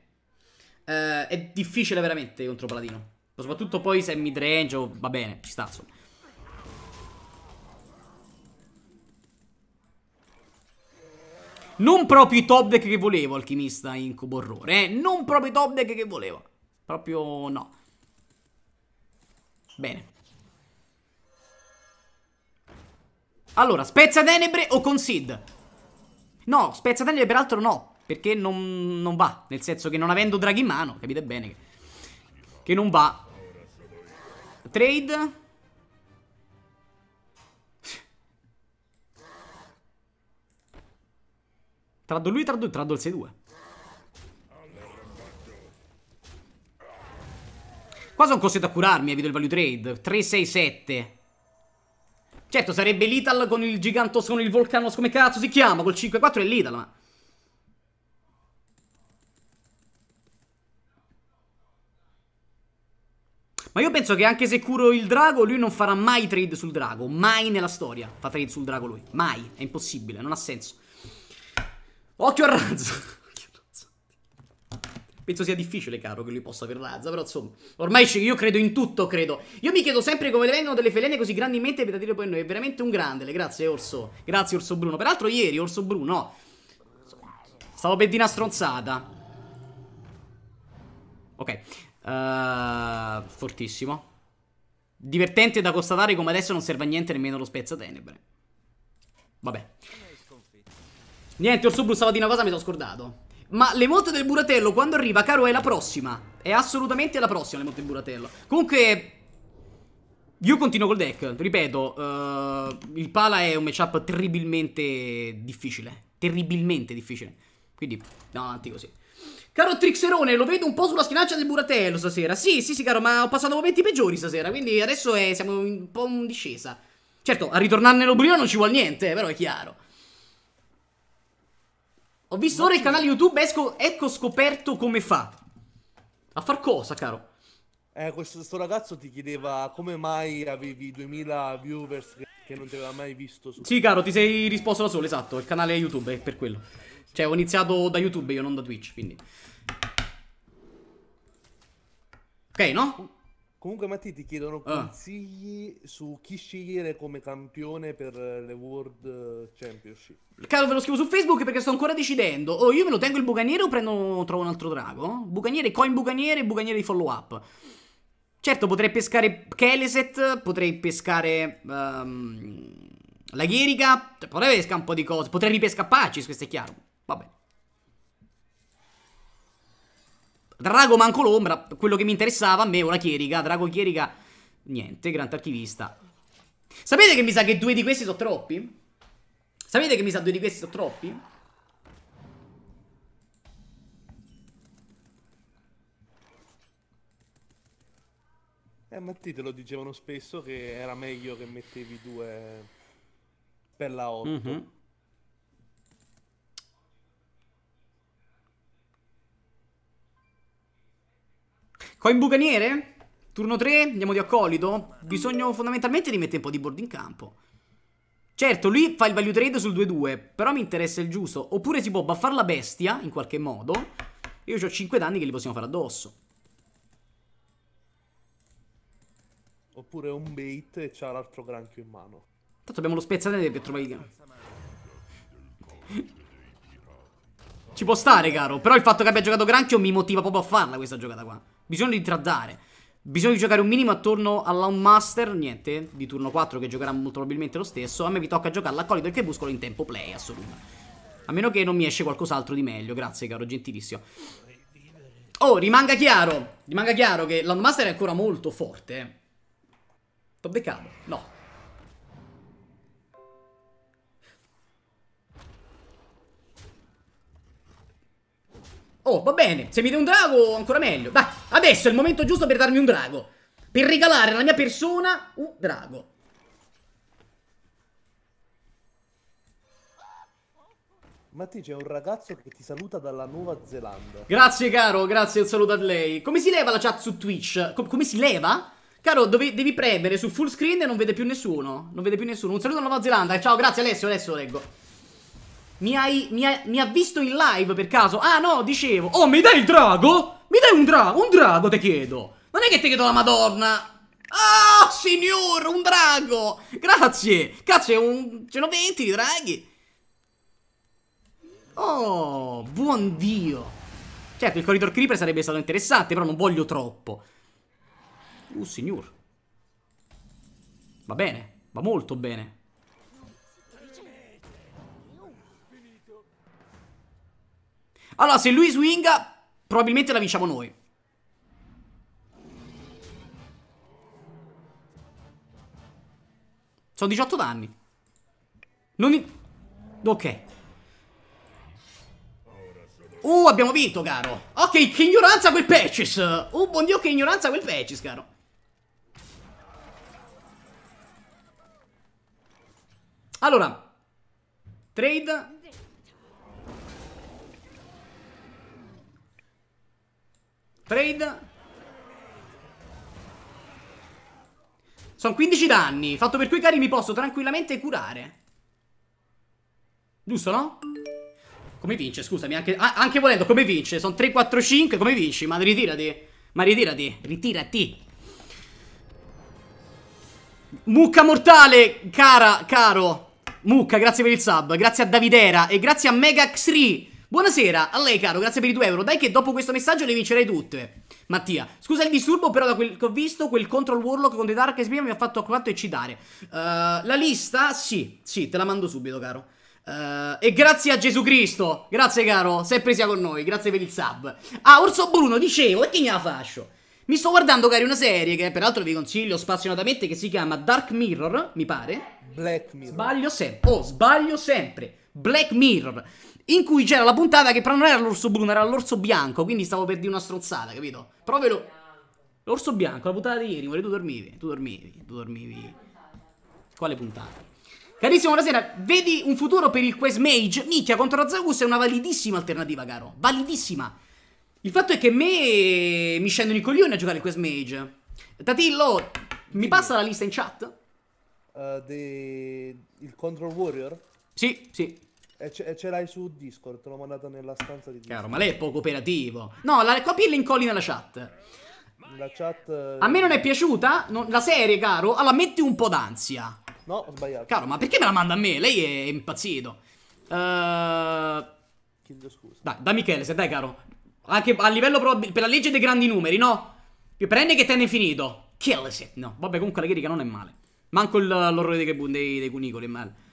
Speaker 2: eh, è difficile veramente contro Paladino. Soprattutto poi se è midrange o va bene, ci sta insomma. Non proprio i top deck che volevo, alchimista incubo orrore, eh? Non proprio i top deck che volevo. Proprio no. Bene. Allora, spezza tenebre o con Sid? No, spezza tenebre peraltro no. Perché non, non, va, nel senso che non avendo draghi in mano, capite bene che, che non va. Trade. Trado lui, trado, trado il 6-2. Qua sono costretto a curarmi, evito il value trade. 3 7 Certo, sarebbe l'Ital con il gigantos, con il volcano, come cazzo si chiama? Col 5-4 è l'Ital, ma... Ma io penso che anche se curo il drago, lui non farà mai trade sul drago. Mai nella storia fa trade sul drago lui. Mai. È impossibile, non ha senso. Occhio al razzo. Penso sia difficile, caro, che lui possa aver razza, però insomma, ormai io credo in tutto, credo. Io mi chiedo sempre come le vengono delle felene così grandi in mente per dire poi noi, è veramente un grande, le grazie Orso, grazie Orso Bruno. Peraltro ieri Orso Bruno, stavo per di una stronzata. Ok, eh, fortissimo. Divertente da constatare come adesso non serve a niente nemmeno lo spezzatenebre. Vabbè. Niente, Orsoblu stava di una cosa, mi sono scordato. Ma le molte del Buratello quando arriva, caro, è la prossima. È assolutamente la prossima le molte del Buratello. Comunque... Io continuo col deck, ripeto, uh, il pala è un matchup terribilmente difficile, terribilmente difficile, quindi andiamo avanti così. Caro Trixerone, lo vedo un po' sulla schienaccia del Buratello stasera. Sì, sì, sì, caro, ma ho passato momenti peggiori stasera, quindi adesso è, eh, siamo un po' in discesa. Certo, a ritornare nell'oblio non ci vuole niente, eh, però è chiaro. Ho visto ora il canale YouTube, esco, ecco scoperto come fa. A far cosa, caro? Eh, questo, questo ragazzo ti
Speaker 3: chiedeva come mai avevi 2000 viewers che, che non ti aveva mai visto. Su... Sì, caro,
Speaker 2: ti sei risposto da solo, esatto. Il canale YouTube è per quello. Cioè, ho iniziato da YouTube, io non da Twitch, quindi... Ok, no?
Speaker 3: Comunque, Matti, ti chiedono ah. consigli ah. su chi scegliere come campione per le World Championship.
Speaker 2: Caro, ve lo scrivo su Facebook perché sto ancora decidendo. O oh, io me lo tengo il bucaniere o prendo, trovo un altro drago? Bucaniere, coin bucaniere bucaniere di follow up. Certo, potrei pescare Keleset, potrei pescare um, la Gherica, cioè, potrei pescare un po' di cose, potrei ripescare Pacis, questo è chiaro. Vabbè. Drago manco l'ombra, quello che mi interessava a me, ora Chierica, Drago Chierica, niente, Gran Archivista. Sapete che mi sa che due di questi sono troppi? Sapete che mi sa due di questi sono troppi?
Speaker 3: Eh, ma te lo dicevano spesso che era meglio che mettevi due per la 8. Mm -hmm.
Speaker 2: Coin bucaniere? Turno 3, andiamo di accolito. Bisogna fondamentalmente rimettere un po' di board in campo. Certo, lui fa il value trade sul 2-2, però mi interessa il giusto. Oppure si può buffare la bestia, in qualche modo. Io ho 5 danni che li possiamo fare addosso.
Speaker 3: Oppure un bait
Speaker 2: e c'ha l'altro granchio in mano. Tanto abbiamo lo spezzatene per trovare il... Ci può stare, caro. Però il fatto che abbia giocato granchio mi motiva proprio a farla questa giocata qua. Bisogna di traddare. Bisogna giocare un minimo attorno alla Master, niente, di turno 4 che giocherà molto probabilmente lo stesso. A me mi tocca giocare l'accolito del crepuscolo in tempo play, assolutamente. A meno che non mi esce qualcos'altro di meglio, grazie caro, gentilissimo. Oh, rimanga chiaro, rimanga chiaro che l'Outmaster è ancora molto forte. Eh. T'ho beccato, no. Oh, va bene. Se mi dai un drago, ancora meglio. Dai, adesso è il momento giusto per darmi un drago. Per regalare alla mia persona un drago.
Speaker 3: Matti, c'è un ragazzo che ti saluta dalla Nuova Zelanda. Grazie,
Speaker 2: caro, grazie, un saluto a lei. Come si leva la chat su Twitch? Com come si leva? Caro, dove, devi premere su full screen e non vede più nessuno. Non vede più nessuno. Un saluto alla Nuova Zelanda. Ciao, grazie Alessio, adesso leggo. Mi, hai, mi, ha, mi ha visto in live per caso? Ah no, dicevo. Oh, mi dai il drago? Mi dai un drago? Un drago, te chiedo. Non è che ti chiedo la madonna. Ah, oh, signor, un drago! Grazie! Cazzo, è un... ce l'ho 20 di draghi! Oh, buon Dio! Certo, il corridor creeper sarebbe stato interessante, però non voglio troppo. Uh, signor. Va bene, va molto bene. Allora, se lui swinga, probabilmente la vinciamo noi. Sono 18 danni. Non... In... Ok. Uh, abbiamo vinto, caro. Ok, che ignoranza quel patches. Oh, uh, buon Dio, che ignoranza quel patches, caro. Allora. Trade. Trade. Sono 15 danni. Fatto per cui, cari, mi posso tranquillamente curare. Giusto, no? Come vince, scusami, anche, anche volendo, come vince? Sono 3, 4, 5, come vinci? Ma ritirati, ma ritirati, ritirati. Mucca mortale, cara, caro. Mucca, grazie per il sub, grazie a Davidera e grazie a Mega 3 Buonasera, a lei caro, grazie per i 2 euro. Dai che dopo questo messaggio le vincerai tutte. Mattia, scusa il disturbo, però da quel che ho visto, quel control warlock con The Dark prima mi ha fatto quanto eccitare. Uh, la lista, sì, sì, te la mando subito, caro. Uh, e grazie a Gesù Cristo, grazie caro, sempre sia con noi, grazie per il sub. Ah, Orso Bruno, dicevo, e che ne la faccio? Mi sto guardando, cari, una serie che peraltro vi consiglio spassionatamente che si chiama Dark Mirror, mi pare. Black Mirror. Sbaglio sempre. Oh, sbaglio sempre. Black Mirror in cui c'era la puntata che però non era l'orso bruno, era l'orso bianco, quindi stavo per dire una stronzata, capito? Però ve lo... L'orso bianco, la puntata di ieri, tu dormivi, tu dormivi, tu dormivi... Quale puntata? Carissimo, buonasera, vedi un futuro per il Quest Mage? Nicchia contro Zagus è una validissima alternativa, caro, validissima! Il fatto è che me mi scendono i coglioni a giocare il Quest Mage. Tatillo, mi passa la lista in chat?
Speaker 3: Uh, eh, the... Il Control Warrior? Sì, sì. E ce, e ce l'hai su Discord, te l'ho mandata nella stanza di Discord. Caro, ma lei è
Speaker 2: poco operativo. No, la copia e l'incolli nella chat. La chat... Eh, a me non è piaciuta non- la serie, caro. Allora metti un po' d'ansia.
Speaker 3: No, ho sbagliato.
Speaker 2: Caro, ma perché me la manda a me? Lei è impazzito. Ehm... Chiedo scusa. Dai, da Michele, se dai, caro. Anche a livello probabil- per la legge dei grandi numeri, no? Più prende che tenne finito. Kill it. No, vabbè, comunque la critica non è male. Manco l'orrore dei, dei, dei cunicoli è male.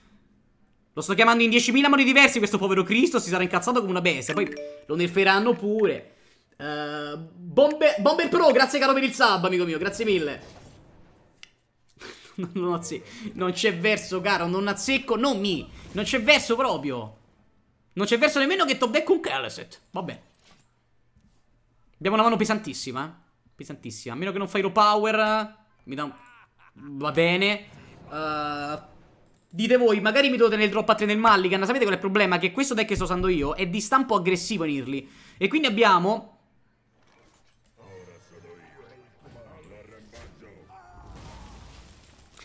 Speaker 2: Lo sto chiamando in 10.000 modi diversi questo povero Cristo, si sarà incazzato come una bestia. Poi lo nerferanno pure. Uh, bombe, Bomber Pro, grazie caro per il sub, amico mio, grazie mille. non, non c'è verso, caro, non azzecco, non mi. Non c'è verso proprio. Non c'è verso nemmeno che to tobecco un Caleset. Vabbè. Abbiamo una mano pesantissima, eh. Pesantissima. A meno che non fai lo power. Mi da un... Va bene. Uh, Dite voi, magari mi devo tenere drop a 3 nel Mulligan. Sapete qual è il problema? Che questo deck che sto usando io è di stampo aggressivo in Early. E quindi abbiamo...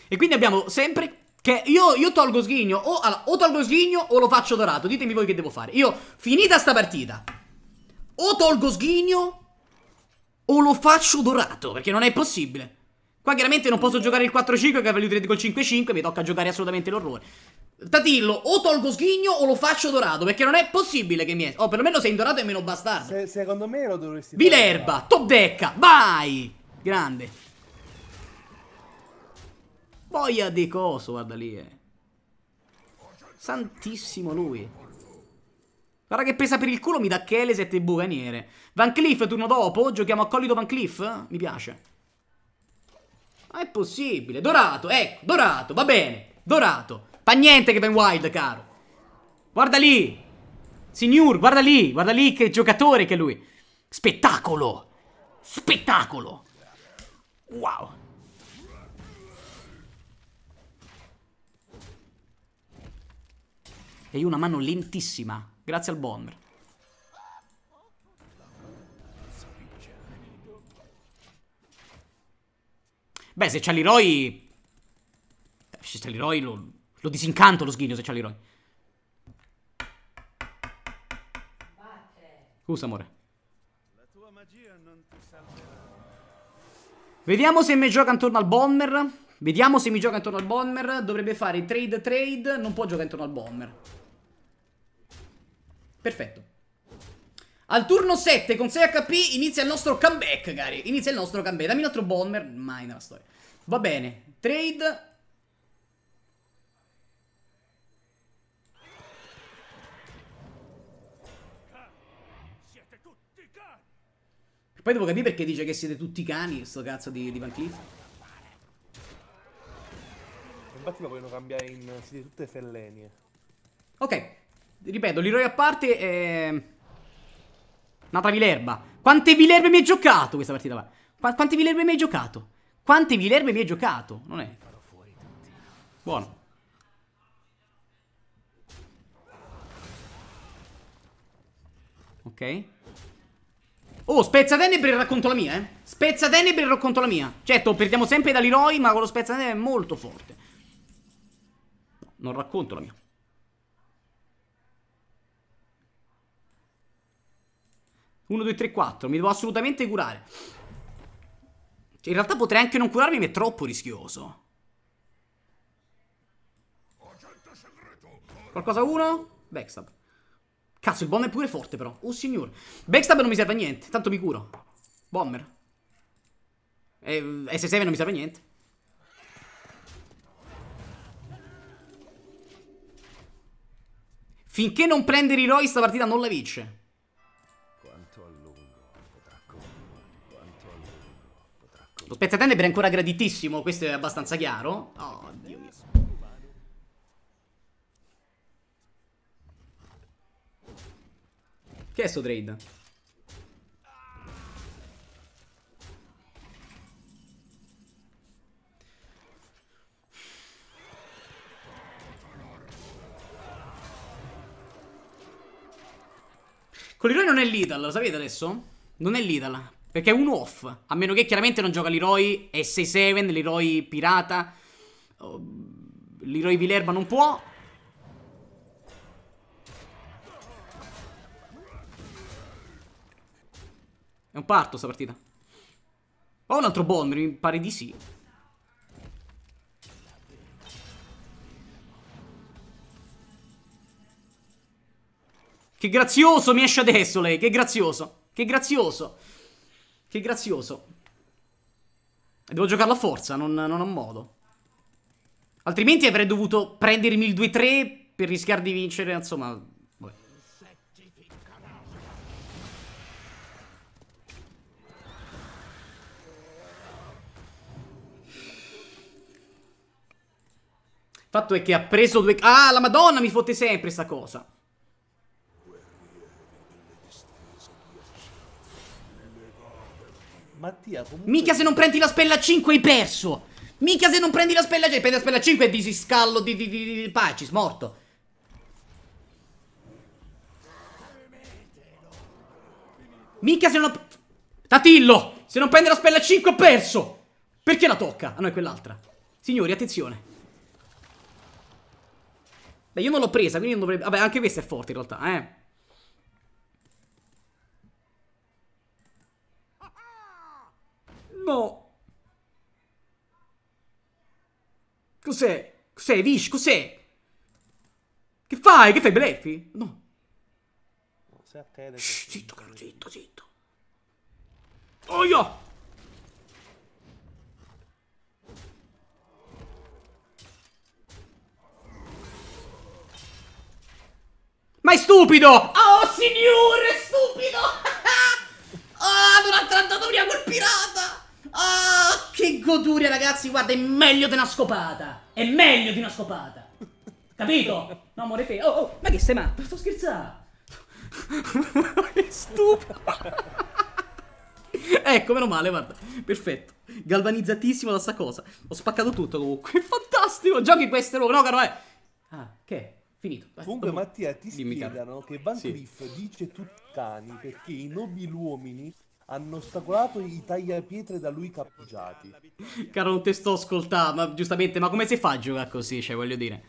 Speaker 2: E quindi abbiamo sempre... Che io, io tolgo sghigno, o, allora, o tolgo sghigno o lo faccio dorato. Ditemi voi che devo fare. Io, finita sta partita, o tolgo sghigno o lo faccio dorato, perché non è possibile. Qua chiaramente non posso giocare il 4-5 che avrei value col 5-5, mi tocca giocare assolutamente l'orrore. Tatillo, o tolgo sghigno o lo faccio dorato, perché non è possibile che mi Oh, perlomeno sei in dorato è meno bastardo. Se, secondo me lo dovresti Vilerba, top decca, vai! Grande. Voglia di coso, guarda lì, eh. Santissimo lui. Guarda che pesa per il culo mi dà Cheles e Tebucaniere. Van Cliff turno dopo, giochiamo a Collito Van Cliff? Mi piace. Ma ah, è possibile. Dorato, ecco, dorato, va bene. Dorato. Fa niente che Ben Wild, caro. Guarda lì. Signor, guarda lì. Guarda lì che giocatore che è lui. Spettacolo. Spettacolo. Wow. E io una mano lentissima. Grazie al bomber. Beh, se c'ha l'eroi... Se c'ha l'eroi lo... lo disincanto lo sghigno se c'ha l'eroi. Scusa, amore. Vediamo se mi gioca intorno al bomber. Vediamo se mi gioca intorno al bomber. Dovrebbe fare trade trade. Non può giocare intorno al bomber. Perfetto. Al turno 7 con 6 HP inizia il nostro comeback, cari. Inizia il nostro comeback. Dammi un altro bomber. Mai nella storia. Va bene. Trade. Poi devo capire perché dice che siete tutti cani, sto cazzo di, di Van Cleef.
Speaker 3: Infatti lo vogliono cambiare in siete tutte fellenie.
Speaker 2: Ok, ripeto, l'eroe a parte è... Ehm, Un'altra vilerba. Quante vilerbe mi hai giocato questa partita qua? Qu quante vilerbe mi hai giocato? Quante vilerbe mi hai giocato? Non è... Buono. Ok. Oh, spezza tenebre e racconto la mia, eh. Spezza tenebre e racconto la mia. Certo, perdiamo sempre da Leroy, ma con lo spezza tenebre è molto forte. non racconto la mia. 1, 2, 3, 4 Mi devo assolutamente curare cioè, in realtà potrei anche non curarmi ma è troppo rischioso Qualcosa 1 Backstab Cazzo, il bomber è pure forte però. Oh signor. Backstab non mi serve a niente, tanto mi curo. Bomber. Eh, e, S6 non mi serve a niente. Finché non prende Riroi sta partita non la vince. Lo Spezia è ancora graditissimo, questo è abbastanza chiaro. Oh, Dio mio. Che è sto trade? Colirone non è l'Ital, lo sapete adesso? Non è l'Ital. Perché è un off. A meno che chiaramente non gioca l'eroi S7, l'eroi pirata. L'eroi Vilerba non può. È un parto sta partita. Ho oh, un altro bond, mi pare di sì. Che grazioso mi esce adesso lei, che grazioso, che grazioso. Che grazioso. Devo giocarlo a forza, non, non ho modo. Altrimenti avrei dovuto prendermi il 2-3 per rischiare di vincere, insomma... Vabbè. Fatto è che ha preso due... Ah, la madonna mi fotte sempre sta cosa.
Speaker 3: Mattia, comunque... Mica se non prendi la spella 5
Speaker 2: hai perso! Mica se non prendi la spella 5, prendi la spella 5 e disiscallo di, di, di, di Pacis, morto. Mica se non... ho... Tatillo! Se non prende la spella 5 ho perso! Perché la tocca? Ah no, è quell'altra. Signori, attenzione. Beh, io non l'ho presa, quindi non dovrebbe... Vabbè, anche questa è forte in realtà, eh. No. Cos'è? Cos'è, Vish? Cos'è? Che fai? Che fai, bleffi? No.
Speaker 3: sei a te, Shh, zitto, caro, zitto, zitto. Oh, io!
Speaker 2: Ma è stupido! Oh, signore, è stupido! ah, oh, non ha trattato prima col pirata! Ah, che goduria, ragazzi! Guarda, è meglio di una scopata! È meglio di una scopata! Capito? No, amore, te. Oh, oh, ma che sei matto? Sto scherzando! che stupido! ecco, meno male, guarda. Perfetto. Galvanizzatissimo da sta cosa. Ho spaccato tutto comunque. Fantastico! Giochi queste robe. no, caro, eh! Ah, che? è? Finito. Comunque, Mattia, ti Dimmi
Speaker 3: spiegano caro. che Van Cleef sì. dice tuttani perché i nobili uomini hanno ostacolato i tagliapietre da lui capeggiati.
Speaker 2: Caro, non te sto ascoltando, ma giustamente, ma come si fa a giocare così, cioè, voglio dire.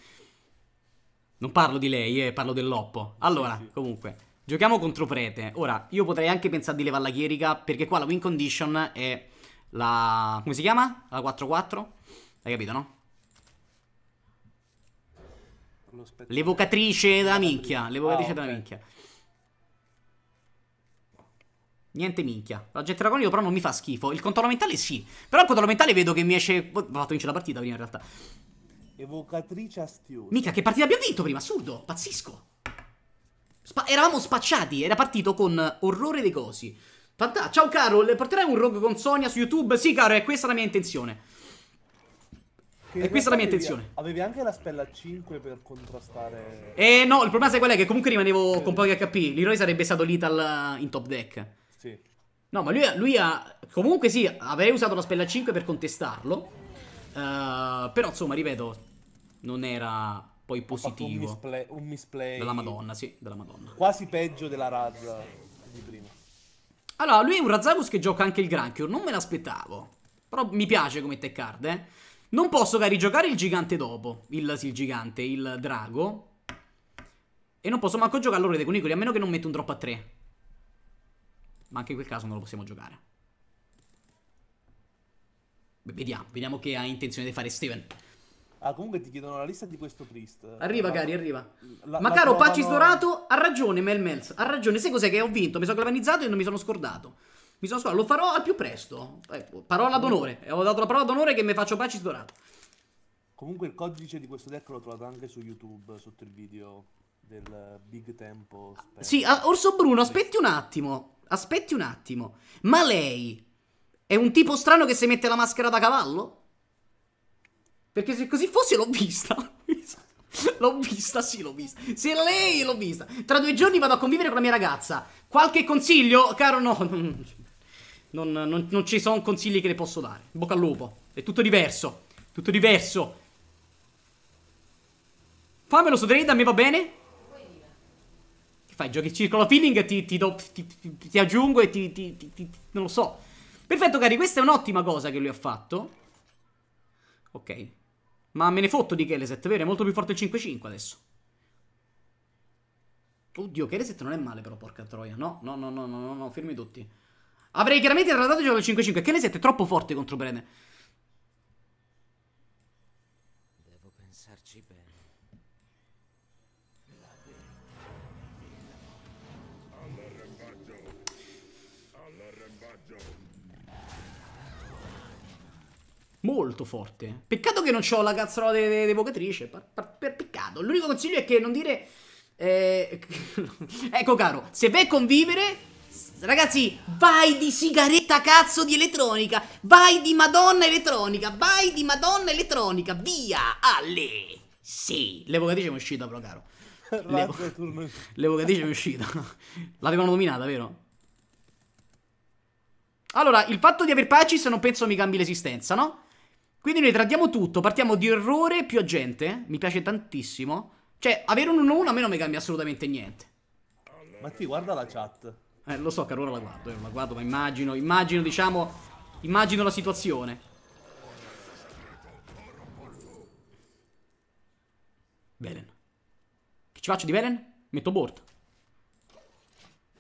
Speaker 2: Non parlo di lei, eh, parlo dell'oppo. Allora, sì, sì. comunque, giochiamo contro Prete. Ora, io potrei anche pensare di levare la Chierica, perché qua la win condition è la... come si chiama? La 4-4? Hai capito, no? L'evocatrice della minchia, l'evocatrice ah, okay. della minchia. Niente minchia. La jet dragonio però non mi fa schifo. Il controllo mentale sì. Però il controllo mentale vedo che mi esce... Ho fatto vincere la partita prima in realtà. Evocatrice astiosa. Mica che partita abbiamo vinto prima? Assurdo. Pazzisco. Spa eravamo spacciati. Era partito con orrore dei cosi. Fanta Ciao Carol, porterai un rogue con Sonia su YouTube? Sì, caro, è questa la mia intenzione. Che e questa è la mia intenzione.
Speaker 3: Avevi anche la spella 5 per contrastare...
Speaker 2: Eh no, il problema sai qual è? Che comunque rimanevo con pochi HP. L'eroe sarebbe stato lethal eh, in top deck. No, ma lui, lui ha... Comunque sì, avrei usato la spella 5 per contestarlo. Uh, però, insomma, ripeto, non era poi positivo. Un misplay, un misplay. Della Madonna, sì, della Madonna.
Speaker 3: Quasi peggio della Razza di prima.
Speaker 2: Allora, lui è un Razzagus che gioca anche il granchio, non me l'aspettavo. Però mi piace come tech card, eh. Non posso, cari, giocare il gigante dopo. Il, il gigante, il drago. E non posso manco giocare l'Orede dei cunicoli, a meno che non metto un drop a 3. Ma anche in quel caso non lo possiamo giocare. Beh, vediamo, vediamo che ha intenzione di fare Steven.
Speaker 3: Ah, comunque ti chiedono
Speaker 2: la lista di questo priest.
Speaker 3: Arriva, la, cari, arriva. La, ma la caro trovano... Pacis Dorato,
Speaker 2: ha ragione Mel ha ragione. Sai cos'è che ho vinto? Mi sono galvanizzato e non mi sono scordato. Mi sono scordato, lo farò al più presto. Ecco, eh, parola d'onore. Ho dato la parola d'onore che mi faccio Pacis Dorato.
Speaker 3: Comunque il codice di questo deck lo trovate anche su YouTube, sotto il video del Big Tempo. Spend. Sì, ah,
Speaker 2: Orso Bruno, aspetti un attimo. Aspetti un attimo. Ma lei è un tipo strano che si mette la maschera da cavallo? Perché se così fosse l'ho vista. l'ho vista, sì, l'ho vista. Se lei l'ho vista. Tra due giorni vado a convivere con la mia ragazza. Qualche consiglio? Caro, no. Non, non, non, non ci sono consigli che le posso dare. In bocca al lupo. È tutto diverso. Tutto diverso. Fammelo su Trade, a me va bene. Che fai? Giochi circolo feeling ti, ti, do, ti, ti aggiungo e ti, non lo so. Perfetto, cari, questa è un'ottima cosa che lui ha fatto. Ok. Ma me ne fotto di Keleset, vero? È molto più forte il 5-5 adesso. Oddio, Keleset non è male però, porca troia. No, no, no, no, no, no, no, fermi tutti. Avrei chiaramente trattato il gioco del 5-5. Keleset è troppo forte contro Bremen. molto forte. Peccato che non ho la cazzarola de- evocatrice. Per, per, per peccato. L'unico consiglio è che non dire. Eh... ecco, caro, se per convivere. Ragazzi, vai di sigaretta cazzo di elettronica. Vai di Madonna elettronica. Vai di Madonna elettronica. Via, Ale. Sì, l'evocatrice è uscita, però, caro. L'evo... L'evocatrice è uscita. L'avevano nominata, vero? Allora, il fatto di aver Pacis non penso mi cambi l'esistenza, no? Quindi noi tradiamo tutto, partiamo di errore più agente, mi piace tantissimo. Cioè, avere un 1-1 a me non mi cambia assolutamente niente. Ma ti guarda la chat. Eh, lo so che ora la guardo, eh, la guardo, ma immagino, immagino, diciamo, immagino la situazione. Velen. Che ci faccio di Velen? Metto board.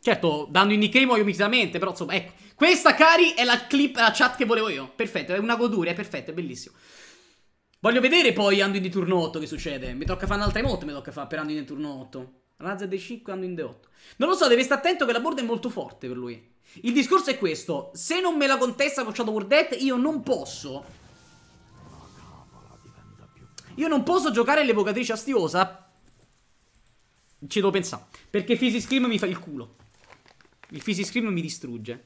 Speaker 2: Certo, dando in nickname voglio mixamente, però insomma, ecco. Questa, cari, è la clip, la chat che volevo io. Perfetto, è una goduria, è perfetto, è bellissimo. Voglio vedere poi Anduin di turno 8 che succede. Mi tocca fare un'altra emote, mi tocca fare per Anduin di turno 8. Razza dei 5, Anduin di 8. Non lo so, deve stare attento che la board è molto forte per lui. Il discorso è questo. Se non me la contesta con Shadow Wordet, io non posso... Io non posso giocare l'evocatrice astiosa. Ci devo pensare. Perché Physis Scream mi fa il culo. Il Fisi Scream mi distrugge.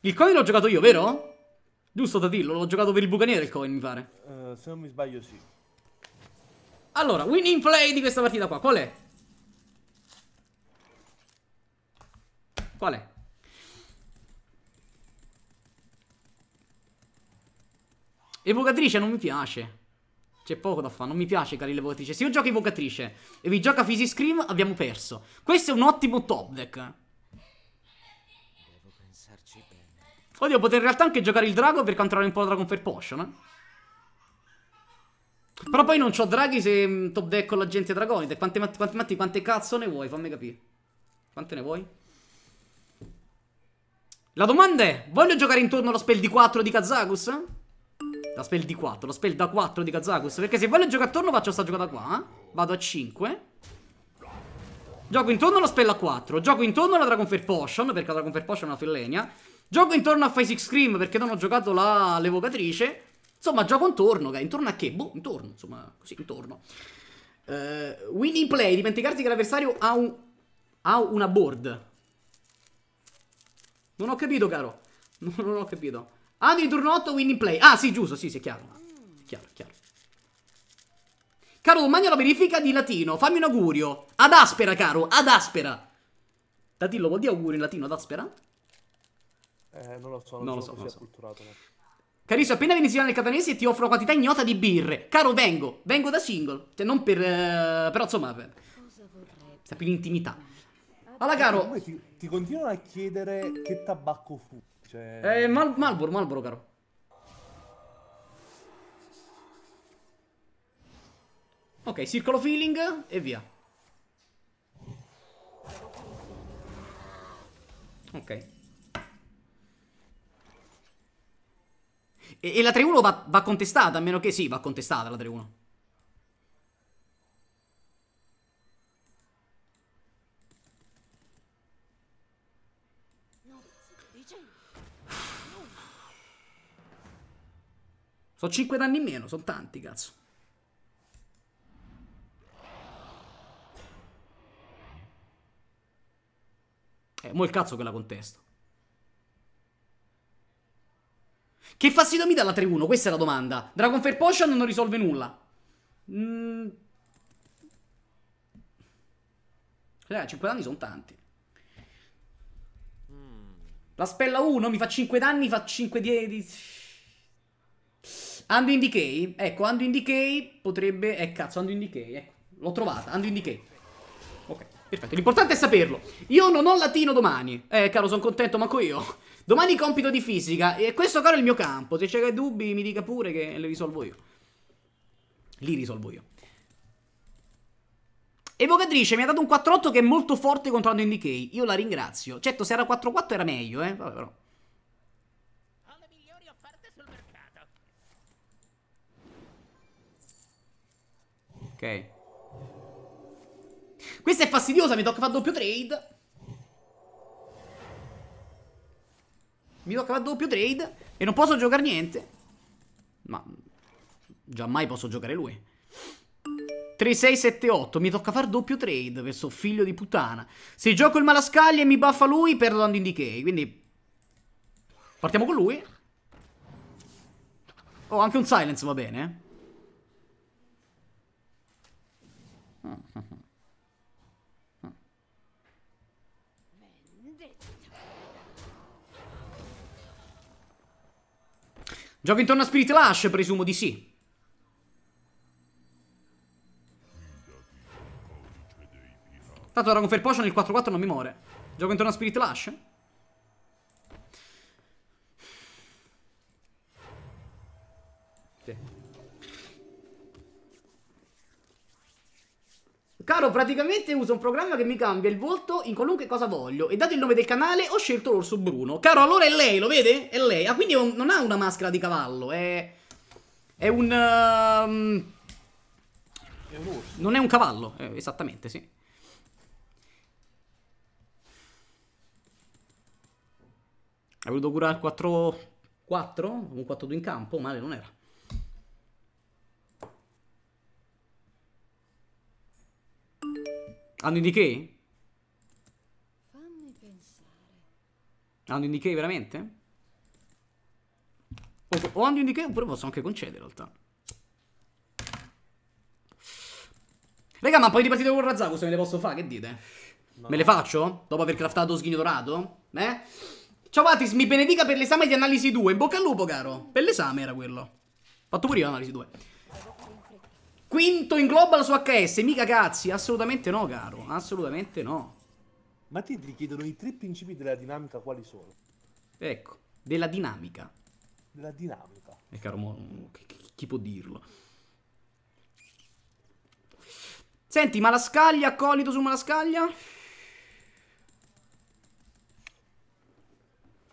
Speaker 2: Il coin l'ho giocato io, vero? Giusto, Tatillo, l'ho giocato per il bucaniere il coin, mi pare. Uh, se non mi sbaglio, sì. Allora, winning play di questa partita qua, qual è? Qual è? Evocatrice non mi piace. C'è poco da fare, non mi piace cari l'evocatrice. Se io gioco evocatrice e vi gioca Scream, abbiamo perso. Questo è un ottimo top deck. Oddio, potrei in realtà anche giocare il drago per controllare un po' la Dragon Fair Potion, eh? Però poi non c'ho draghi se mm, top deck con la gente dragonite. Quante, quante, quante, quante cazzo ne vuoi? Fammi capire. Quante ne vuoi? La domanda è, voglio giocare intorno allo spell di 4 di Kazakus? La spell di 4, la spell da 4 di Kazakus. Perché se voglio giocare attorno faccio sta giocata qua. Eh. Vado a 5. Gioco intorno allo spell a 4. Gioco intorno alla Dragon Fair Potion, perché la Dragon Fair Potion è una fillenia. Gioco intorno a Physix Scream perché non ho giocato la... l'evocatrice. Insomma, gioco intorno, okay. intorno a che? Boh, intorno, insomma, così, intorno. Uh, eh, winning play, dimenticarsi che l'avversario ha, un... ha una board. Non ho capito, caro. Non, ho capito. Ah, di turno 8, winning play. Ah, sì, giusto, sì, sì, è chiaro. È chiaro, è chiaro. Caro, domani la verifica di latino. Fammi un augurio. Ad aspera, caro, ad aspera. Datillo vuol dire augurio in latino, ad aspera? Eh, non lo so, non, non lo so, non so. culturato. Carissimo, appena vieni nel catanese ti offro quantità ignota di birre. Caro, vengo, vengo da single. Cioè, non per... Eh, però, insomma, per... Sta più in intimità. Allora, caro...
Speaker 3: ti, ti continuano a chiedere che tabacco fu.
Speaker 4: Cioè...
Speaker 2: Eh, Mal Malboro, Malboro, caro. Ok, circolo feeling e via. Ok. E, e la 3-1 va, va, contestata, a meno che sì, va contestata la 3-1. Sono 5 danni in meno, sono tanti, cazzo. Eh, mo' il cazzo che la contesto. Che fastidio mi dà la 3-1? Questa è la domanda. Dragon Fair Potion non risolve nulla. Mm. Raga, 5 danni sono tanti. Mm. La spella 1 mi fa 5 danni, fa 5 di... Ando in decay. Ecco, ando in decay potrebbe... Eh, cazzo, ando in decay. Ecco, l'ho trovata, ando in decay. Ok, perfetto. L'importante è saperlo. Io non ho latino domani. Eh, caro, sono contento, manco io. Domani compito di fisica. E questo caro è il mio campo. Se c'è dubbi mi dica pure che li risolvo io. Li risolvo io. Evocatrice mi ha dato un 4-8 che è molto forte contro Ando in Io la ringrazio. Certo, se era 4-4 era meglio, eh. Vabbè, però. Ok. Questa è fastidiosa, mi tocca fare doppio trade. Mi tocca fare doppio trade e non posso giocare niente. Ma già mai posso giocare lui. 3678, mi tocca fare doppio trade per figlio di puttana. Se gioco il malascaglia e mi buffa lui, perdo dando in decay, quindi... Partiamo con lui. Oh, anche un silence va bene, eh. Gioco intorno a Spirit Lash, presumo di sì. Tanto Dragon Fair Potion il 4-4 non mi muore. Gioco intorno a Spirit Lash? Caro, praticamente uso un programma che mi cambia il volto in qualunque cosa voglio E dato il nome del canale ho scelto l'orso bruno Caro, allora è lei, lo vede? È lei Ah, quindi non ha una maschera di cavallo È... È un... Um... È un orso Non è un cavallo, eh, esattamente, sì Hai voluto curare 4... 4? Un 4-2 in campo? Male non era Hanno i
Speaker 4: Fammi pensare.
Speaker 2: Hanno i veramente? O, o hanno i oppure posso anche concedere in realtà. Raga, ma poi di partite con Razzaku se me le posso fare, che dite? No. Me le faccio? Dopo aver craftato Sghigno Dorato? Eh? Ciao Atis, mi benedica per l'esame di analisi 2. In bocca al lupo, caro. Per l'esame era quello. Fatto pure io analisi 2. Quinto in global su HS, mica cazzi, assolutamente no, caro, assolutamente no. Ma ti richiedono i tre principi della dinamica quali sono? Ecco, della dinamica. Della dinamica. E eh, caro, mo, chi può dirlo? Senti, Malascaglia, accolito su Malascaglia?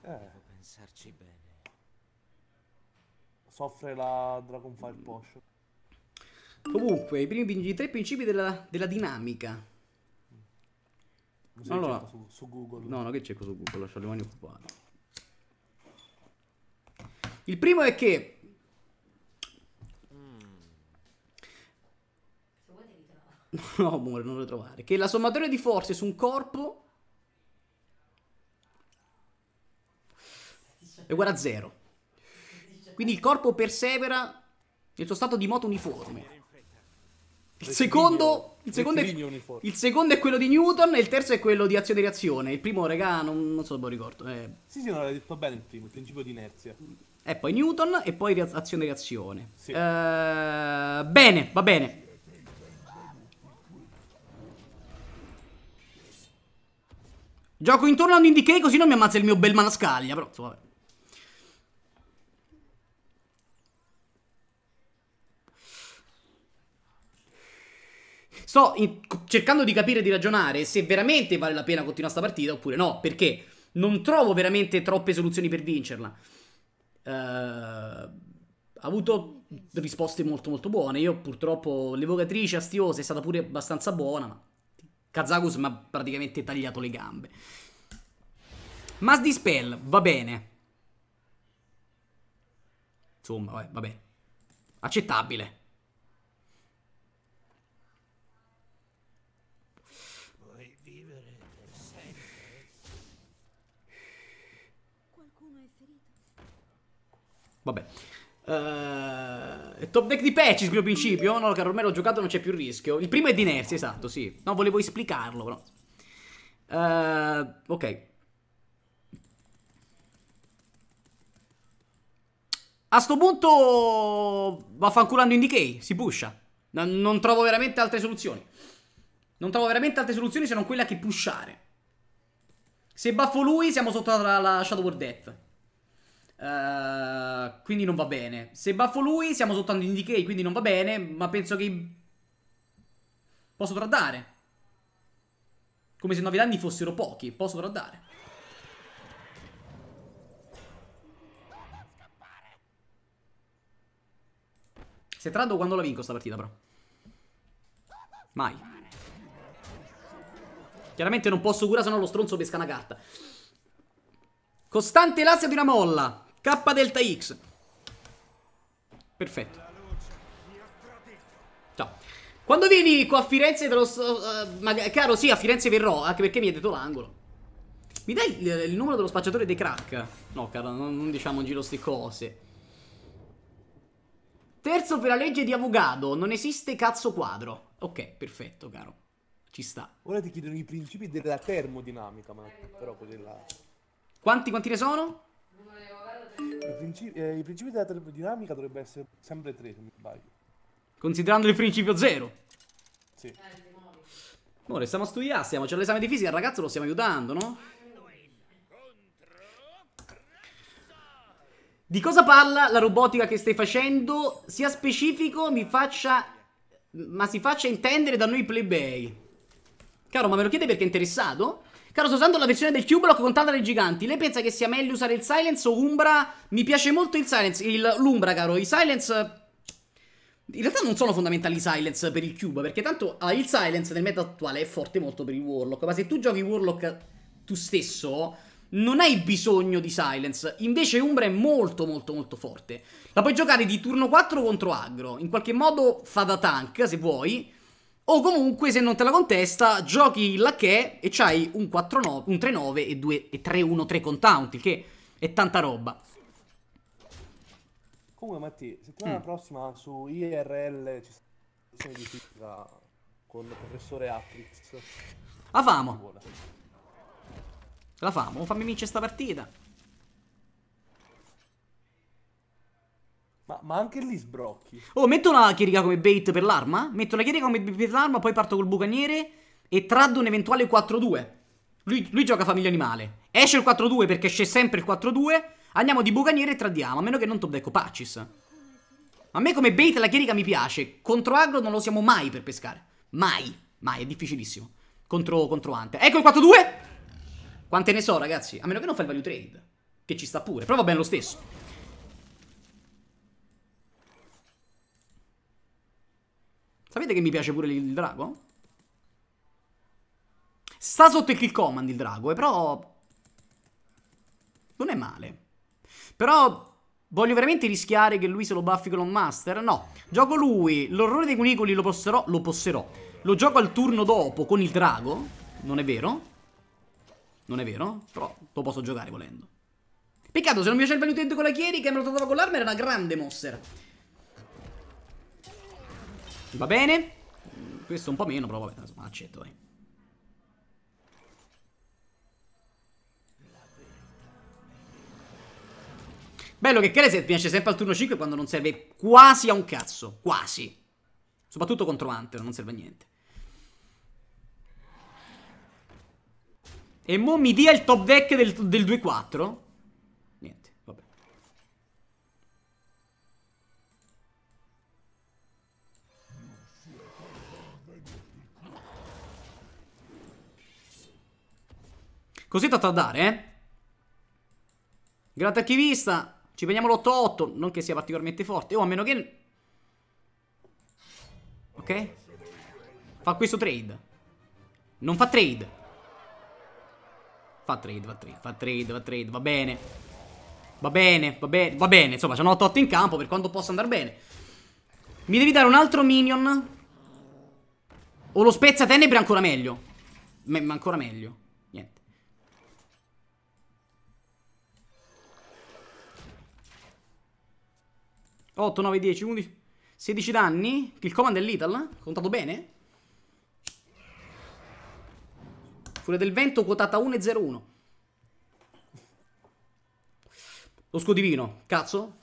Speaker 3: Eh. Pensarci bene. Soffre la Dragonfire Potion.
Speaker 2: Comunque, i, primi, i tre principi della, della dinamica. Così allora, su, su, Google. No, no, che cerco su Google, lascio le mani occupate. Il primo è che... No, amore, non lo trovare. Che la sommatoria di forze su un corpo... è uguale a zero. Quindi il corpo persevera nel suo stato di moto uniforme. Il secondo, il, secondo è, il secondo, è, quello di Newton e il terzo è quello di azione e reazione. Il primo, regà, non, non so se lo ricordo. Eh. Sì, sì, non l'hai detto bene il primo, il principio di inerzia. E poi Newton e poi azione e reazione. Sì. Uh, bene, va bene. Gioco intorno a un indicare così non mi ammazza il mio bel manascaglia, però vabbè. Sto in- cercando di capire e di ragionare se veramente vale la pena continuare questa partita oppure no, perché non trovo veramente troppe soluzioni per vincerla. Uh, ha avuto risposte molto molto buone. Io purtroppo l'evocatrice astiosa è stata pure abbastanza buona, ma Kazakus mi ha praticamente tagliato le gambe. Mass Dispel, va bene. Insomma, vabbè, Accettabile. Vabbè. Uh, top deck di patch il mio principio. No, caro Romero, l'ho giocato, non c'è più rischio. Il primo è di Nersi, esatto, sì. No, volevo esplicarlo, però. Uh, ok. A sto punto vaffanculando in decay, si pusha. Non trovo veramente altre soluzioni. Non trovo veramente altre soluzioni se non quella che pushare. Se baffo lui siamo sotto la, la Shadow War Death. Uh, quindi non va bene. Se buffo lui, siamo soltanto in decay, quindi non va bene, ma penso che posso traddare. Come se 9 danni fossero pochi, posso traddare. Se traddo quando la vinco sta partita però. Mai. Chiaramente non posso curare se no lo stronzo pesca una carta. Costante l'assia di una molla. K delta X. Perfetto. Ciao. Quando vieni qua a Firenze te lo so, uh, ma, eh, Caro, sì, a Firenze verrò, anche perché mi hai detto l'angolo. Mi dai il, il, numero dello spacciatore dei crack? No, caro, non, non diciamo giro ste cose. Terzo per la legge di Avogado, non esiste cazzo quadro. Ok, perfetto, caro. Ci sta. Ora ti chiedono i principi della termodinamica, ma però quelli Quanti, quanti ne sono?
Speaker 3: I principi, eh, i principi della termodinamica dovrebbero essere sempre 3, se mi sbaglio.
Speaker 2: Considerando il principio 0. Sì. Amore, stiamo a studiare, stiamo, c'è l'esame di fisica, il ragazzo lo stiamo aiutando, no? Di cosa parla la robotica che stai facendo? Sia specifico, mi faccia... Ma si faccia intendere da noi plebei. Caro, ma me lo chiede perché è interessato? Caro, sto usando la versione del Q-Block con tanta dei giganti. Lei pensa che sia meglio usare il Silence o Umbra? Mi piace molto il Silence. Il, l'Umbra, caro. I Silence... In realtà non sono fondamentali i silence per il cube, perché tanto ah, il silence nel meta attuale è forte molto per i warlock, ma se tu giochi warlock tu stesso non hai bisogno di silence, invece Umbra è molto molto molto forte. La puoi giocare di turno 4 contro aggro, in qualche modo fa da tank se vuoi, o comunque, se non te la contesta, giochi il lacchè e c'hai un 4-9, un 3-9 e 3-1-3 con taunt, il che è tanta roba.
Speaker 3: Comunque, Matti, settimana mm. prossima su IRL ci sarà una di fisica con il professore Atrix. La famo.
Speaker 2: La famo, fammi vincere sta partita. Ma, ma, anche lì sbrocchi. Oh, metto una chierica come bait per l'arma? Metto la chierica come bait per l'arma, poi parto col bucaniere e traddo un eventuale 4-2. Lui, lui, gioca famiglia animale. Esce il 4-2 perché c'è sempre il 4-2. Andiamo di bucaniere e tradiamo, a meno che non tobdecco Pacis. A me come bait la chierica mi piace. Contro agro non lo siamo mai per pescare. Mai. Mai, è difficilissimo. Contro, contro Ante. Ecco il 4-2! Quante ne so, ragazzi? A meno che non fa il value trade. Che ci sta pure. Però va bene lo stesso. Sapete che mi piace pure il drago? Sta sotto il kill command il drago, eh, però... Non è male. Però Voglio veramente rischiare che lui se lo buffi con un master? No, gioco lui, l'orrore dei cunicoli lo posserò, lo posserò Lo gioco al turno dopo con il drago Non è vero? Non è vero? Però lo posso giocare volendo Peccato se non mi piace il value con la Chieri che me lo trovavo con l'arma era una grande monster Va bene. Questo un po' meno, però vabbè, insomma, accetto, dai. Bello che Kereset piace sempre al turno 5 quando non serve quasi a un cazzo. Quasi. Soprattutto contro Hunter, non serve a niente. E mo mi dia il top deck del, del 2-4? Così è da dare, eh. Grazie archivista. Ci prendiamo l'8-8. Non che sia particolarmente forte. O oh, a meno che... Ok. Fa questo trade. Non fa trade. Fa trade, fa trade, fa trade, fa trade. Va bene. Va bene, va bene, va bene. Insomma, c'è un 8-8 in campo per quanto possa andare bene. Mi devi dare un altro minion. O lo spezza tenebre ancora meglio. Ma ancora meglio. 8, 9, 10, 11, 16 danni. Kill command dell'Ital, contato bene. Furia del vento quotata 1,01. Lo scudivino. cazzo.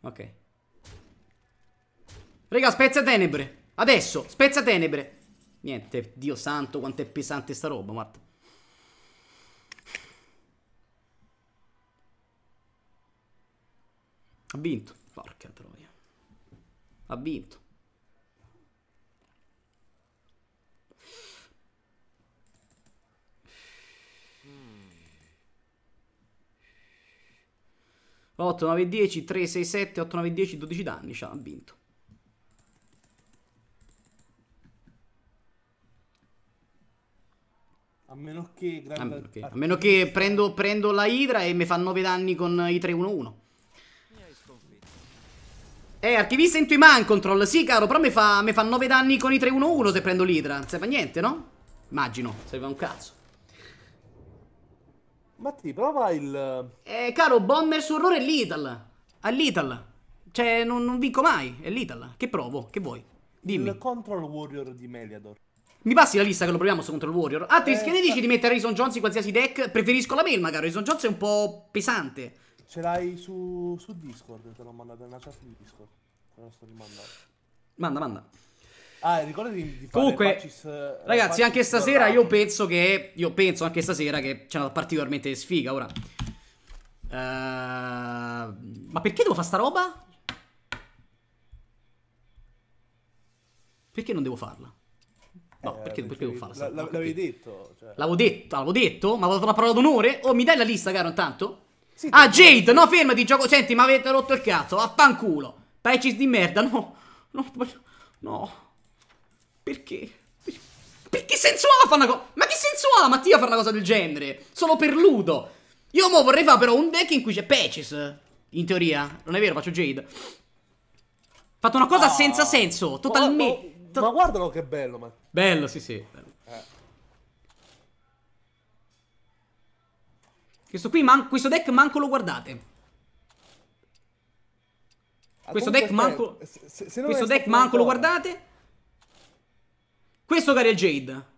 Speaker 2: Ok. Raga, spezza tenebre. Adesso, spezza tenebre. Niente, Dio santo, quanto è pesante sta roba, guarda. Ha vinto. Porca troia. Ha vinto. 8, 9, 10, 3, 6, 7, 8, 9, 10, 12 danni, cioè, ha vinto. A meno che... A meno che, a meno che prendo, prendo, la Hydra e mi fa 9 danni con i 3-1-1. Eh, archivista in man control, sì caro, però mi fa, mi fa 9 danni con i 3-1-1 se prendo l'Hydra. Non serve a niente, no? Immagino, serve a un cazzo. Matti, prova il... Eh, caro, bomber su orrore è l'Ital. All'Ital. Cioè, non, non vinco mai, è l'Ital. Che provo? Che vuoi? Dimmi. Il control warrior di Meliador. Mi passi la lista che lo proviamo contro il Warrior. Atris, ah, eh, che ne dici di mettere Harrison Jones in qualsiasi deck? Preferisco la mail magari, Harrison Jones è un po' pesante.
Speaker 3: Ce l'hai su, su, Discord, te l'ho mandato nella chat di Discord. Te lo sto rimandando. Manda, manda. Ah, ricordati di, di Comunque, patches, eh, ragazzi, anche stasera io
Speaker 2: penso che... Io penso anche stasera che c'è una particolarmente sfiga, ora. Uh, ma perché devo fare sta roba? Perché non devo farla? No, eh, perché, perché devo farla? La,
Speaker 3: l'avevi detto.
Speaker 2: Cioè. L'avevo detto, l'avevo detto, ma avevo fatto una parola d'onore? Oh, mi dai la lista, caro, intanto? Sì, ah, Jade, no, fermati, gioco. Senti, ma avete rotto il cazzo, vaffanculo. Patches di merda, no. No, no. Perché? Perché senso ha fare una cosa? Ma che senso ha Mattia fare una cosa del genere? Solo per ludo. Io mo vorrei fare però un deck in cui c'è Patches. In teoria. Non è vero, faccio Jade. Fatto una cosa ah, senza senso, totalmente. Ma, ma, ma guardalo che bello, Mattia. Bello, sì, sì. Bello. Questo, qui questo deck manco lo guardate. questo deck manco, se, se questo deck manco lo guardate. Questo cari Jade.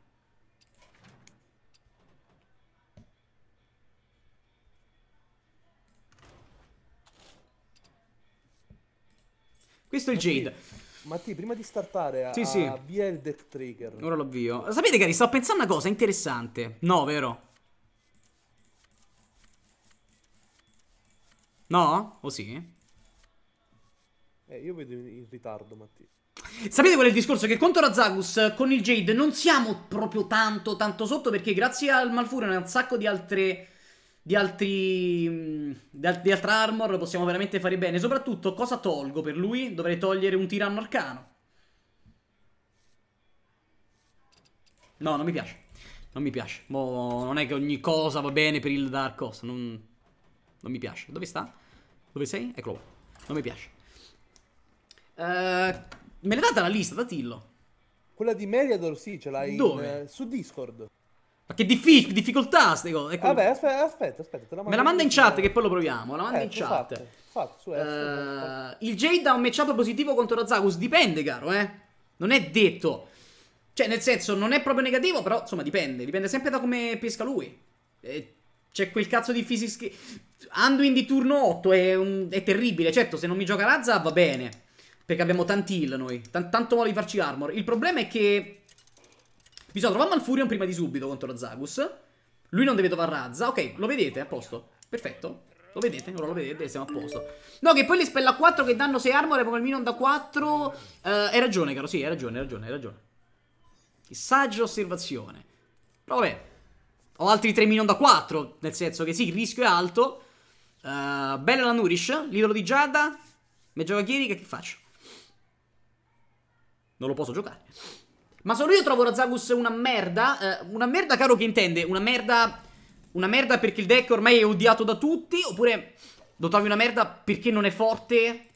Speaker 2: Questo è il Jade. Matti,
Speaker 3: prima di startare, sì, ah, sì. avvia il death trigger. Ora l'avvio. Sapete, cari, sto
Speaker 2: pensando a una cosa interessante. No, vero? No? O sì?
Speaker 3: Eh, io vedo in ritardo, Mattia.
Speaker 2: Sapete qual è il discorso? Che contro Razagus con il Jade non siamo proprio tanto, tanto sotto perché grazie al Malfurion e a un sacco di altre di altri. Mm, di, di altra armor possiamo veramente fare bene. Soprattutto, cosa tolgo per lui? Dovrei togliere un tiranno arcano. No, non mi piace. Non mi piace. Boh, non è che ogni cosa va bene per il Dark Horse. Non, non mi piace. Dove sta? Dove sei? Eccolo qua. Non mi piace. Uh, me ne data la lista, datillo. Quella di Meriador, sì, ce l'hai Dove? In, eh, su Discord. Ma che diffic difficoltà queste cose. Ecco. Vabbè,
Speaker 3: aspetta, aspetta, aspetta la Me la manda in
Speaker 2: chat che poi lo proviamo. La manda eh, in ecco, chat. Fatto, fatto, su, uh, eh, fatto. il Jade ha un matchup positivo contro Razagus. Dipende, caro, eh. Non è detto. Cioè, nel senso, non è proprio negativo, però, insomma, dipende. Dipende sempre da come pesca lui. Eh, c'è quel cazzo di physics che... Anduin di turno 8 è, un... è terribile. Certo, se non mi gioca Razza va bene. Perché abbiamo tanti heal noi. T tanto vuole farci armor. Il problema è che Bisogna trovare Malfurion prima di subito contro Zagus. Lui non deve trovare Razza. Ok, lo vedete, a posto. Perfetto. Lo vedete? Ora lo vedete, siamo a posto. No, che poi le spell a 4 che danno 6 armor e come il minion da 4. Eh, hai ragione, caro. Sì, hai ragione, hai ragione, hai ragione. Che saggia osservazione. Però vabbè. Ho altri 3 minion da 4. Nel senso che sì, il rischio è alto. Uh, bella la Nourish. L'idolo di Giada. Mi gioca Chierica, che faccio? Non lo posso giocare. Ma solo io trovo Razagus una merda. Eh, una merda, caro che intende? Una merda. Una merda perché il deck ormai è odiato da tutti? Oppure lo trovi una merda perché non è forte?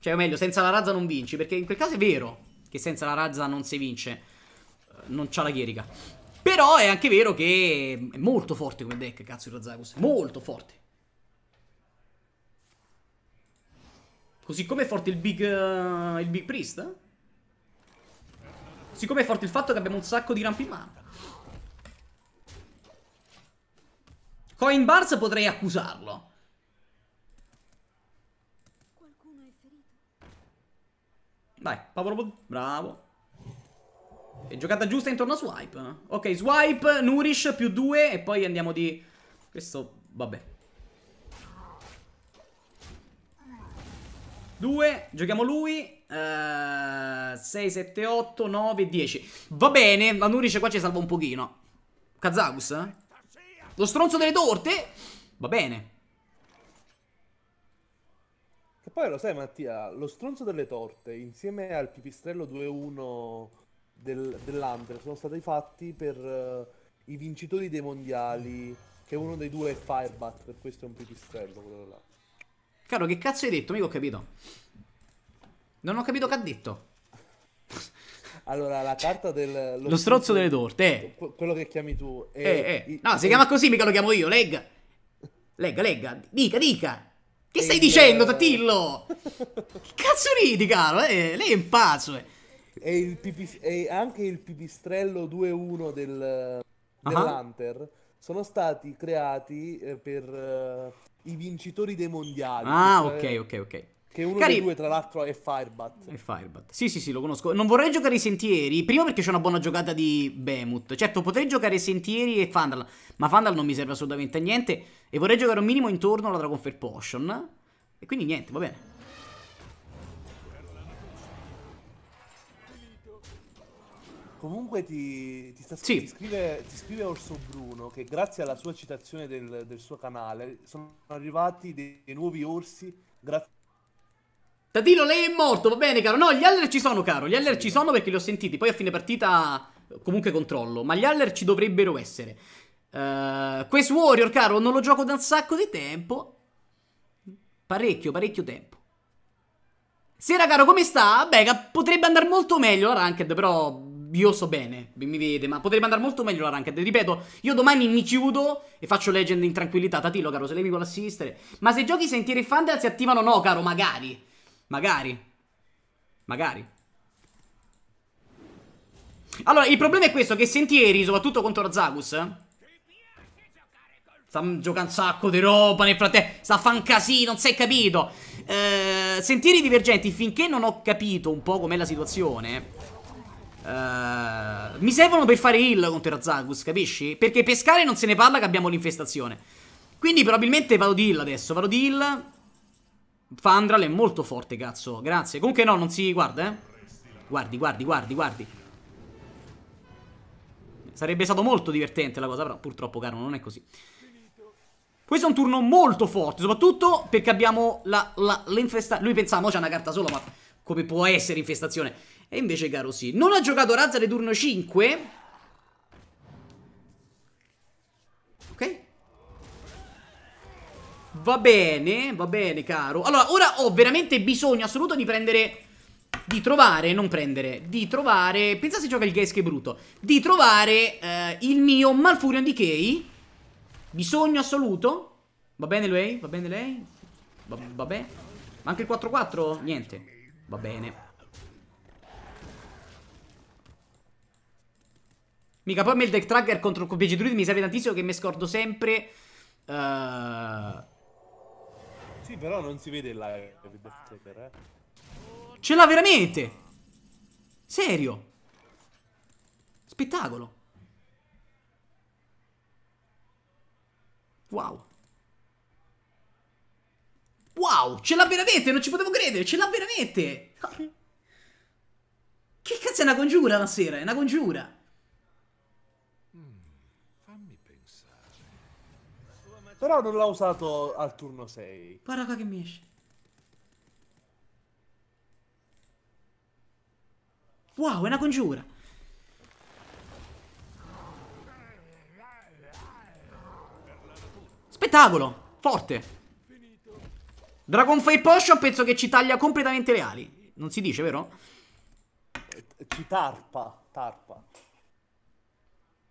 Speaker 2: Cioè, o meglio, senza la razza non vinci. Perché in quel caso è vero che senza la razza non si vince. Eh, non c'ha la chierica. Però è anche vero che è molto forte come deck, cazzo, il Razagus. Molto forte. Così come è forte il Big, uh, il big Priest, eh? Siccome è forte il fatto che abbiamo un sacco di rampi in mano. Coin Bars potrei accusarlo. Dai, Paolo, bravo. E giocata giusta intorno a Swipe. Ok, Swipe, Nourish più 2 e poi andiamo di... Questo, vabbè. 2, giochiamo lui 6, 7, 8, 9, 10 Va bene, la qua ci salva un pochino Kazakus eh? Lo stronzo delle torte Va bene
Speaker 3: E poi lo sai Mattia Lo stronzo delle torte Insieme al pipistrello 2-1 del, Dell'Under Sono stati fatti per uh, i vincitori dei mondiali Che uno dei due è Firebat Per questo è un pipistrello quello là
Speaker 2: Caro che cazzo hai detto? Mica ho capito non ho capito che ha detto.
Speaker 3: Allora, la carta del... Lo, lo strozzo delle torte, eh. Quello che chiami tu. È, eh, eh. No, si chiama così,
Speaker 2: mica lo chiamo io, legga. Legga, legga, dica, dica. Che stai dicendo, Tatillo? che cazzo ridi, caro? Eh, lei è impazzo,
Speaker 3: eh. E, il pipis- e anche il pipistrello 2-1 del,
Speaker 2: uh -huh.
Speaker 3: sono stati creati eh, per uh, i vincitori dei mondiali. Ah, eh, ok,
Speaker 2: ok, ok. Che uno Cari... dei
Speaker 3: due, tra l'altro, è Firebat. È
Speaker 2: Firebat. Sì, sì, sì, lo conosco. Non vorrei giocare i sentieri. Prima perché c'è una buona giocata di Behemoth. Certo, potrei giocare i sentieri e Fandal. Ma Fandal non mi serve assolutamente a niente. E vorrei giocare un minimo intorno alla Dragon Fair Potion. E quindi niente, va bene. Comunque ti, ti, sta, sì. ti, scrive, ti, scrive,
Speaker 3: Orso Bruno che grazie alla sua citazione del, del suo canale sono arrivati dei, dei nuovi orsi
Speaker 2: grazie Tadino, lei è morto, va bene, caro. No, gli aller ci sono, caro. Gli aller ci sono perché li ho sentiti. Poi a fine partita comunque controllo. Ma gli aller ci dovrebbero essere. Uh, Quest Warrior, caro, non lo gioco da un sacco di tempo. Parecchio, parecchio tempo. Sera, caro, come sta? Beh, potrebbe andare molto meglio la Ranked, però io so bene, mi vede, ma potrebbe andare molto meglio la ranked. Ripeto, io domani mi chiudo e faccio legend in tranquillità. Tatilo, caro, se lei mi vuole assistere. Ma se giochi sentieri fan si attivano, no, caro, magari. Magari. Magari. Allora, il problema è questo, che Sentieri, soprattutto contro Arzagus... Sta giocando un sacco di roba nel frattempo. Sta a fare un casino, non si è capito. Eh, sentieri divergenti, finché non ho capito un po' com'è la situazione. Eh, mi servono per fare heal contro Arzagus, capisci? Perché pescare non se ne parla che abbiamo l'infestazione. Quindi probabilmente vado di heal adesso. Vado di heal. Fandral è molto forte, cazzo. Grazie. Comunque no, non si guarda, eh. Guardi, guardi, guardi, guardi. Sarebbe stato molto divertente la cosa, però purtroppo, caro, non è così. Questo è un turno molto forte, soprattutto perché abbiamo l'infestazione. Lui pensava, c'è una carta sola, ma come può essere infestazione? E invece, caro, sì. Non ha giocato Razzare turno 5. Ok va bene, va bene, caro. Allora, ora ho veramente bisogno assoluto di prendere... Di trovare, non prendere, di trovare... Pensa se gioca il Gaze che è brutto. Di trovare eh, il mio Malfurion Decay. Bisogno assoluto. Va bene lei? Va bene lei? Va, bene? Ma anche il 4-4? Niente. Va bene. Mica poi me il deck tracker contro il PG Druid mi serve tantissimo che mi scordo sempre... Uh,
Speaker 3: sì, però non si vede la Death Tracker, eh.
Speaker 2: Ce l'ha veramente! Serio! Spettacolo! Wow! Wow, ce l'ha veramente, non ci potevo credere, ce l'ha veramente! Che cazzo è una congiura la sera? È una congiura!
Speaker 3: Però non l'ha usato al turno 6. Guarda qua
Speaker 2: che mi esce. Wow, è una congiura. Spettacolo! Forte! Dragon Fire Potion penso che ci taglia completamente le ali. Non si dice, vero? Ci tarpa, tarpa.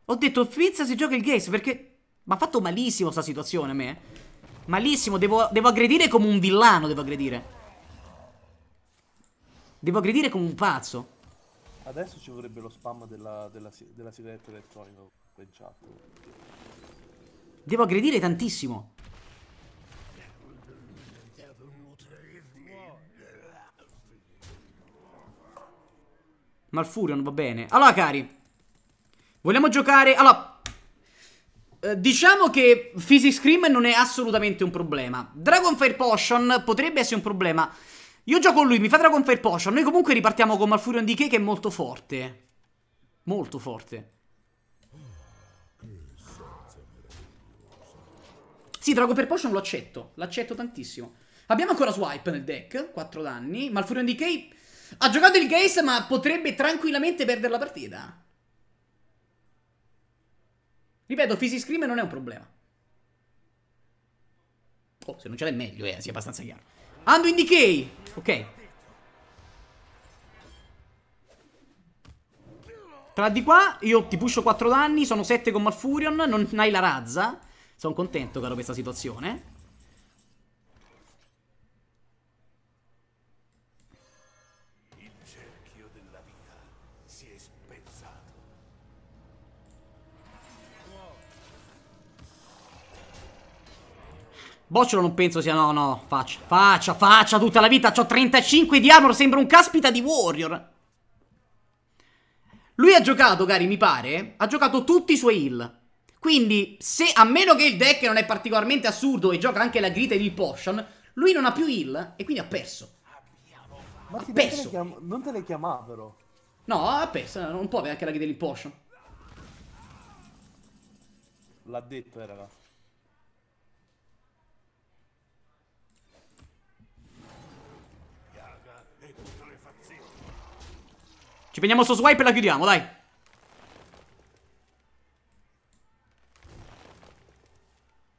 Speaker 2: Ho detto Fizz si gioca il Gaze perché ma ha fatto malissimo sta situazione a me. Malissimo, devo, devo aggredire come un villano, devo aggredire. Devo aggredire come un pazzo.
Speaker 3: Adesso ci vorrebbe lo spam della, della, della sigaretta elettronica in chat.
Speaker 2: Devo aggredire tantissimo. Malfurion va bene. Allora, cari. Vogliamo giocare... Allora... Eh, diciamo che Physics Scream non è assolutamente un problema. Dragonfire Potion potrebbe essere un problema. Io gioco con lui, mi fa Dragonfire Potion. Noi comunque ripartiamo con Malfurion DK che è molto forte. Molto forte. Sì, Dragonfire Potion lo accetto. L'accetto tantissimo. Abbiamo ancora Swipe nel deck. 4 danni. Malfurion DK ha giocato il Gaze ma potrebbe tranquillamente perdere la partita. Ripeto, Fisi Scream non è un problema. Oh, se non ce l'è meglio, eh, sia abbastanza chiaro. Ando in decay! Ok. Tra di qua, io ti pusho 4 danni, sono 7 con Malfurion, non hai la razza. Sono contento, caro, per questa situazione. Bocciolo non penso sia, no, no, faccia, faccia, faccia tutta la vita, ho 35 di armor, sembra un caspita di warrior. Lui ha giocato, cari, mi pare, ha giocato tutti i suoi heal. Quindi, se, a meno che il deck non è particolarmente assurdo e gioca anche la grita e il potion, lui non ha più heal e quindi ha perso.
Speaker 3: Ma ha perso.
Speaker 2: Te non te le chiamavano. No, ha perso, non può avere anche la grita e il potion.
Speaker 3: L'ha detto, era.
Speaker 2: Ci prendiamo sto swipe e la chiudiamo, dai.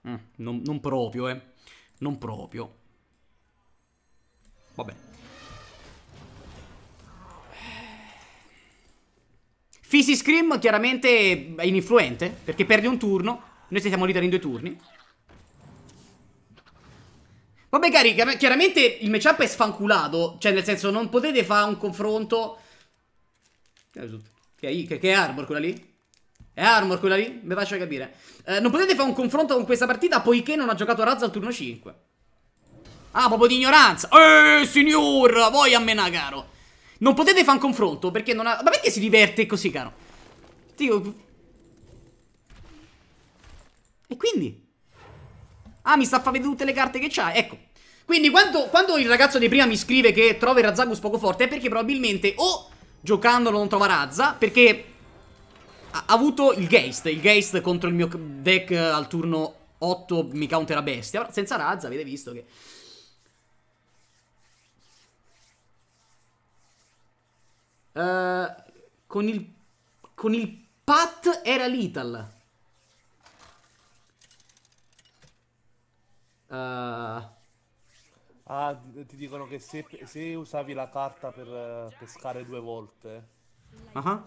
Speaker 2: Mm, non, non proprio, eh. Non proprio. Va bene. Fisi Scream chiaramente è ininfluente perché perde un turno. Noi siamo leader in due turni. Vabbè, cari, chiaramente il matchup è sfanculato. Cioè, nel senso, non potete fare un confronto che, che, che è armor quella lì? È armor quella lì? Mi faccio capire. Eh, non potete fare un confronto con questa partita poiché non ha giocato Razza al turno 5. Ah, proprio di ignoranza. Eeeh, signor, voi a mena, caro. Non potete fare un confronto perché non ha... Ma perché si diverte così, caro? Dico... E quindi? Ah, mi sta a far vedere tutte le carte che c'ha, ecco. Quindi quando, quando, il ragazzo di prima mi scrive che trova il Razagus poco forte è perché probabilmente o giocandolo trova razza, perché ha avuto il Geist, il Geist contro il mio deck eh, al turno 8 mi countera bestia, senza Razza avete visto che... Uh, con il... con il Pat era Lethal. Uh,
Speaker 3: Ah, ti dicono che se, se usavi la carta per eh, pescare due volte, uh-huh.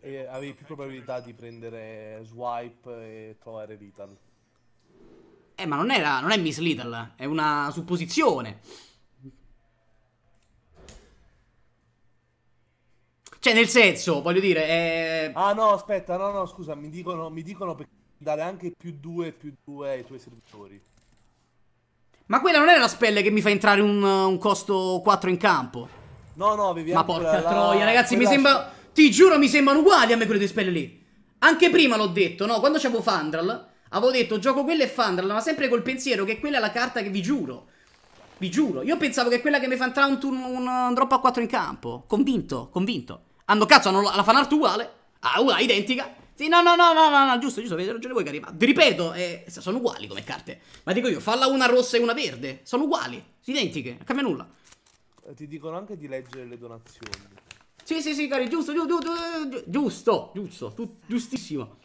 Speaker 3: eh, avevi più probabilità di prendere swipe
Speaker 2: e trovare Little. Eh, ma non, era, non è Miss Little, è una supposizione.
Speaker 3: Cioè, nel senso, voglio dire. È... Ah, no, aspetta, no, no, scusa, mi dicono, mi dicono per dare anche più due, più due ai tuoi servitori.
Speaker 2: Ma quella non è la spelle che mi fa entrare un, un costo 4 in campo.
Speaker 3: No, no, viviamo. Ma porca la... troia, ragazzi, quella... mi sembra.
Speaker 2: Ti giuro, mi sembrano uguali a me quelle due spelle lì. Anche prima l'ho detto, no? Quando c'avevo Fandral, avevo detto gioco quella e Fandral, ma sempre col pensiero che quella è la carta che vi giuro. Vi giuro, io pensavo che quella che mi fa entrare un, un, un drop a 4 in campo. Convinto, convinto. Hanno cazzo, hanno la fanart uguale. Ah, uguale, identica. Sì, no, no, no, no, no, no giusto, giusto, avete ragione voi, cari. Ma vi ripeto, eh, sono uguali come carte. Ma dico io, falla una rossa e una verde. Sono uguali, identiche, non cambia nulla.
Speaker 3: Eh, ti dicono anche di leggere le donazioni.
Speaker 2: Sì, sì, sì, cari, giusto, giusto, giusto, giusto, giusto tu, giustissimo.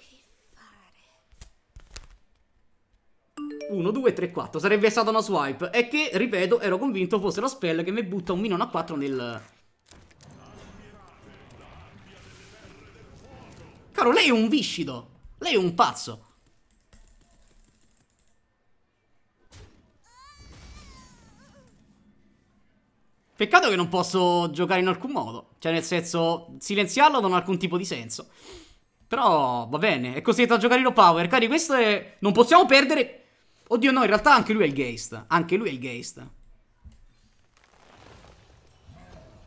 Speaker 2: 1, 2, 3, 4 Sarebbe stata una swipe E che, ripeto, ero convinto fosse la spell che mi butta un minone a 4 nel, Caro, lei è un viscido. Lei è un pazzo. Peccato che non posso giocare in alcun modo. Cioè, nel senso, silenziarlo non ha alcun tipo di senso. Però, va bene, è costretto a giocare in low power. Cari, questo è... Non possiamo perdere... Oddio, no, in realtà anche lui è il Geist. Anche lui è il Geist.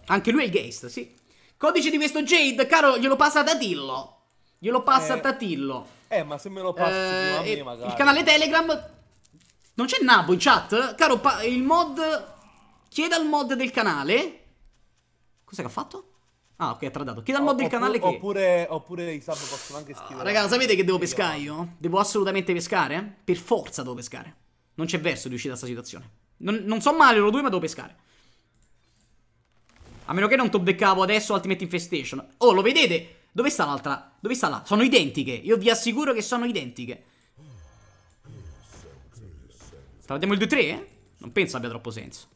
Speaker 2: Anche lui è il Geist, sì. Codice di questo Jade, caro, glielo passa da Dillo. Glielo passa eh, a Tatillo. Eh, ma se me lo
Speaker 3: passi eh, prima a me magari. Il canale
Speaker 2: Telegram... Non c'è Nabo in chat? Caro, il mod... Chieda al mod del canale... Cos'è che ha fatto? Ah, ok, ha tradato. Chieda al mod del canale che... Oppure, oppure i sub possono anche scrivere... Ah, raga, sapete che devo pescare io? Devo assolutamente pescare? Per forza devo pescare. Non c'è verso di uscire da questa situazione. Non, non so male loro due, ma devo pescare. A meno che non ti beccavo adesso Ultimate Infestation. Oh, lo vedete? Dove sta l'altra? Dove sta là? Sono identiche. Io vi assicuro che sono identiche. Saltiamo il 2-3? Eh? Non penso abbia troppo senso.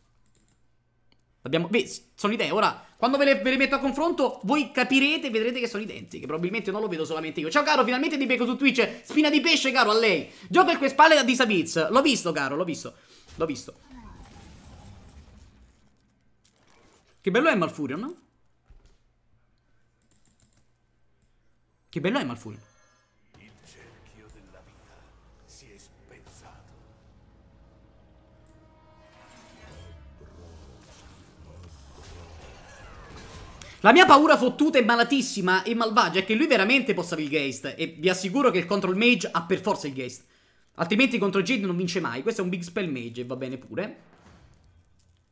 Speaker 2: Abbiamo... Beh, sono idee. Ora, quando ve le, ve le metto a confronto, voi capirete e vedrete che sono identiche. Probabilmente non lo vedo solamente io. Ciao, caro, finalmente ti becco su Twitch. Spina di pesce, caro, a lei. Gioca quelle spalle da Sabiz. L'ho visto, caro, l'ho visto. L'ho visto. Che bello è Malfurion, no? Che bello è Malfoy.
Speaker 3: Il cerchio della vita si è spezzato.
Speaker 2: La mia paura fottuta e malatissima e malvagia è che lui veramente possa avere il Geist. E vi assicuro che il Control Mage ha per forza il Geist. Altrimenti contro Jade non vince mai. Questo è un Big Spell Mage e va bene pure.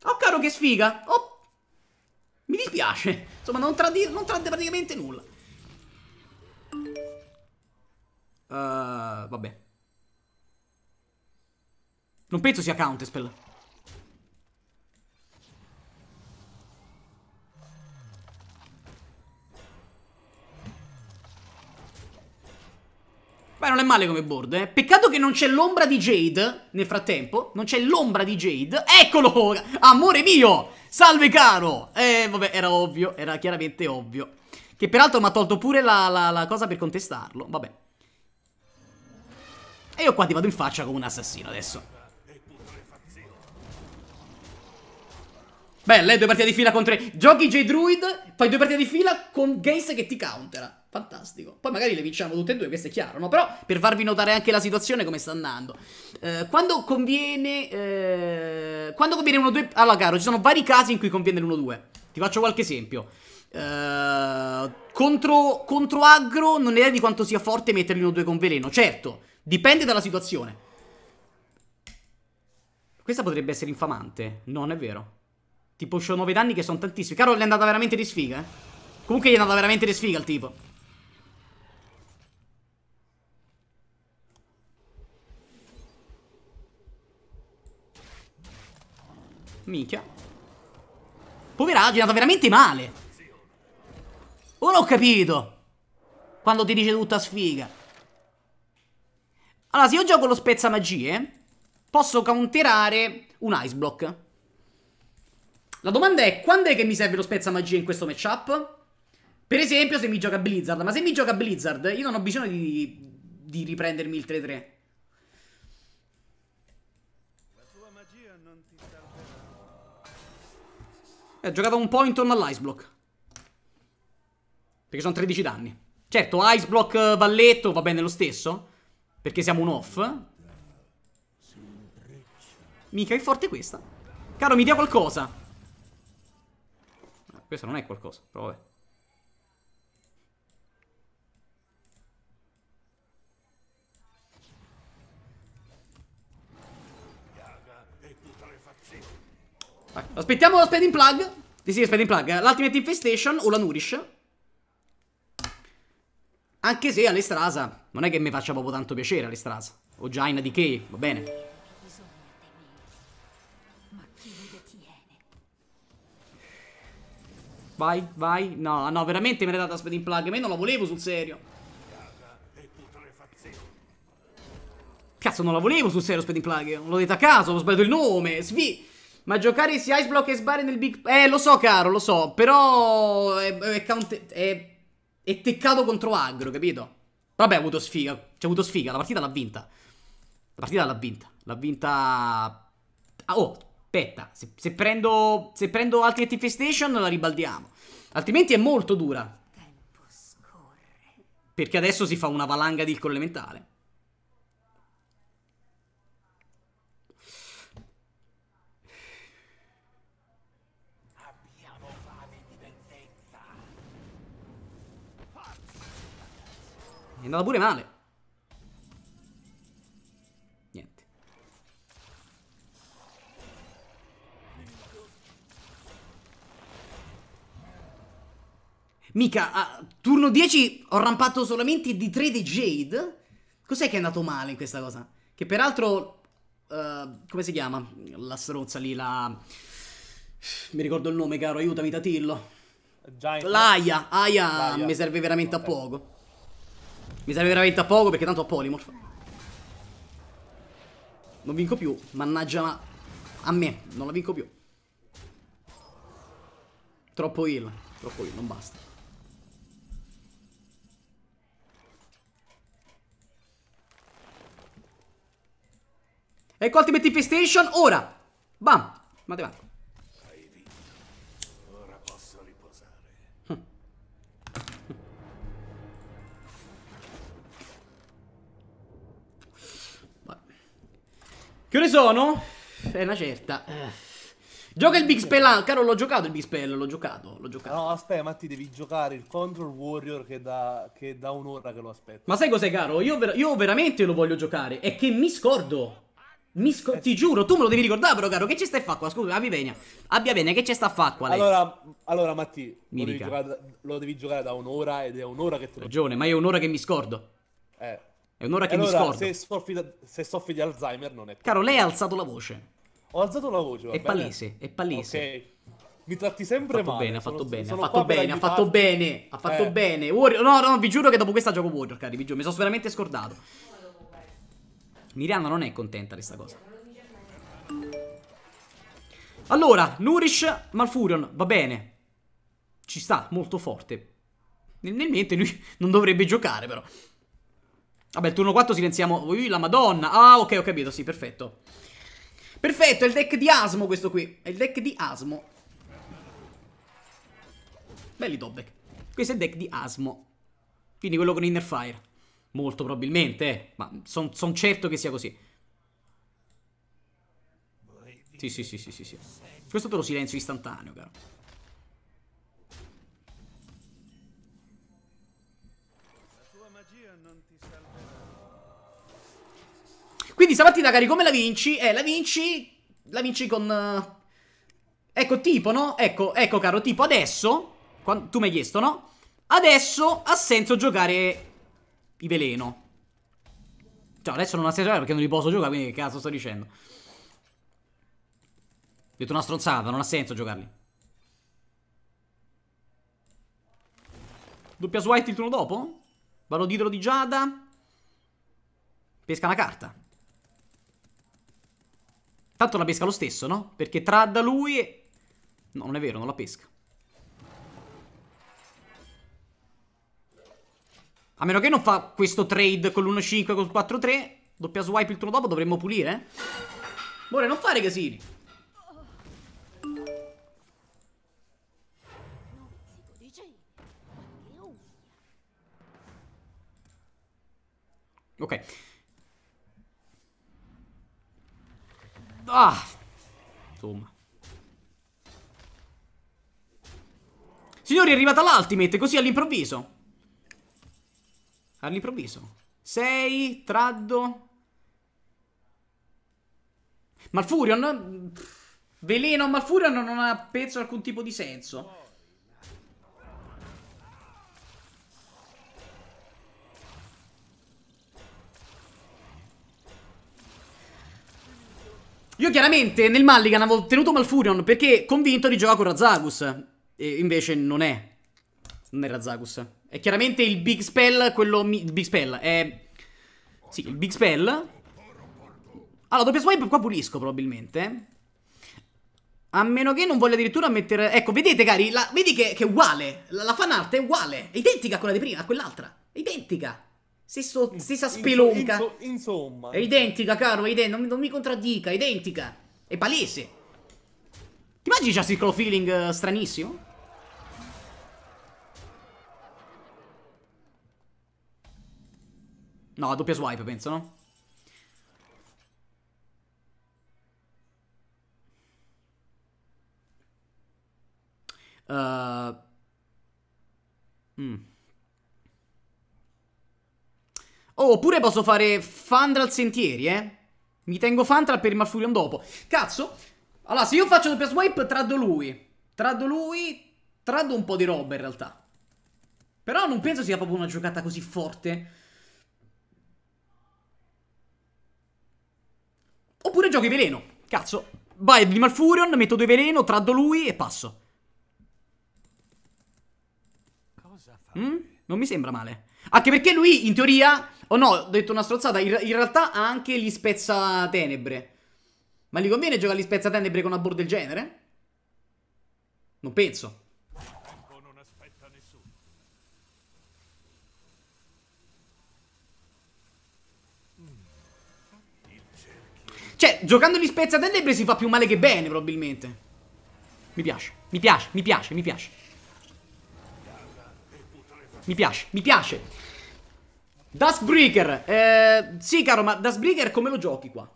Speaker 2: Oh, caro, che sfiga! Oh! Mi dispiace. Insomma, non tradire, praticamente nulla. Uh, vabbè. Non penso sia Counterspell. Beh, non è male come board, eh. Peccato che non c'è l'ombra di Jade nel frattempo. Non c'è l'ombra di Jade. Eccolo! Amore mio! Salve caro! Eh, vabbè, era ovvio. Era chiaramente ovvio. Che peraltro mi ha tolto pure la, la, la cosa per contestarlo. Vabbè. E io qua ti vado in faccia come un assassino adesso. Belle, due partite di fila con tre. Giochi J-Druid, fai due partite di fila con Gaze che ti countera. Fantastico. Poi magari le vinciamo tutte e due, questo è chiaro, no? Però per farvi notare anche la situazione come sta andando. Eh, quando conviene... Eh, quando conviene 1-2... Allora, caro, ci sono vari casi in cui conviene l'1-2. Ti faccio qualche esempio. Eh, contro, contro aggro non ho idea di quanto sia forte metterli uno 2 con veleno. Certo, dipende dalla situazione. Questa potrebbe essere infamante. Non è vero. Tipo, ho 9 danni che sono tantissimi. Caro, gli è andata veramente di sfiga, eh. Comunque gli è andata veramente di sfiga il tipo. Minchia. Poveraggi, è andata veramente male. Ora ho capito. Quando ti dice tutta sfiga. Allora, se io gioco lo spezza magie, posso counterare un ice block. La domanda è, quando è che mi serve lo spezza magie in questo matchup? Per esempio, se mi gioca Blizzard. Ma se mi gioca Blizzard, io non ho bisogno di, di riprendermi il 3-3. Eh, ha giocato un po' intorno all'ice block. Perché sono 13 danni. Certo, Ice Block eh, Valletto va bene lo stesso. Perché siamo un off. Mica che forte questa. Caro, mi dia qualcosa. No, ah, questa non è qualcosa, però vabbè. Aspettiamo lo Spade Plug. Sì, sì, Spade in Plug. L'Ultimate Infestation o la Nourish. Anche se Alestrasa non è che mi faccia proprio tanto piacere Alestrasa. O Jaina di che, va bene. Vai, vai. No, no, veramente me l'hai data Sped in plug. Ma io non la volevo sul serio. Cazzo, non la volevo sul serio Sped in plug. L'ho detto a caso, ho sbagliato il nome. Svi. Ma giocare sia Block e Sbarre nel Big... Eh, lo so, caro, lo so. Però... È, è, count... è e teccato contro agro, capito? Vabbè, ha avuto sfiga. C'è avuto sfiga. La partita l'ha vinta. La partita l'ha vinta. L'ha vinta... Ah, oh, aspetta. Se, se, prendo... Se prendo altri Infestation la ribaldiamo. Altrimenti è molto dura. Perché adesso si fa una valanga di elementale. È andata pure male. Niente. Mica, a ah, turno 10 ho rampato solamente di 3 di Jade. Cos'è che è andato male in questa cosa? Che peraltro... Uh, come si chiama? La strozza lì, la... Mi ricordo il nome, caro, aiutami, Tatillo. Giant. L'Aia, Aia, Aia mi serve veramente no, a poco. Mi serve veramente a poco perché tanto ho polymorph. Non vinco più, mannaggia ma... A me, non la vinco più. Troppo heal, troppo heal, non basta. Ecco Ultimate Infestation, ora! Bam! Matematica. Che ore sono? È una certa. Gioca il Big Spell ah, caro, l'ho giocato il Big Spell, l'ho giocato, l'ho giocato. No, aspetta, ma ti devi
Speaker 3: giocare il Control Warrior che da, che da un'ora che lo aspetto.
Speaker 2: Ma sai cos'è, caro? Io, ver io, veramente lo voglio giocare, è che mi scordo. Mi sc eh, ti sì. giuro, tu me lo devi ricordare però, caro, che ci stai a fare qua? Scusa, abbi bene, abbia bene, che ci sta a fare qua lei? Allora, allora Matti, lo devi, giocare, lo devi, giocare, da un'ora ed è un'ora che te lo... Ragione, ma è un'ora che mi scordo. Eh. È un'ora che allora, mi scordo. Se
Speaker 3: soffi, da, se soffri, di Alzheimer non è... Caro, lei ha
Speaker 2: alzato la voce.
Speaker 3: Ho alzato la voce,
Speaker 2: va È bene? palese, è palese. Okay. Mi tratti sempre fatto male. Bene, ha fatto sono, bene, sono ha fatto bene, ha fatto bene, ha fatto eh. bene. Warrior, no, no, vi giuro che dopo questa gioco Warrior, cari, vi giuro, mi sono veramente scordato. Miriam non è contenta di questa cosa. Allora, Nourish, Malfurion, va bene. Ci sta, molto forte. Nel, nel mente lui non dovrebbe giocare, però. Vabbè, turno 4 silenziamo... Ui, la madonna! Ah, ok, ho capito, sì, perfetto. Perfetto, è il deck di Asmo questo qui. È il deck di Asmo. Belli Dobek. Questo è il deck di Asmo. Quindi quello con Inner Fire. Molto probabilmente, eh. Ma sono son certo che sia così. Sì, sì, sì, sì, sì, sì. Questo te lo silenzio istantaneo, caro. Quindi stamattina, cari, come la vinci? Eh, la vinci... La vinci con... Uh... Ecco, tipo, no? Ecco, ecco, caro, tipo, adesso... Quando... Tu mi hai chiesto, no? Adesso ha senso giocare... I veleno. Cioè, adesso non ha senso giocare perché non li posso giocare, quindi che cazzo sto dicendo? Ho detto una stronzata, non ha senso giocarli. Doppia swipe il turno dopo? Vado dietro di Giada. Pesca una carta. Tanto la pesca lo stesso, no? Perché tra da lui No, non è vero, non la pesca. A meno che non fa questo trade con l'1-5 con il 4-3, doppia swipe il turno dopo, dovremmo pulire, eh? More, non fare casini. Ok. Ah! Insomma. Signori, è arrivata l'ultimate, così all'improvviso. All'improvviso. 6, Traddo. Malfurion? Veleno a Malfurion non ha pezzo alcun tipo di senso. Io chiaramente nel Mulligan avevo tenuto Malfurion perché convinto di giocare con Razagus. E invece non è. Non è Razagus. È chiaramente il Big Spell, quello... Il Big Spell è... Sì, il Big Spell. Allora, doppia swipe qua pulisco probabilmente. A meno che non voglia addirittura mettere... Ecco, vedete cari, la... vedi che, che, è uguale. La, la fanart è uguale. È identica a quella di prima, a quell'altra. È identica. Si, so, si sa spelonca. Inso, inso, insomma. È identica, caro, è ident non, non, mi contraddica, è identica. È palese. immagini già ciclo feeling eh, stranissimo? No, doppia swipe, penso, no? Uh... Mm. Oh, oppure posso fare Fandral Sentieri, eh? Mi tengo Fandral per il Malfurion dopo. Cazzo! Allora, se io faccio doppia swipe, traddo lui. Traddo lui, traddo un po' di roba in realtà. Però non penso sia proprio una giocata così forte. Oppure giochi veleno. Cazzo. Vai di Malfurion, metto due veleno, traddo lui e passo. Mm? Non mi sembra male. Anche perché lui, in teoria, Oh no, ho detto una strozzata. In, in realtà ha anche gli spezza tenebre. Ma gli conviene giocare gli spezza tenebre con una board del genere? Non penso. Cioè, giocando gli spezza tenebre si fa più male che bene, probabilmente. Mi piace, mi piace, mi piace, mi piace. Mi piace, mi piace. Duskbreaker eh, Sì caro ma Duskbreaker come lo giochi qua?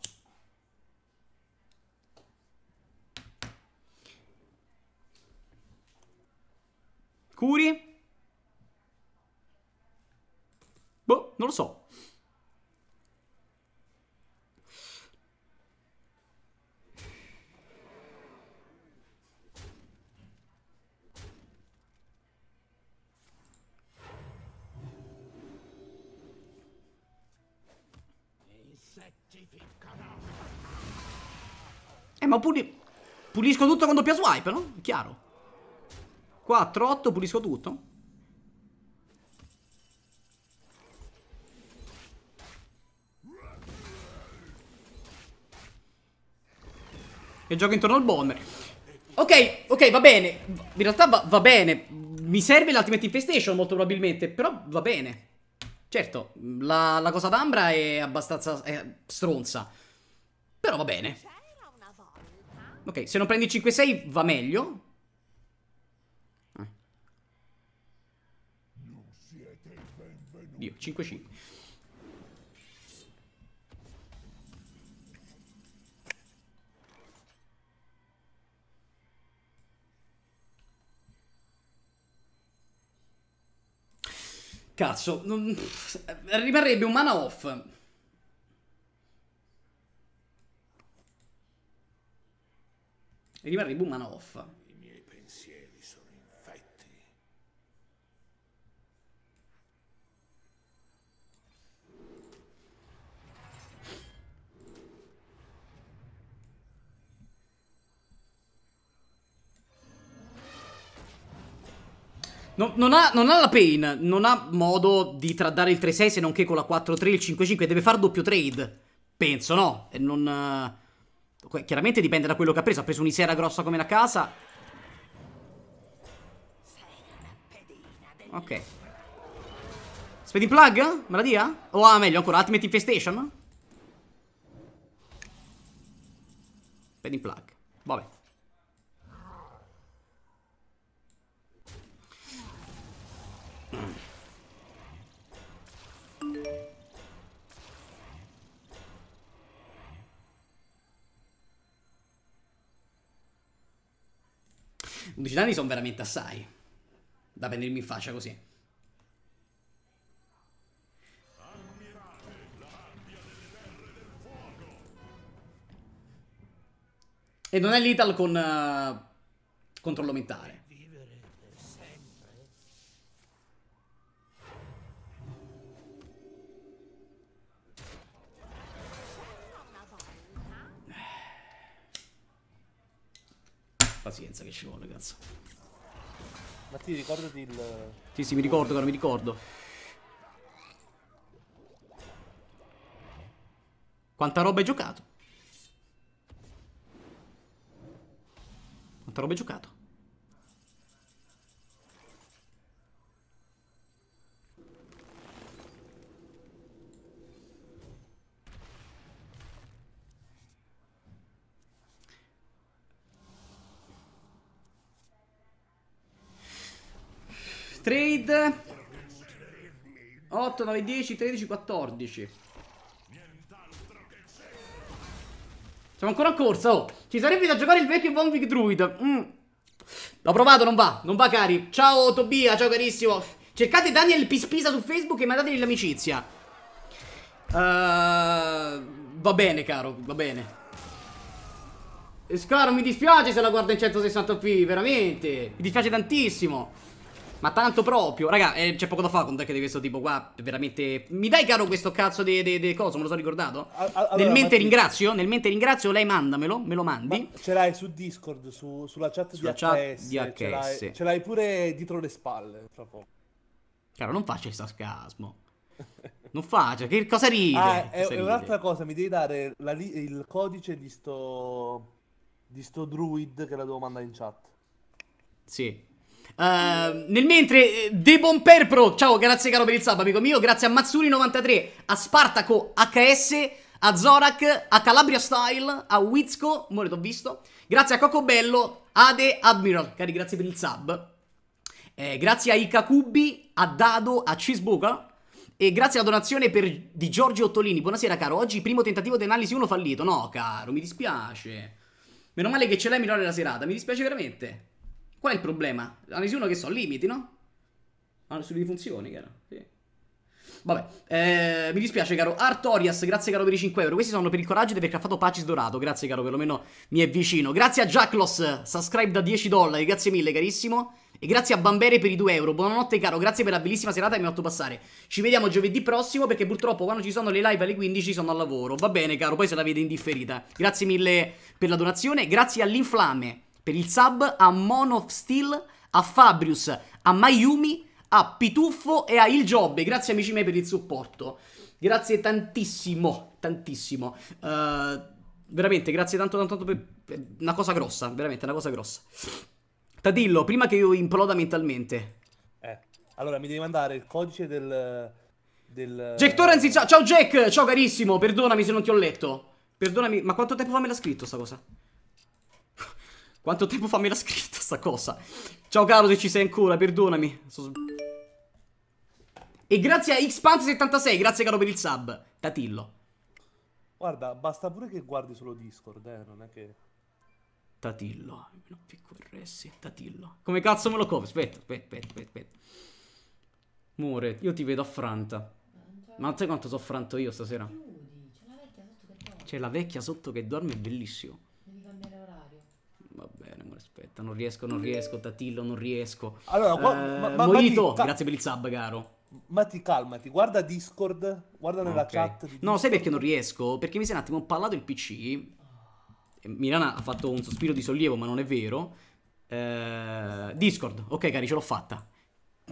Speaker 2: Curi? Boh, non lo so Eh, ma puli... pulisco tutto con doppia swipe, no? chiaro. 4, 8, pulisco tutto. E gioco intorno al bomber. Ok, ok, va bene. In realtà va, va bene. Mi serve l'Ultimate Infestation, molto probabilmente. Però va bene. Certo, la, la cosa d'Ambra è abbastanza è stronza. Però va bene. Ok, se non prendi 5-6 va meglio.
Speaker 4: Eh. Dio,
Speaker 2: 5-5. Cazzo, non... rimarrebbe un mana off. Arriva Ribumanov. I miei pensieri sono infetti. No, non, ha, non, ha, la pain, non ha modo di tradare il 3-6 se non che con la 4-3 il 5-5 deve fare doppio trade. Penso, no? E non... Eh, Chiaramente dipende da quello che ha preso. Ha preso un'isera grossa come la casa. Ok. Spedi plug? Me la dia? O oh, ah, meglio ancora, Ultimate Infestation? Spedi plug. Vabbè. 11 danni sono veramente assai. Da prendermi in faccia così. E non è lethal con uh, controllo mentale. Pazienza che ci vuole, cazzo. Ma ti ricordati il... Sì, sì, mi ricordo, caro, mi ricordo. Quanta roba hai giocato? Quanta roba hai giocato? Trade 8, 9, 10, 13, 14 Siamo ancora a corsa, oh Ci sarebbe da giocare il vecchio Von Vic Druid mm. L'ho provato, non va, non va cari Ciao Tobia, ciao carissimo Cercate Daniel Pispisa su Facebook e mandategli l'amicizia uh, Va bene caro, va bene Scaro, mi dispiace se la guarda in 160p, veramente Mi dispiace tantissimo ma tanto proprio, raga, eh, c'è poco da fare con deck di questo tipo qua. Veramente. Mi dai caro questo cazzo di, di, coso? Me lo sono ricordato? A, a, allora, nel mente ti... ringrazio, nel mente ringrazio, lei mandamelo, me lo mandi. Ma ce l'hai su Discord, su, sulla chat sulla di HS. Chat di HS. Ce, l'hai, ce l'hai pure dietro le spalle, tra poco. Caro, non faccia il sarcasmo. Non faccia, che cosa ride? Ah, cosa è ride? un'altra
Speaker 3: cosa, mi devi dare la, il codice di sto, di sto
Speaker 2: druid che la devo mandare in chat. Sì, Uh, nel mentre, eh, De Bomper ciao, grazie caro per il sub, amico mio, grazie a Mazzuri93, a Spartaco HS, a Zorak, a Calabria Style, a Wizco, amore t'ho visto, grazie a Cocobello, Ade Admiral, cari grazie per il sub, eh, grazie a Ikakubi, a Dado, a Cheesebuca, e grazie alla donazione per, di Giorgio Ottolini. Buonasera, caro. Oggi primo tentativo di analisi 1 fallito. No, caro, mi dispiace. Meno male che ce l'hai migliore la serata. Mi dispiace veramente. Qual è il problema? Analisi uno che so, limiti, no? Ma ah, Analisi di funzioni, caro. Sì. Vabbè, eh, mi dispiace caro Artorias, grazie caro per i 5 euro Questi sono per il coraggio di aver fatto Pacis Dorato Grazie caro, perlomeno mi è vicino Grazie a Jacklos, subscribe da 10 dollari Grazie mille carissimo E grazie a Bambere per i 2 euro Buonanotte caro, grazie per la bellissima serata che mi ha fatto passare Ci vediamo giovedì prossimo perché purtroppo quando ci sono le live alle 15 sono al lavoro Va bene caro, poi se la vede indifferita Grazie mille per la donazione Grazie all'Inflame per il sub a Mono of Steel, a Fabrius, a Mayumi, a Pituffo e a Il Jobbe. Grazie amici miei per il supporto. Grazie tantissimo, tantissimo. Uh, veramente, grazie tanto, tanto, tanto per, per, Una cosa grossa, veramente, una cosa grossa. Tadillo, prima che io imploda mentalmente. Eh,
Speaker 3: allora mi devi mandare il codice del... del... Jack
Speaker 2: Torrenzi, ciao, ciao Jack, ciao carissimo, perdonami se non ti ho letto. Perdonami, ma quanto tempo fa me l'ha scritto sta cosa? Quanto tempo fa me l'ha scritta sta cosa? Ciao caro se ci sei ancora, perdonami. So... E grazie a XPanz76, grazie caro per il sub. Tatillo.
Speaker 3: Guarda, basta pure che guardi solo Discord, eh, non è che...
Speaker 2: Tatillo, PQRS, Tatillo. Come cazzo me lo copio? Aspetta, aspetta, aspetta, aspetta. More, io ti vedo affranta. Ma sai quanto sono affranto io stasera? C'è la vecchia sotto che dorme, è bellissimo. Va bene, ma aspetta, non riesco, non riesco, Tatillo, non riesco. Allora, qua, eh, ma, ma, Morito, ma ti, grazie per il sub, caro.
Speaker 3: Ma ti calmati, guarda Discord, guarda nella okay. chat.
Speaker 2: No, sai perché non riesco? Perché mi sei un attimo ho parlato il PC. Milana ha fatto un sospiro di sollievo, ma non è vero. Eh, Discord, ok cari, ce l'ho fatta.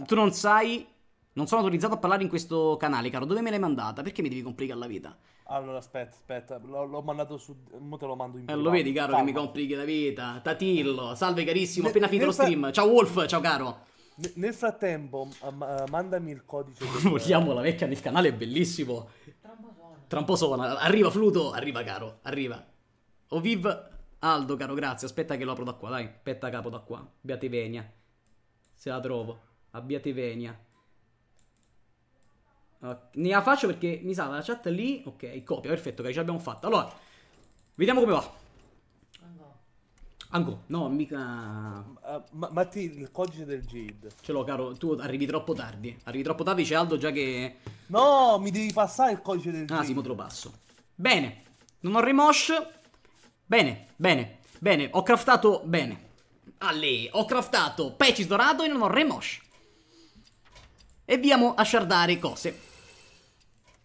Speaker 2: Tu non sai non sono autorizzato a parlare in questo canale, caro. Dove me l'hai mandata? Perché mi devi complicare la vita?
Speaker 3: Allora, aspetta, aspetta. L'ho mandato su... Mo te lo mando in privato. Eh, lo vedi, caro, Calma. che mi
Speaker 2: complichi la vita. Tatillo, salve carissimo, appena finito lo stream. Ciao Wolf, ciao caro.
Speaker 3: Nel frattempo,
Speaker 2: uh, mandami il codice. Vogliamo la vecchia nel canale, è bellissimo. Tramposona. un Arriva Fluto, arriva caro, arriva. Oviv oh, Aldo, caro, grazie. Aspetta che lo apro da qua, dai. Aspetta capo da qua. Beativenia. Se la trovo. A Venia. Ne la faccio perché mi sa la chat lì. Ok, copia, perfetto, che ce l'abbiamo fatta. Allora, vediamo come va. Ango, no, mica. Eh, ma, Matti, il codice del Jade. Ce l'ho, caro. Tu arrivi troppo tardi. Arrivi troppo tardi, c'è Aldo già che. No, mi devi passare il codice del Jade. Ah, sì, mo te lo passo. Bene. Non ho remosh. Bene, bene, bene. Ho craftato. Bene. Alle, ho craftato Pecis Dorato e non ho remosh. E andiamo a shardare cose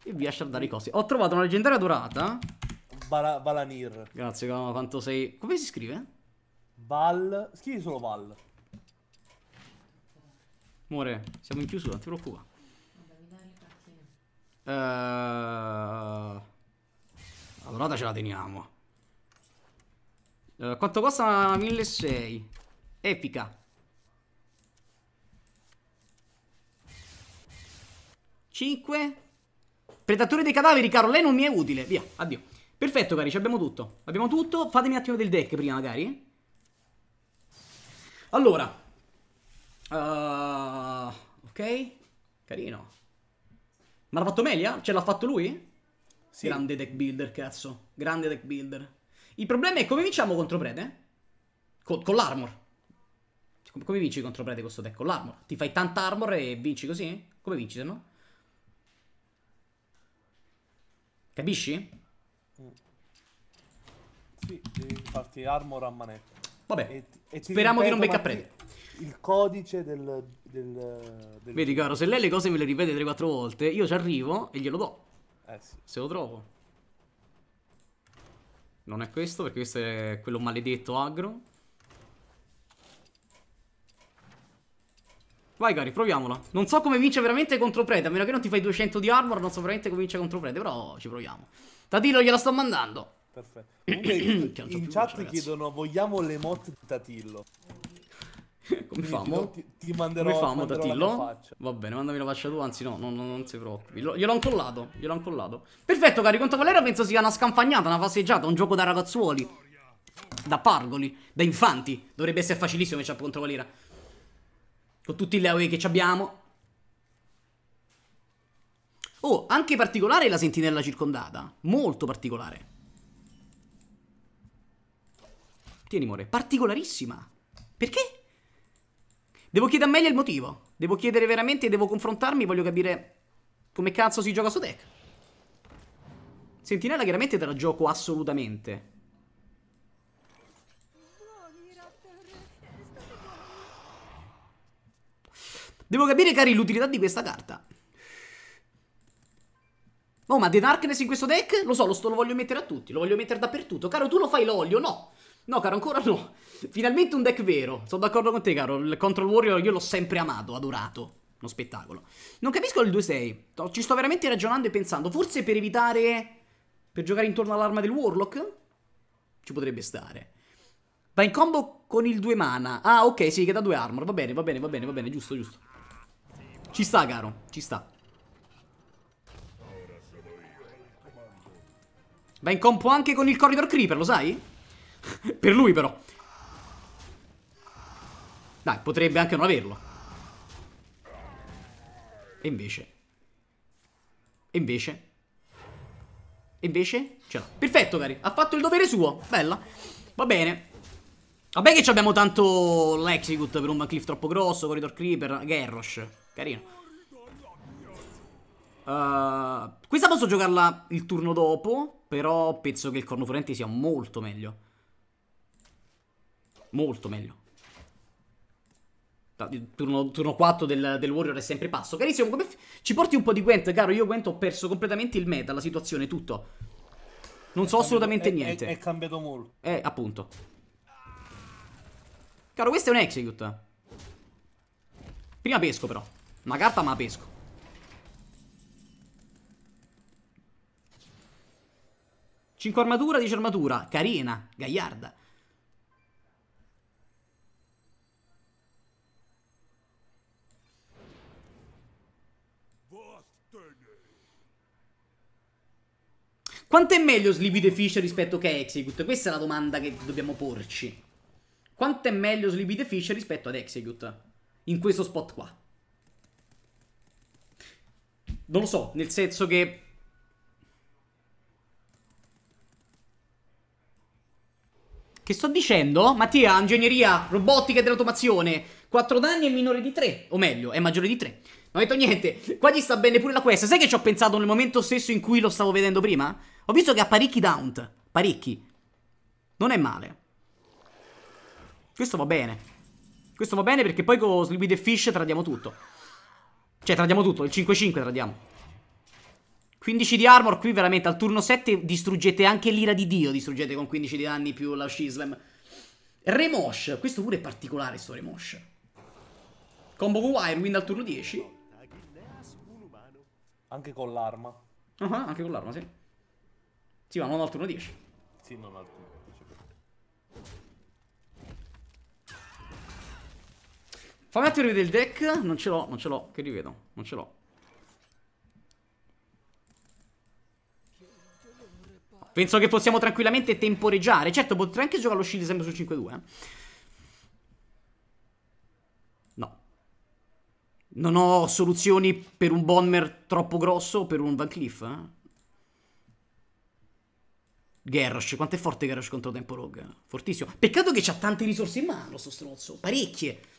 Speaker 2: e vi lascio shardare i costi. Ho trovato una leggendaria dorata. Bala Balanir. Grazie, Kama, quanto sei... Come si scrive? Val... Scrivi solo Val. Amore, siamo in chiusura, non ti preoccupa. Uh... Eh, la dorata ce la teniamo. Uh, quanto costa? 1600. Epica. 5 Predatore dei cadaveri, caro, lei non mi è utile. Via, addio. Perfetto, cari, abbiamo tutto. Abbiamo tutto. Fatemi un attimo del deck prima, magari. Allora. Uh, ok. Carino. Ma l'ha fatto meglio? Ce l'ha fatto lui? Sì. Grande deck builder, cazzo. Grande deck builder. Il problema è come vinciamo contro Prete? Con, con l'armor. Come, vinci contro Prete questo deck? Con l'armor. Ti fai tanta armor e vinci così? Come vinci se no? Capisci?
Speaker 3: Sì, devi farti armor a manetta.
Speaker 2: Vabbè, e, e speriamo ripeto, di non becca prendere.
Speaker 3: Il codice del, del, del,
Speaker 2: Vedi, caro, se lei le cose me le ripete 3-4 volte, io ci arrivo e glielo do. Eh sì. Se lo trovo. Non è questo, perché questo è quello maledetto agro. Vai Gary, proviamola. Non so come vince veramente contro Prete, a meno che non ti fai 200 di armor, non so veramente come vince contro Prete, però ci proviamo. Tatilo gliela sto mandando. Perfetto. Comunque,
Speaker 3: in chat voce, chiedono, vogliamo le
Speaker 2: mod di Tatillo? come famo? Ti, ti manderò, come famo, manderò Tatillo? Va bene, mandami la faccia tua, anzi no, non, non, non si preoccupi. Gliel'ho incollato, gliel'ho incollato. Perfetto cari, contro Valera penso sia una scampagnata, una passeggiata, un gioco da ragazzuoli. Da pargoli, da infanti. Dovrebbe essere facilissimo matchup contro Valera. Con tutti gli AOE che abbiamo. Oh, anche particolare la sentinella circondata. Molto particolare. Tieni, more. Particolarissima. Perché? Devo chiedere a Melia il motivo. Devo chiedere veramente, devo confrontarmi, voglio capire come cazzo si gioca su deck. Sentinella chiaramente te la gioco assolutamente. Devo capire, cari, l'utilità di questa carta. Oh, ma The Darkness in questo deck? Lo so, lo, sto, lo voglio mettere a tutti, lo voglio mettere dappertutto. Caro, tu lo fai l'olio? No. No, caro, ancora no. Finalmente un deck vero. Sono d'accordo con te, caro. Il Control Warrior io l'ho sempre amato, adorato. Uno spettacolo. Non capisco il 2-6. Ci sto veramente ragionando e pensando. Forse per evitare... Per giocare intorno all'arma del Warlock? Ci potrebbe stare. Va in combo con il 2 mana. Ah, ok, sì, che da 2 armor. Va bene, va bene, va bene, va bene. Giusto, giusto. Ci sta, caro. Ci sta. Va in compo anche con il Corridor Creeper, lo sai? per lui, però. Dai, potrebbe anche non averlo. E invece... E invece... E invece... Ce l'ha. Perfetto, cari. Ha fatto il dovere suo. Bella. Va bene. Vabbè che abbiamo tanto l'execute per un Cliff troppo grosso, Corridor Creeper, Garrosh. Carino. Uh, questa posso giocarla il turno dopo, però penso che il corno furente sia molto meglio. Molto meglio. Turno, turno 4 del, del, Warrior è sempre passo. Carissimo, come ci porti un po' di Gwent, caro? Io Gwent ho perso completamente il meta, la situazione, tutto. Non è so assolutamente è, niente. È, è, cambiato molto. Eh, appunto. Caro, questo è un execute. Prima pesco, però. Una carta ma pesco. Cinque armatura, 10 armatura. Carina, gagliarda. Quanto è meglio Sleepy the Fish rispetto che Execute? Questa è la domanda che dobbiamo porci. Quanto è meglio Sleepy the Fish rispetto ad Execute? In questo spot qua. Non lo so, nel senso che... Che sto dicendo? Mattia, ingegneria, robotica ed automazione. 4 danni è minore di 3, o meglio, è maggiore di 3. Non ho detto niente, qua gli sta bene pure la quest. Sai che ci ho pensato nel momento stesso in cui lo stavo vedendo prima? Ho visto che ha parecchi down, parecchi. Non è male. Questo va bene. Questo va bene perché poi con Sleepy the Fish tradiamo tutto. Cioè, tradiamo tutto. Il 5-5 tradiamo. 15 di armor. Qui veramente al turno 7 distruggete anche l'ira di Dio. Distruggete con 15 di danni più la Shislam. Remosh. Questo pure è particolare, sto Remosh. Combo Wirewind al turno 10. Anche con l'arma. Ah, uh -huh, anche con l'arma, sì. Sì, ma non al turno 10. Sì, non al turno Fammi vedere il deck. Non ce l'ho, non ce l'ho. Che rivedo? Non ce l'ho. 5. Penso che possiamo tranquillamente temporeggiare. Certo, potrei anche giocare lo shield sempre su 5-2. Eh. No. Non ho soluzioni per un bomber troppo grosso o per un Van Cleef. Eh. Garrosh, quanto è forte Garrosh contro Tempo Rogue? Fortissimo. Peccato che c'ha tante risorse in mano, sto stronzo. Parecchie.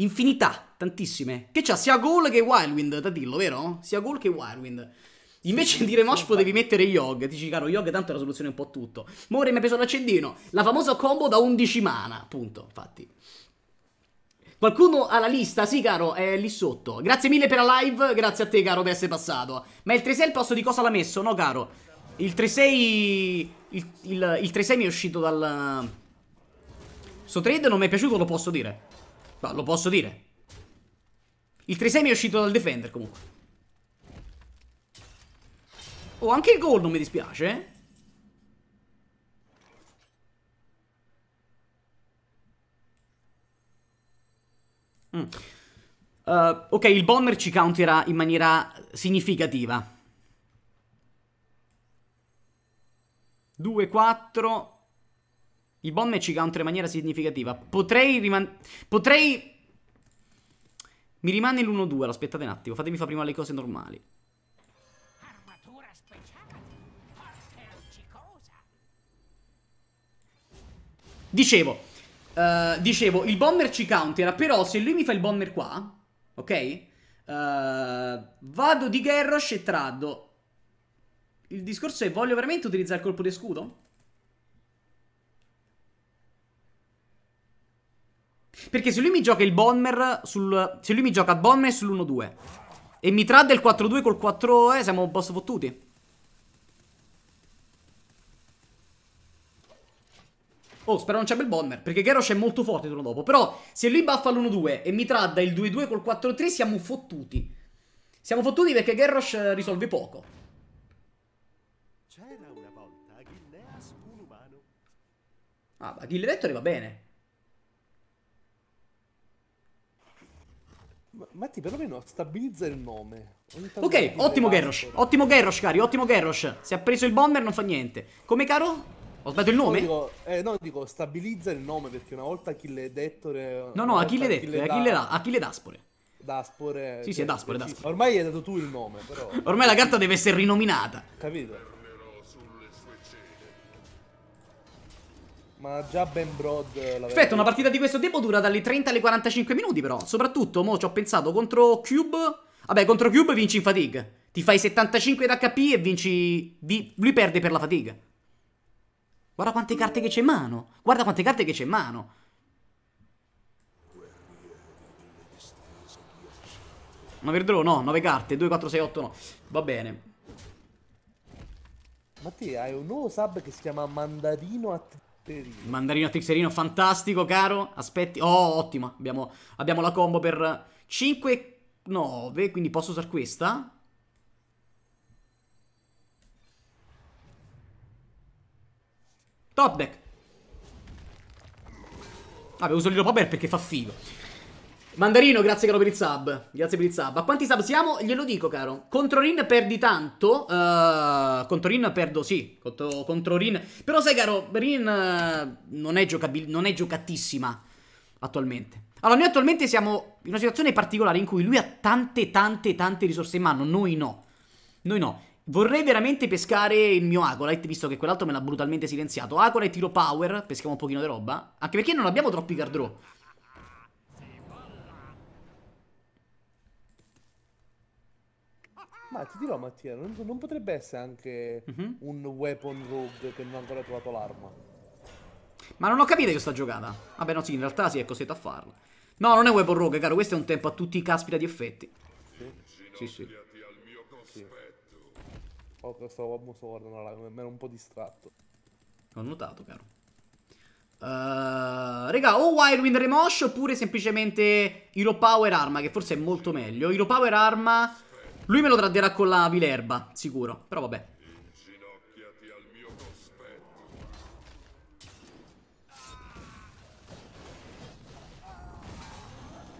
Speaker 2: Infinità, tantissime. Che c'ha sia Goal che Wildwind, da dirlo, vero? Sia Goal che Wildwind. Invece di Remosh devi mettere Yogg. Dici, caro, Yogg tanto è la soluzione un po' a tutto. More mi ha preso l'accendino. La famosa combo da 11 mana. Punto, infatti. Qualcuno ha la lista? Sì, caro, è lì sotto. Grazie mille per la live, grazie a te, caro, per essere passato. Ma il 3-6 al posto di cosa l'ha messo? No, caro. Il 3-6... Il, il, il 3-6 mi è uscito dal... Sto trade non mi è piaciuto, lo posso dire. No, lo posso dire. Il 3-6 mi è uscito dal defender comunque. Oh, anche il gol non mi dispiace, eh. Mm. Uh, ok, il bomber ci counterà in maniera significativa. 2-4 i bomb ci counter in maniera significativa. Potrei riman... Potrei... Mi rimane l'1-2, aspettate un attimo, fatemi fare prima le cose normali. Dicevo, uh, dicevo, il bomber ci countera, però se lui mi fa il bomber qua, ok? Uh, vado di Garrosh e traddo. Il discorso è, voglio veramente utilizzare il colpo di scudo? Perché se lui mi gioca il Bomber sul... Se lui mi gioca Bomber sull'1-2 E mi tradde il 4-2 col 4 eh, siamo un boss fottuti Oh, spero non c'è bel bomber, perché Garrosh è molto forte turno dopo. Però, se lui buffa l'1-2 e mi tradda il 2-2 col 4-3, siamo fottuti. Siamo fottuti perché Garrosh eh, risolve poco.
Speaker 3: C'era una volta Achilleas, un umano.
Speaker 2: Ah, Achille va bene. Matti, perlomeno stabilizza il nome.
Speaker 3: Ok, ottimo Garrosh.
Speaker 2: Ottimo Garrosh, cari. Ottimo Garrosh. Se ha preso il bomber non fa niente. Come, caro? Ho sbagliato il nome? No, dico,
Speaker 3: eh, no, dico stabilizza il nome perché una volta Achille Dettore. No, no, Achille Dettore. Achille, da... Achille Daspore. Daspore. Sì, sì, è cioè, Daspore, Daspore.
Speaker 2: Ormai hai dato tu il nome, però. Ormai la carta deve essere rinominata. Capito? Ma già Ben Broad Aspetta, una partita di questo tipo dura dalle 30 alle 45 minuti però. Soprattutto, mo ci ho pensato, contro Cube... Vabbè, contro Cube vinci in fatigue. Ti fai 75 d'HP e vinci... Vi... Lui perde per la fatigue. Guarda quante carte che c'è in mano. Guarda quante carte che c'è in mano. Ma verdrò no, 9 carte, 2, 4, 6, 8, no. Va bene.
Speaker 3: Ma te hai un nuovo sub che si chiama Mandarino a il
Speaker 2: mandarino a Tixerino, fantastico, caro. Aspetti. Oh, ottimo. Abbiamo, abbiamo la combo per 5, 9. Quindi posso usare questa? Top deck. Vabbè, uso l'Hero Paper perché fa figo. Mandarino, grazie caro per il sub. Grazie per il sub. A quanti sub siamo? Glielo dico, caro. Contro Rin perdi tanto. Uh, contro Rin perdo, sì. Contro, contro Rin. Però sai, caro, Rin uh, non, è non è giocatissima attualmente. Allora, noi attualmente siamo in una situazione particolare in cui lui ha tante, tante, tante risorse in mano. Noi no. Noi no. Vorrei veramente pescare il mio Acolite, visto che quell'altro me l'ha brutalmente silenziato. Acolite tiro power, peschiamo un pochino di roba. Anche perché non abbiamo troppi card draw.
Speaker 3: Ma ti dirò Mattia, non, non potrebbe essere anche mm-hmm. un weapon
Speaker 2: rogue che non ha ancora trovato l'arma. Ma non ho capito questa giocata. Vabbè no sì, in realtà si è costretto a farla. No, non è weapon rogue, caro, questo è un tempo a tutti i caspita di effetti.
Speaker 3: Sì, sì. sì. sì. Oh, stavo, stavo guardando mi ero un po' distratto. Ho notato, caro.
Speaker 2: Uh, raga, o Wirewind Remosh oppure semplicemente Hero Power Arma, che forse è molto meglio. Hero Power Arma lui me lo tradderà con la vilerba, sicuro. Però vabbè.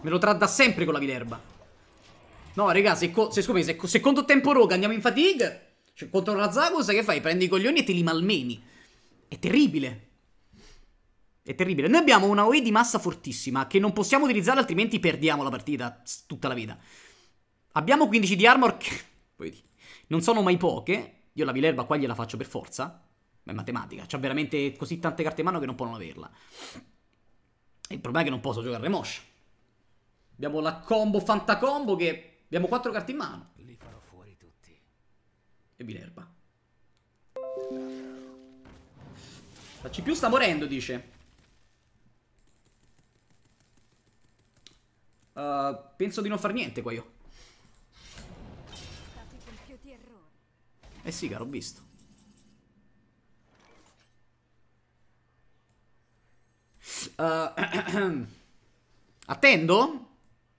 Speaker 2: Me lo tratta sempre con la vilerba. No, raga, se, co se, scusami, se, co se contro tempo roga andiamo in fatigue... Cioè, contro Razzago, sai che fai? Prendi i coglioni e te li malmeni. È terribile. È terribile. Noi abbiamo una OE di massa fortissima che non possiamo utilizzare altrimenti perdiamo la partita tutta la vita. Abbiamo 15 di armor che... Non sono mai poche. Io la vilerba qua gliela faccio per forza. Ma è matematica. C'ha veramente così tante carte in mano che non può non averla. E il problema è che non posso giocare Remosh. Abbiamo la combo fantacombo che... Abbiamo 4 carte in mano. Li farò fuori tutti. E vilerba. La CPU sta morendo, dice. Uh, penso di non far niente qua io. Eh sì, caro, ho visto. Uh, attendo?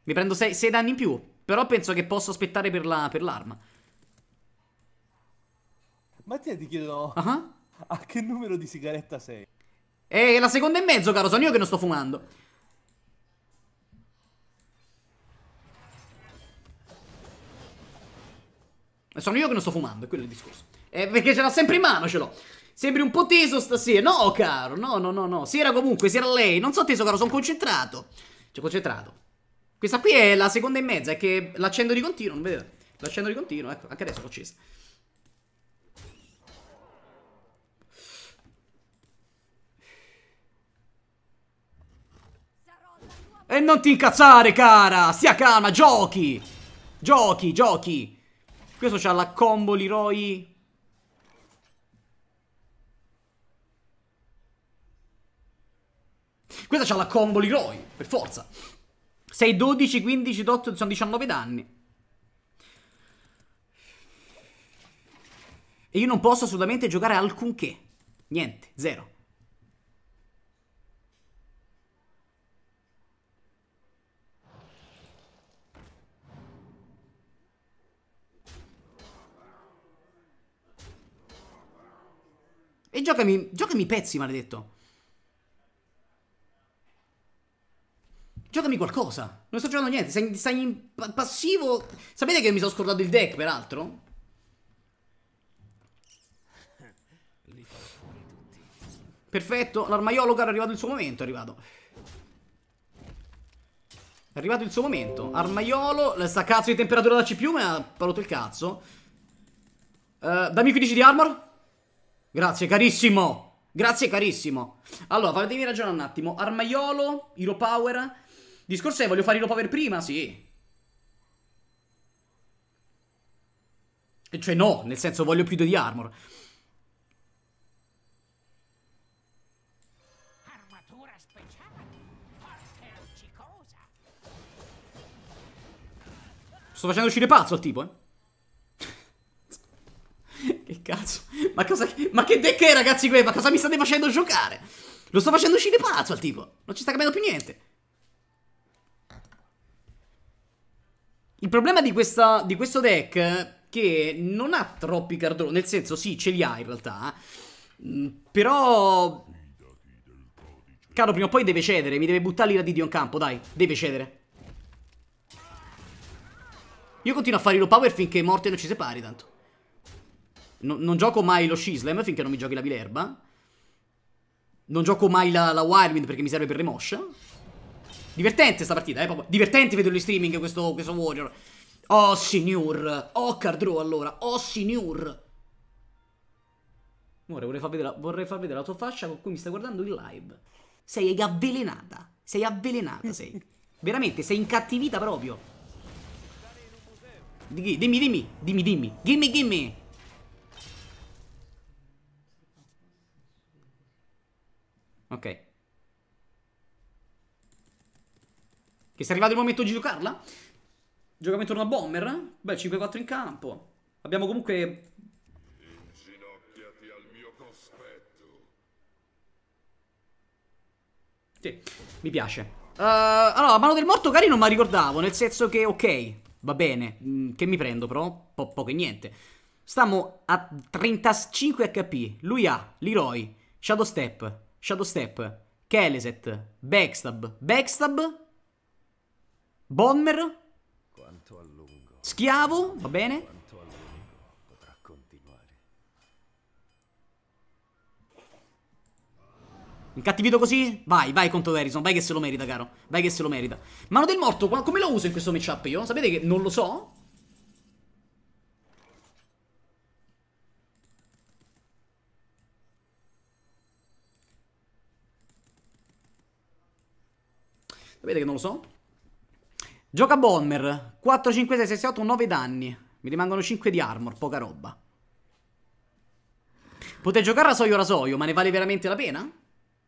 Speaker 2: Mi prendo 6 danni in più. Però penso che posso aspettare per, la, per l'arma. Mattia ti chiedo... Uh -huh. A che numero di sigaretta sei? Eh, la seconda e mezzo, caro. Sono io che non sto fumando. Sono io che non sto fumando, quello è il discorso. Eh, perché ce l'ho sempre in mano, ce l'ho. Sembri un po' teso stasera. No, caro, no, no, no, no. Si era comunque, si era lei. Non so teso, caro, sono concentrato. Cioè, concentrato. Questa qui è la seconda e mezza, è che l'accendo di continuo, non vedo. L'accendo di continuo, ecco, anche adesso l'ho accesa. E non ti incazzare, cara! Stia calma, giochi! Giochi, giochi! Questo c'ha la combo Leroy. Questa c'ha la combo Leroy, per forza. 6, 12, 15, 8, sono 19 danni. E io non posso assolutamente giocare alcunché. Niente, zero. E giocami, giocami pezzi, maledetto. Giocami qualcosa. Non sto giocando niente. Stai, stai in passivo. Sapete che mi sono scordato il deck, peraltro? Perfetto, l'armaiolo, caro, è arrivato il suo momento, è arrivato. È arrivato il suo momento. Armaiolo, sta cazzo di temperatura da CPU mi ha rotto il cazzo. Uh, dammi 15 di armor. Grazie carissimo. Grazie carissimo. Allora, fatemi ragionare un attimo. Armaiolo, Hero Power. Discorso è, voglio fare Hero Power prima? Sì. E cioè no, nel senso voglio più di armor. Sto facendo uscire pazzo il tipo, eh. Che cazzo? Ma cosa... Ma che deck è, ragazzi, quei? Ma cosa mi state facendo giocare? Lo sto facendo uscire pazzo al tipo. Non ci sta capendo più niente. Il problema di, questa, di questo deck è che non ha troppi cardoni. Nel senso, sì, ce li ha in realtà. Mm, però... Caro, prima o poi deve cedere. Mi deve buttare l'ira di Dion campo, dai. Deve cedere. Io continuo a fare lo power finché morte non ci separi, tanto. No, non gioco mai lo Shislam finché non mi giochi la Vilerba. Non gioco mai la, la Wildwind perché mi serve per Remoscia. Divertente sta partita, eh, proprio. Divertente vedo gli streaming questo, questo Warrior. Oh, signor. Oh, Cardro, allora. Oh, signor. Amore, vorrei far, vedere, vorrei far vedere la tua fascia con cui mi stai guardando in live. Sei avvelenata. Sei avvelenata, sei. Veramente, sei incattivita proprio. Dimmi, dimmi, dimmi, dimmi, dimmi. Gimme, Ok. Che sia arrivato il momento di giocarla? Giochiamo intorno a bomber? Beh, 5-4 in campo. Abbiamo comunque... Sì, mi piace. Uh, allora, mano del morto cari non mi ricordavo, nel senso che, ok, va bene, mh, mm, che mi prendo però, po poco e niente. Stiamo a 35 HP, lui ha Leroy, Shadow Step, Shadow Step, Keleset, Backstab, Backstab, Bonmer, Schiavo, va bene? Incattivito così? Vai, vai contro Harrison, vai che se lo merita, caro. Vai che se lo merita. Mano del morto, come lo uso in questo matchup io? Sapete che non lo so? Vedete che non lo so? Gioca Bomber. 4, 5, 6, 6, 6, 8, 9 danni. Mi rimangono 5 di armor, poca roba. Poter giocare rasoio rasoio, ma ne vale veramente la pena?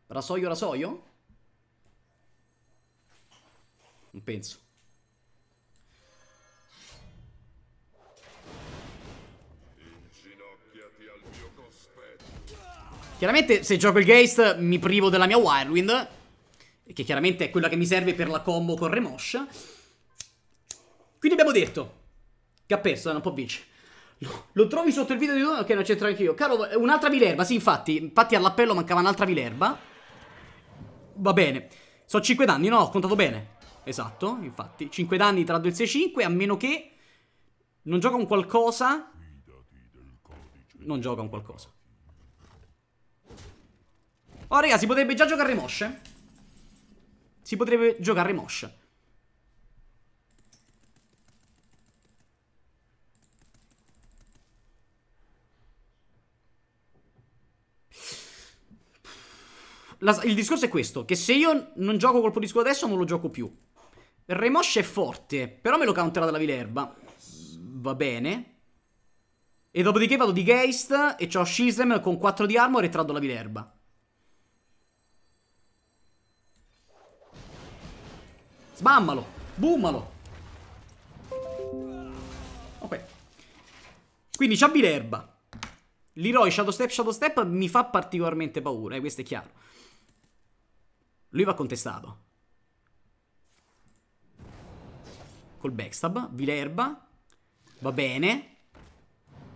Speaker 2: Rasoio rasoio? Non penso. Chiaramente se gioco il Geist mi privo della mia Wirewind che chiaramente è quella che mi serve per la combo con Remosh. Quindi abbiamo detto che ha perso, non può vincere. Lo, lo, trovi sotto il video di Dono? Ok, non c'entra anch'io. Caro, un'altra Vilerba, sì, infatti. Infatti all'appello mancava un'altra Vilerba. Va bene. Sono 5 danni, no? Ho contato bene. Esatto, infatti. 5 danni tra 2 e 5, a meno che non gioca un qualcosa. Non gioca un qualcosa. Oh, raga, si potrebbe già giocare Remosce. Si potrebbe giocare Mosh. La, il discorso è questo, che se io non gioco colpo di scudo adesso non lo gioco più. Remosh è forte, però me lo counterà dalla vilerba. Va bene. E dopodiché vado di Geist e ho Shisem con 4 di armor e trado la vilerba. Sbammalo! Bummalo! Ok. Quindi c'ha Bilerba. Leroy Shadow Step, Shadow Step mi fa particolarmente paura, eh, questo è chiaro. Lui va contestato. Col backstab, Vilerba. Va bene.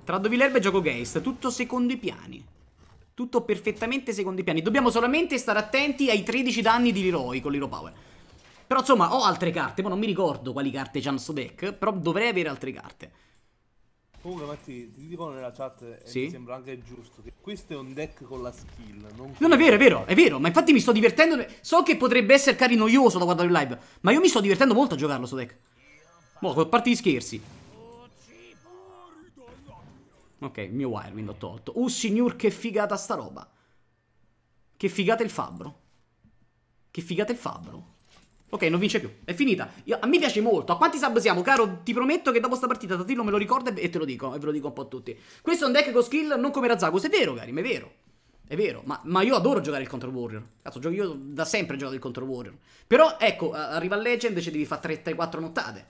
Speaker 2: Trado Vilerba e gioco Geist, tutto secondo i piani. Tutto perfettamente secondo i piani. Dobbiamo solamente stare attenti ai 13 danni di Leroy con l'Hero Power. Però insomma ho altre carte, ma non mi ricordo quali carte c'hanno sto deck, però dovrei avere altre carte.
Speaker 3: Comunque Matti, ti dicono nella chat, sì? mi sembra anche giusto, che questo è un deck con la skill. Non, non è vero, è
Speaker 2: vero, è vero, ma infatti mi sto divertendo, so che potrebbe essere cari noioso da guardare in live, ma io mi sto divertendo molto a giocarlo sto deck. Boh, a parte gli scherzi. Ok, il mio Wirewind ho tolto. Uh, signor, che figata sta roba. Che figata il fabbro. Che figata il fabbro. Ok, non vince più. È finita. Io, a me piace molto. A quanti sub siamo, caro? Ti prometto che dopo sta partita Tatillo me lo ricorda e te lo dico. E ve lo dico un po' a tutti. Questo è un deck con skill non come Razzago. È vero, cari, ma è vero. È vero, ma, ma, io adoro giocare il Counter Warrior. Cazzo, io da sempre gioco il Counter Warrior. Però, ecco, arriva a Legend ci devi fare 3-4 nottate.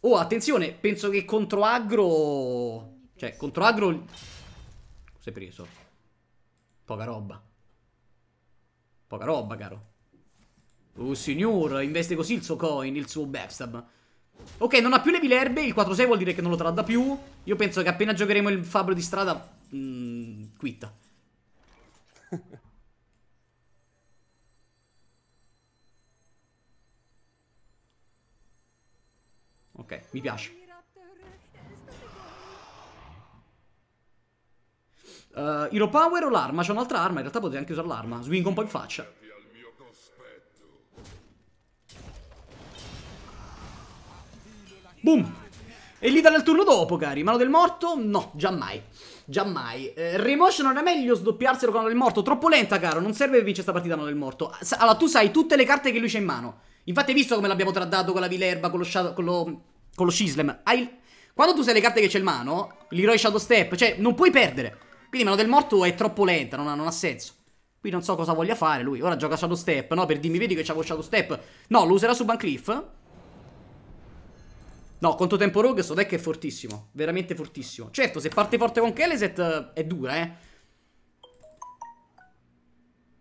Speaker 2: Oh, attenzione, penso che contro aggro... Cioè, contro aggro... Cos'hai preso? Poca roba. Poca roba, caro. Oh signor, investe così il suo coin, il suo backstab Ok, non ha più le mille il 4-6 vuol dire che non lo tradda più Io penso che appena giocheremo il fabbro di strada mh, mm, Quitta Ok, mi piace uh, Hero Power o l'arma? C'è un'altra arma, in realtà potete anche usare l'arma Swing un po' in faccia Boom! E gli dà il turno dopo, cari. Mano del morto? No, già mai. Già mai. Eh, remotion non è meglio sdoppiarselo con mano del morto? Troppo lenta, caro. Non serve che vince sta partita mano del morto. Allora, tu sai tutte le carte che lui c'ha in mano. Infatti hai visto come l'abbiamo trattato con la Vilerba, con lo, shadow, con lo, con lo Shislem. Hai... Quando tu sai le carte che c'è in mano, l'Eroi Shadow Step, cioè non puoi perdere. Quindi mano del morto è troppo lenta, non ha, non ha senso. Qui non so cosa voglia fare lui. Ora gioca Shadow Step, no? Per dirmi, vedi che c'avevo Shadow Step. No, lo userà su Bancliff. No, conto tempo rogue, sto deck è fortissimo. Veramente fortissimo. Certo, se parte forte con Keleset eh, è dura, eh.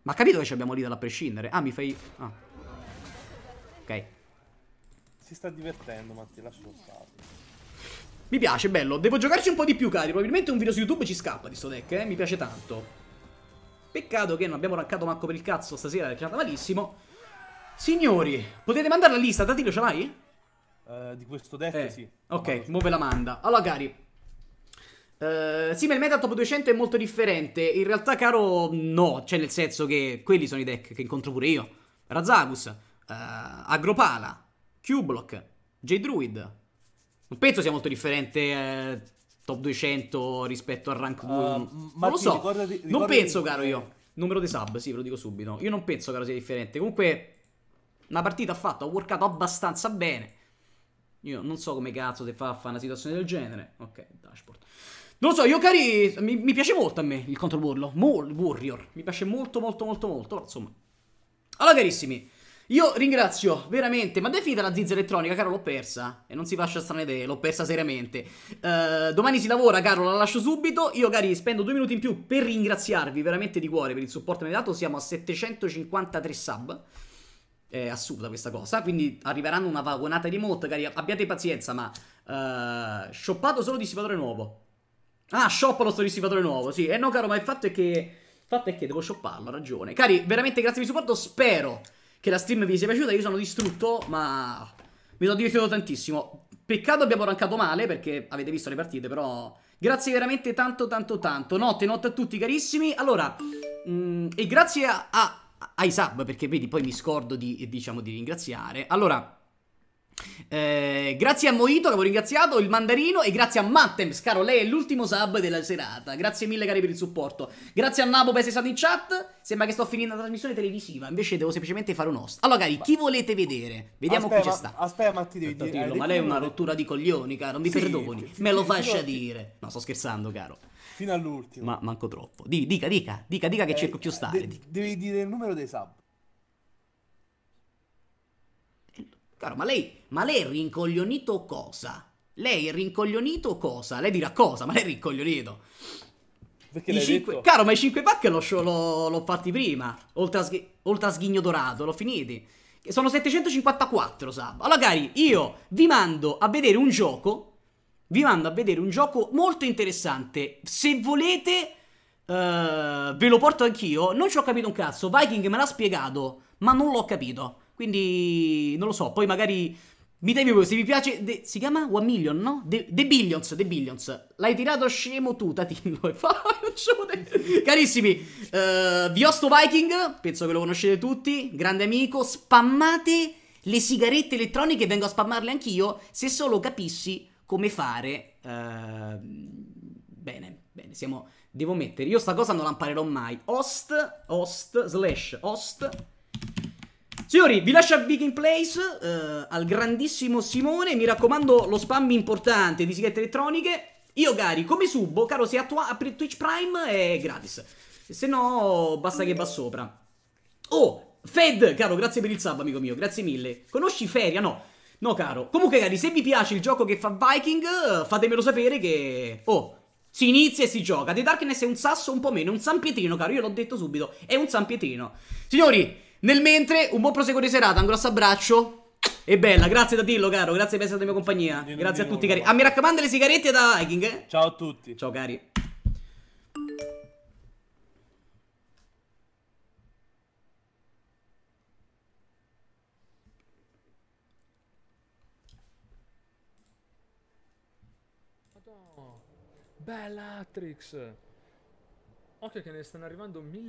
Speaker 2: Ma capito che ci abbiamo Lidl a prescindere? Ah, mi fai... Ah. Ok. Si sta
Speaker 3: divertendo, ma Matti, lascialo stare.
Speaker 2: Mi piace, bello. Devo giocarci un po' di più, cari. Probabilmente un video su YouTube ci scappa di sto deck, eh. Mi piace tanto. Peccato che non abbiamo rankato manco per il cazzo stasera, è andata malissimo. Signori, potete mandare la lista? Datilo, ce l'hai? Eh, di questo deck, eh. sì. Ok, muove la manda. Allora, cari. Uh, eh, sì, ma il meta top 200 è molto differente. In realtà, caro, no. Cioè, nel senso che quelli sono i deck che incontro pure io. Razagus, uh, Agropala, Q-Block, J-Druid. Non penso sia molto differente uh, top 200 rispetto al rank 2. non lo so. Ricordati, ricordati non penso, caro, io. Numero di sub, sì, ve lo dico subito. Io non penso, caro, sia differente. Comunque, una partita ha fatto, ha workato abbastanza bene. Io non so come cazzo ti fa a fare una situazione del genere. Ok, dashboard. Non so, io cari. Mi, mi piace molto a me il control warlo. Mol, warrior. Mi piace molto, molto, molto, molto. Insomma. Allora, carissimi. Io ringrazio veramente, ma definita la zizza elettronica, caro, l'ho persa. E non si faccia strane idee, l'ho persa seriamente. Uh, domani si lavora, caro, la lascio subito. Io, cari, spendo due minuti in più per ringraziarvi veramente di cuore per il supporto che mi hai dato. Siamo a 753 sub. È assurda questa cosa. Quindi arriveranno una vagonata di mod. Cari, abbiate pazienza, ma. Uh, shoppato solo dissipatore nuovo. Ah, shoppato sto dissipatore nuovo. Sì, eh no, caro, ma il fatto è che. Il fatto è che devo shopparlo, ha ragione. Cari, veramente grazie per il supporto. Spero che la stream vi sia piaciuta. Io sono distrutto, ma. Mi sono divertito tantissimo. Peccato abbiamo rancato male perché avete visto le partite, però. Grazie veramente tanto, tanto, tanto. Notte, notte a tutti, carissimi. Allora. Mh, mm, e grazie a, a ai sub, perché vedi, poi mi scordo di, diciamo, di ringraziare. Allora, eh, grazie a Moito che avevo ringraziato, il mandarino e grazie a Mattems, caro, lei è l'ultimo sub della serata. Grazie mille cari per il supporto. Grazie a Nabo per essere stato in chat. Sembra che sto finendo la trasmissione televisiva, invece devo semplicemente fare un host. Allora cari, chi volete vedere? Vediamo aspetta, chi ci sta. Aspetta, ma ti devi dire. ma lei è una rottura di coglioni, caro, non mi sì, perdoni. Sì, Me lo sì, faccia dire. No, sto scherzando, caro. Fino all'ultimo. Ma manco troppo. Dica, dica, dica, dica che eh, cerco più stare. De- devi dire il numero dei sub. Eh, caro, ma lei, ma lei è rincoglionito cosa? Lei è rincoglionito cosa? Lei dirà cosa, ma lei è rincoglionito. Perché I cinque... Caro, ma i 5 pack l'ho, l'ho, l'ho fatti prima. Oltre a, sghi... Oltre a sghigno dorato, l'ho finiti. Sono 754 sub. Allora, cari, io vi mando a vedere un gioco vi mando a vedere un gioco molto interessante. Se volete, uh, ve lo porto anch'io. Non ci ho capito un cazzo. Viking me l'ha spiegato, ma non l'ho capito. Quindi non lo so. Poi magari mi dai se vi piace. De, si chiama One Million, no? The, the Billions. The Billions. L'hai tirato scemo tu, Tatillo. Carissimi, uh, vi ho sto Viking. Penso che lo conoscete tutti. Grande amico. Spammate le sigarette elettroniche. Vengo a spammarle anch'io. Se solo capissi come fare. Eh, bene, bene, siamo, devo mettere, io sta cosa non la imparerò mai, host, host, slash host, Signori, vi lascio a in Place, eh, al grandissimo Simone, mi raccomando lo spam importante di sigarette elettroniche. Io, cari, come subo? Caro, se apri Twitch Prime è gratis, se no basta che va sopra. Oh, Fed, caro, grazie per il sub, amico mio, grazie mille. Conosci Feria? No, No, caro. Comunque, cari, se vi piace il gioco che fa Viking, fatemelo sapere che... Oh, si inizia e si gioca. The Darkness è un sasso un po' meno, un San Pietrino, caro, io l'ho detto subito, è un San Pietrino. Signori, nel mentre, un buon proseguo di serata, un grosso abbraccio. E bella, grazie da Dillo, caro, grazie per essere stata mia compagnia. grazie a tutti, cari. Ah, mi raccomando le sigarette da Viking, eh? Ciao a tutti. Ciao, cari.
Speaker 3: Bella Atrix! Occhio che ne stanno arrivando mille